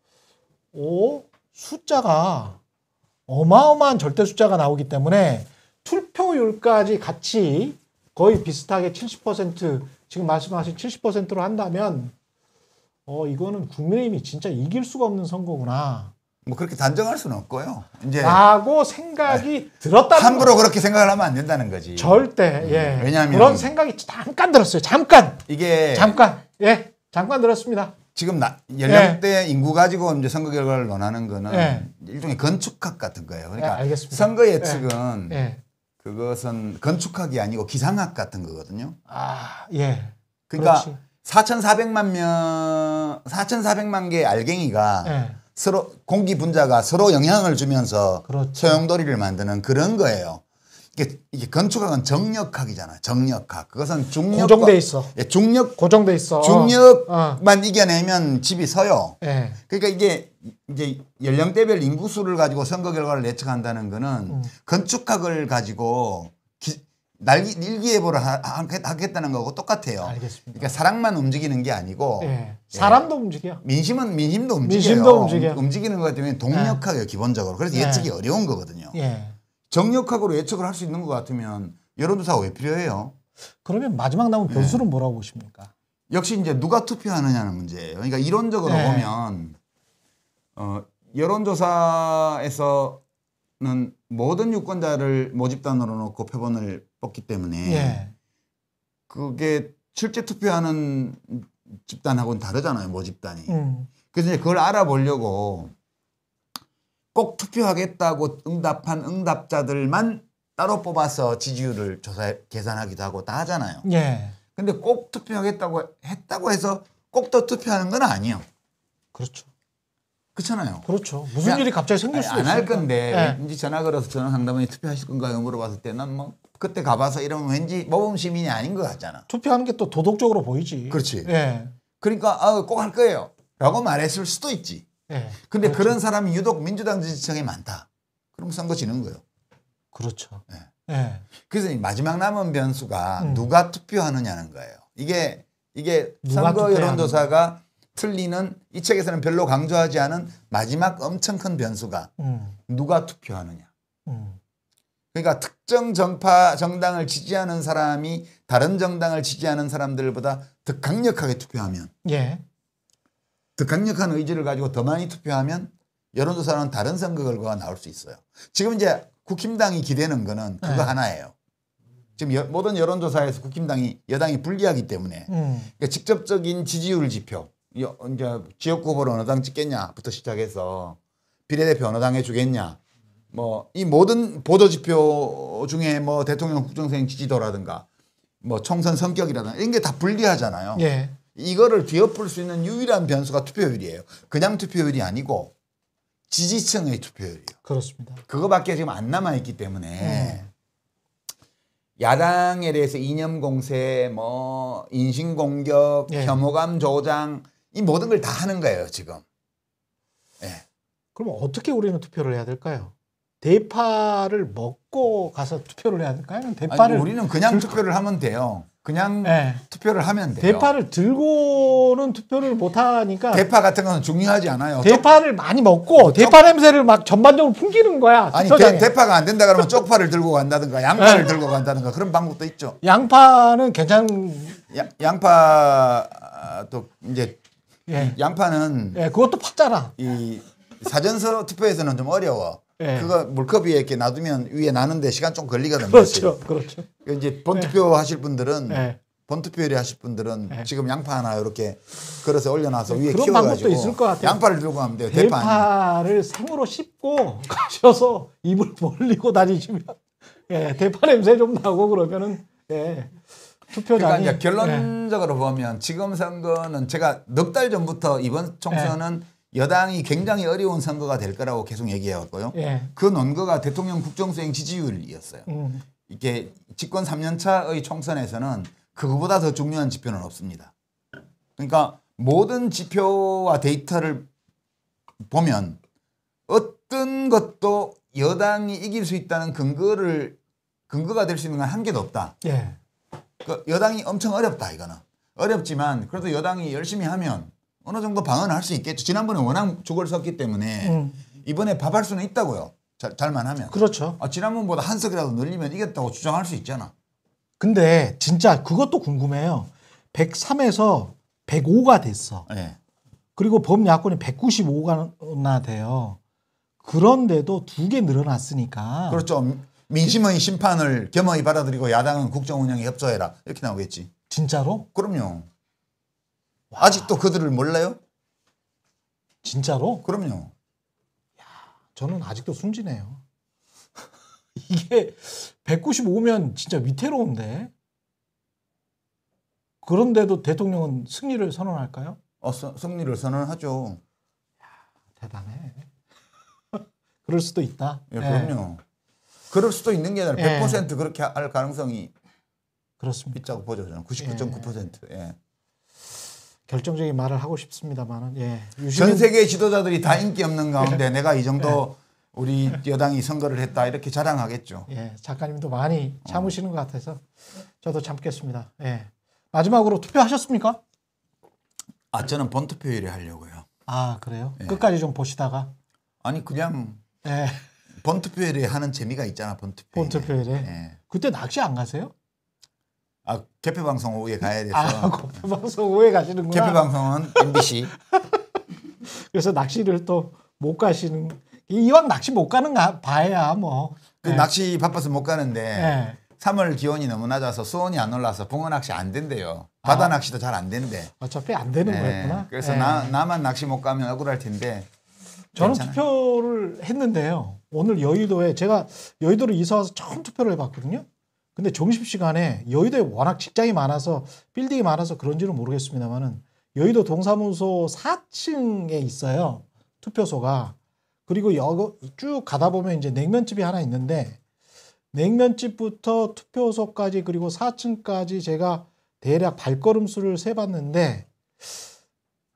5 숫자가 어마어마한 절대 숫자가 나오기 때문에 투표율까지 같이 거의 비슷하게 70% 지금 말씀하신 70%로 한다면 어 이거는 국민의힘이 진짜 이길 수가 없는 선거구나. 뭐 그렇게 단정할 수는 없고요. 이제 라고 생각이 아, 들었다는 함부로 거. 그렇게 생각을 하면 안 된다는 거지. 절대. 음, 예. 왜냐하면 그런 생각이 잠깐 들었어요. 잠깐. 이게 잠깐. 예. 잠깐 들었습니다. 지금 나, 네. 연령대 예. 인구 가지고 이제 선거 결과를 논하는 거는 예. 일종의 건축학 같은 거예요. 그러니까 예, 선거 예측은 그것은 건축학이 아니고 기상학 같은 거거든요. 아, 예. 그러니까 그렇지. 4,400만 명 4,400만 개 알갱이가 서로 공기 분자가 서로 영향을 주면서 그렇죠. 소용돌이를 만드는 그런 거예요. 이게, 이게 건축학은 정력학이잖아. 요 정력학. 그것은 중력 고정돼 있어. 예, 중력 고정돼 있어. 어. 중력만 어. 이겨내면 집이 서요. 예. 그러니까 이게 이제 연령대별 인구수를 가지고 선거 결과를 예측한다는 거는 음. 건축학을 가지고 기, 날기 일기예보를 하, 하겠다는 거고 똑같아요. 알겠습니다. 그러니까 사랑만 움직이는 게 아니고 예. 예. 사람도 움직여. 민심은 민심도 움직여요. 민심도 움직여. 움직이는 것 같으면 동력학이에요 기본적으로. 그래서 예. 예측이 어려운 거거든요. 예. 정력학으로 예측을 할 수 있는 것 같으면 여론조사가 왜 필요해요? 그러면 마지막 남은 네. 변수는 네. 뭐라고 보십니까? 역시 이제 누가 투표하느냐는 문제예요. 그러니까 이론적으로 네. 보면 어, 여론조사에서는 모든 유권자를 모집단으로 놓고 표본을 뽑기 때문에 네. 그게 실제 투표하는 집단하고는 다르잖아요. 모집단이. 음. 그래서 이제 그걸 알아보려고 꼭 투표하겠다고 응답한 응답자들만 따로 뽑아서 지지율을 조사 계산하기도 하고 다 하잖아요. 예. 근데 꼭 투표하겠다고 했다고 해서 꼭 더 투표하는 건 아니에요. 그렇죠. 그렇잖아요. 그렇죠. 무슨 그러니까 일이 갑자기 생길 수도 있어요. 안 할 건데 네. 왠지 전화 걸어서 전화 상담원이 투표하실 건가요? 물어봤을 때는 뭐 그때 가봐서 이러면 왠지 모범 시민이 아닌 것 같잖아. 투표하는 게 또 도덕적으로 보이지. 그렇지. 예. 그러니까 아, 꼭할 거예요. 라고 말했을 수도 있지. 네. 근데 그렇죠. 그런 사람이 유독 민주당 지지층이 많다. 그럼 선거 지는 거예요. 그렇죠. 네. 네. 그래서 마지막 남은 변수가 음. 누가 투표하느냐는 거예요. 이게 이게 선거 여론조사가 틀리는 이 책에서는 별로 강조하지 않은 마지막 엄청 큰 변수가 음. 누가 투표하느냐. 음. 그러니까 특정 정파 정당을 지지하는 사람이 다른 정당을 지지하는 사람들보다 더 강력하게 투표하면 예. 더 강력한 의지를 가지고 더 많이 투표하면 여론조사는 다른 선거 결과가 나올 수 있어요. 지금 이제 국힘당이 기대는 거는 그거 네. 하나예요. 지금 여, 모든 여론조사에서 국힘당이 여당이 불리하기 때문에 음. 그러니까 직접적인 지지율 지표 여, 이제 지역구 후보를 어느 당 찍겠냐부터 시작해서 비례대표 어느 당에 주겠냐 뭐 이 모든 보도 지표 중에 뭐 대통령 국정수행 지지도라든가 뭐 총선 성격이라든가 이런 게 다 불리하잖아요. 예. 이거를 뒤엎을 수 있는 유일한 변수가 투표율이에요. 그냥 투표율이 아니고 지지층의 투표율이요. 그렇습니다. 그거밖에 지금 안 남아있기 때문에 음. 야당에 대해서 이념 공세, 뭐 인신 공격, 예. 네. 혐오감 조장 이 모든 걸 다 하는 거예요 지금. 예. 그럼 어떻게 우리는 투표를 해야 될까요? 대파를 먹고 가서 투표를 해야 될까요? 대파를 아니, 우리는 그냥 투표를 하면 돼요. 그냥 네. 투표를 하면 돼요. 대파를 들고는 투표를 못 하니까 대파 같은 건 중요하지 않아요. 대파를 많이 먹고 뭐 대파 냄새를 막 전반적으로 풍기는 거야. 아니 투표 대, 파가안 된다 그러면 쪽파를 들고 간다든가 양파를 네. 들고 간다든가 그런 방법도 있죠. 양파는 괜찮. 야, 양파또 아, 이제 예. 양파는 예, 그것도 팠잖아. 이 사전서 투표에서는 좀 어려워. 네. 그거 물컵 위에 이렇게 놔두면 위에 나는데 시간 좀 걸리거든요. 그렇죠, 그렇죠. 그 이제 예. 본투표 하실 분들은 예. 본투표 요리 하실 분들은 네. 지금 양파 하나 이렇게 그릇에 올려놔서 위에 그런 키워가지고 방법도 있을 것 같아요. 양파를 들고 가면 돼요. 대파 를 생으로 씹고 가셔서 입을 벌리고 다니시면 예, 대파 냄새 좀 나고 그러면은 예. 투표장이 그러니까 결론적으로 예. 보면 지금 선거는 제가 넉 달 전부터 이번 총선은 예. 여당이 굉장히 어려운 선거가 될 거라고 계속 얘기해왔고요. 예. 그 논거가 대통령 국정수행 지지율이었어요. 음. 이게 집권 3년차의 총선에서는 그거보다 더 중요한 지표는 없습니다. 그러니까 모든 지표와 데이터를 보면 어떤 것도 여당이 이길 수 있다는 근거를 근거가 될 수 있는 건 한 개도 없다. 예. 그 여당이 엄청 어렵다 이거는 어렵지만 그래도 여당이 열심히 하면 어느 정도 방어는 할수 있겠죠. 지난번에 워낙 죽을 썼기 때문에 음. 이번에 밥할 수는 있다고요. 잘, 잘만 하면. 그렇죠. 아, 지난번보다 한 석이라도 늘리면 이겼다고 주장할 수 있잖아. 근데 진짜 그것도 궁금해요. 103에서 105가 됐어. 네. 그리고 범야권이 195가나 돼요. 그런데도 두 개 늘어났으니까. 그렇죠. 민심의 심판을 겸허히 받아들이고 야당은 국정 운영에 협조해라. 이렇게 나오겠지. 진짜로? 그럼요. 아직도 그들을 몰라요? 진짜로? 그럼요. 야, 저는 아직도 순진해요. 이게 195면 진짜 위태로운데. 그런데도 대통령은 승리를 선언할까요? 어, 서, 승리를 선언하죠. 야, 대단해. 그럴 수도 있다. 예, 네. 그럼요. 예. 그럴 수도 있는 게 아니라 100% 예. 그렇게 할 가능성이 그렇습니다. 있다고 보죠. 저 99.9%. 예. 예. 결정적인 말을 하고 싶습니다만은 예. 전 세계 지도자들이 다 인기 없는 가운데 예. 내가 이 정도 예. 우리 여당이 선거를 했다 이렇게 자랑하겠죠. 예, 작가님도 많이 어. 참으시는 어. 것 같아서 저도 참겠습니다. 예. 마지막으로 투표하셨습니까? 아 저는 본투표일에 하려고요. 아 그래요? 예. 끝까지 좀 보시다가 아니 그냥 예. 본투표일에 하는 재미가 있잖아 본투표. 일에 본투표일에. 예. 그때 낚시 안 가세요? 아 개표 방송 오후에 가야 돼서. 아 개표 방송 오후에 가시는구나. 개표 방송은 MBC. 그래서 낚시를 또 못 가시는 이왕 낚시 못 가는 가 봐야 뭐. 그 네. 낚시 바빠서 못 가는데 네. 3월 기온이 너무 낮아서 수온이 안 올라서 붕어 낚시 안 된대요. 아. 바다 아. 낚시도 잘 안 된대. 어차피 안 되는 네. 거였구나. 그래서 네. 나 나만 낚시 못 가면 억울할 텐데. 저는 괜찮아요. 투표를 했는데요. 오늘 여의도에 제가 여의도로 이사 와서 처음 투표를 해봤거든요. 근데 점심시간에 여의도에 워낙 직장이 많아서 빌딩이 많아서 그런지는 모르겠습니다만은 여의도 동사무소 4층에 있어요. 투표소가. 그리고 여거 쭉 가다 보면 이제 냉면집이 하나 있는데 냉면집부터 투표소까지 그리고 4층까지 제가 대략 발걸음수를 세봤는데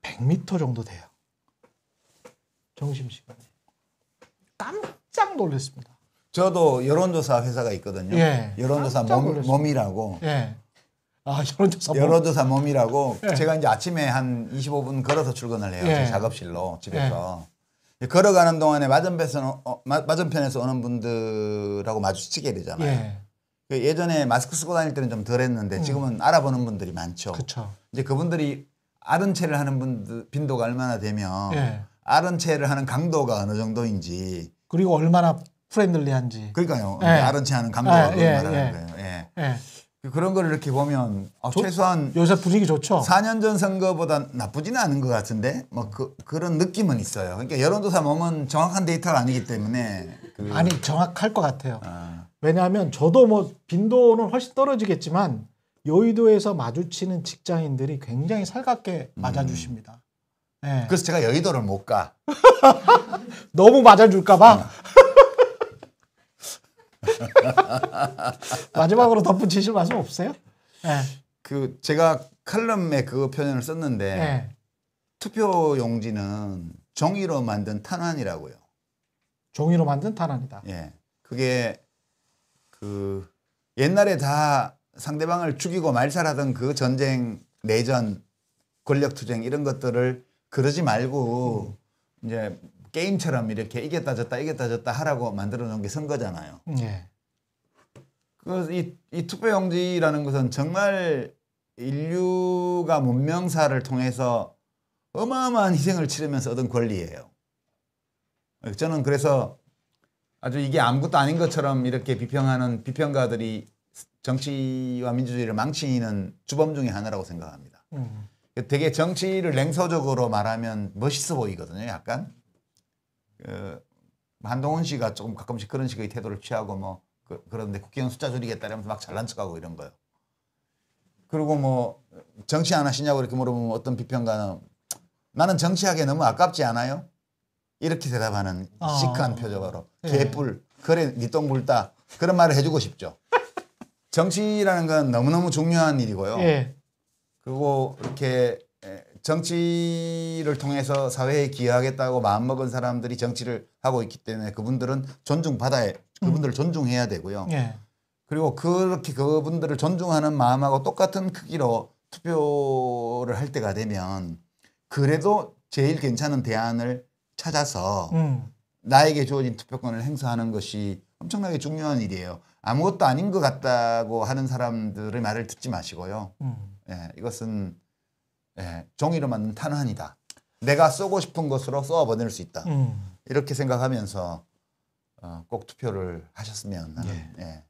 100m 정도 돼요. 점심시간에. 깜짝 놀랐습니다. 저도 여론조사 회사가 있거든요. 예. 여론조사 몸, 몸이라고. 예. 아, 여론조사 몸. 여론조사 몸이라고 예. 제가 이제 아침에 한 25분 걸어서 출근을 해요. 예. 제 작업실로 집에서. 예. 걸어가는 동안에 맞은편에서, 어, 맞은편에서 오는 분들하고 마주치게 되잖아요. 예. 그 전에 마스크 쓰고 다닐 때는 좀 덜했는데 음. 지금은 음. 알아보는 분들이 많죠. 그쵸. 이제 그분들이 아른체를 하는 분들 빈도가 얼마나 되면 예. 아른체를 하는 강도가 어느 정도인지 그리고 얼마나 프렌들리한지. 그러니까요. 예. 아른 체 않은 감독을 아, 예. 말하는 예. 거예요. 예. 예. 그 그런 걸 이렇게 보면 어, 좋, 최소한 요새 분위기 좋죠. 4년 전 선거보다 나쁘지는 않은 것 같은데 뭐 그, 그런 느낌은 있어요. 그러니까 여론조사 보면 정확한 데이터가 아니기 때문에 그... 아니 정확할 것 같아요. 아. 왜냐하면 저도 뭐 빈도는 훨씬 떨어지겠지만 여의도에서 마주치는 직장인들이 굉장히 살갑게 음. 맞아주십니다. 음. 네. 그래서 제가 여의도를 못 가. 너무 맞아줄까봐. 어. 마지막으로 덧붙이실 말씀 없어요? 네. 그 제가 칼럼에 그 표현을 썼는데 네. 투표 용지는 종이로 만든 탄환이라고요. 종이로 만든 탄환이다. 예. 그게 그 옛날에 다 상대방을 죽이고 말살하던 그 전쟁, 내전, 권력 투쟁 이런 것들을 그러지 말고 음. 이제 게임처럼 이렇게 이겼다 졌다 이겼다 졌다 하라고 만들어 놓은 게 선거잖아요. 음. 예. 그이 이 투표용지라는 것은 정말 인류가 문명사를 통해서 어마어마한 희생을 치르면서 얻은 권리예요. 저는 그래서 아주 이게 아무것도 아닌 것처럼 이렇게 비평하는 비평가들이 정치와 민주주의를 망치는 주범 중의 하나라고 생각합니다. 음. 되게 정치를 냉소적으로 말하면 멋있어 보이거든요. 약간 그 한동훈 씨가 조금 가끔씩 그런 식의 태도를 취하고 뭐 그, 그런데 국회의원 숫자 줄이겠다 이면서막 잘난 척하고 이런 거예요. 그리고 뭐 정치 안 하시냐고 이렇게 물어보면 어떤 비평가는 나는 정치하기에 너무 아깝지 않아요? 이렇게 대답하는 아. 시크한 표적으로 예. 개뿔 그래 니똥 굴다 그런 말을 해주고 싶죠. 정치라는 건 너무너무 중요한 일이고요. 예. 그리고 이렇게 정치를 통해서 사회에 기여하겠다고 마음먹은 사람들이 정치를 하고 있기 때문에 그분들은 존중받아야 그분들을 음. 존중해야 되고요. 예. 그리고 그렇게 그분들을 존중하는 마음하고 똑같은 크기로 투표를 할 때가 되면 그래도 제일 괜찮은 대안을 찾아서 음. 나에게 주어진 투표권을 행사하는 것이 엄청나게 중요한 일이에요. 아무것도 아닌 것 같다고 하는 사람들의 말을 듣지 마시고요. 음. 예, 이것은 예, 종이로 만든 탄환이다. 내가 쓰고 싶은 것으로 써보낼수 있다. 음. 이렇게 생각하면서 어, 꼭 투표를 하셨으면 나는 예. 예.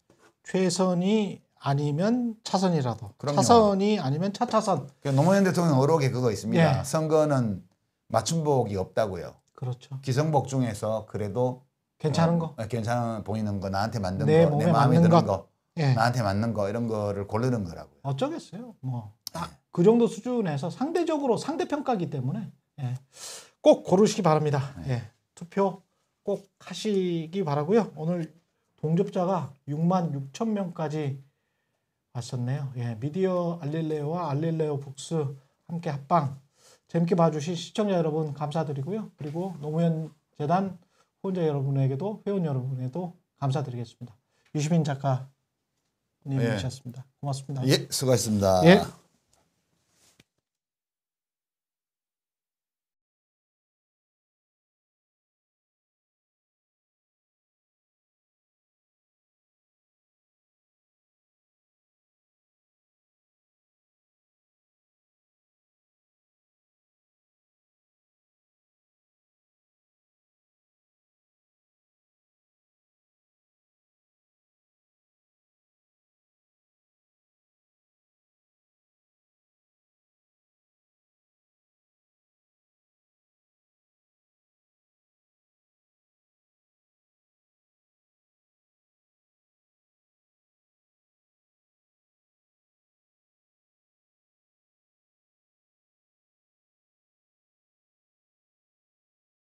최선이 아니면 차선이라도 그럼요. 차선이 아니면 차차선. 그 노무현 대통령 어록에 그거 있습니다. 예. 선거는 맞춤복이 없다고요. 그렇죠. 기성복 중에서 그래도 괜찮은 어, 거, 괜찮은 보이는 거, 나한테 만든 내 거, 내 마음에 드는 것. 거, 예. 나한테 맞는 거 이런 거를 고르는 거라고요. 어쩌겠어요. 뭐 아, 그 정도 수준에서 상대적으로 상대평가기 때문에 예, 꼭 고르시기 바랍니다. 네. 예, 투표 꼭 하시기 바라고요. 오늘 동접자가 6만 6천 명까지 왔었네요. 예, 미디어 알릴레오와 알릴레오 북스 함께 합방 재밌게 봐주신 시청자 여러분 감사드리고요. 그리고 노무현 재단 후원자 여러분에게도 회원 여러분에도 감사드리겠습니다. 유시민 작가님오셨습니다 고맙습니다. 예, 수고하셨습니다. 예.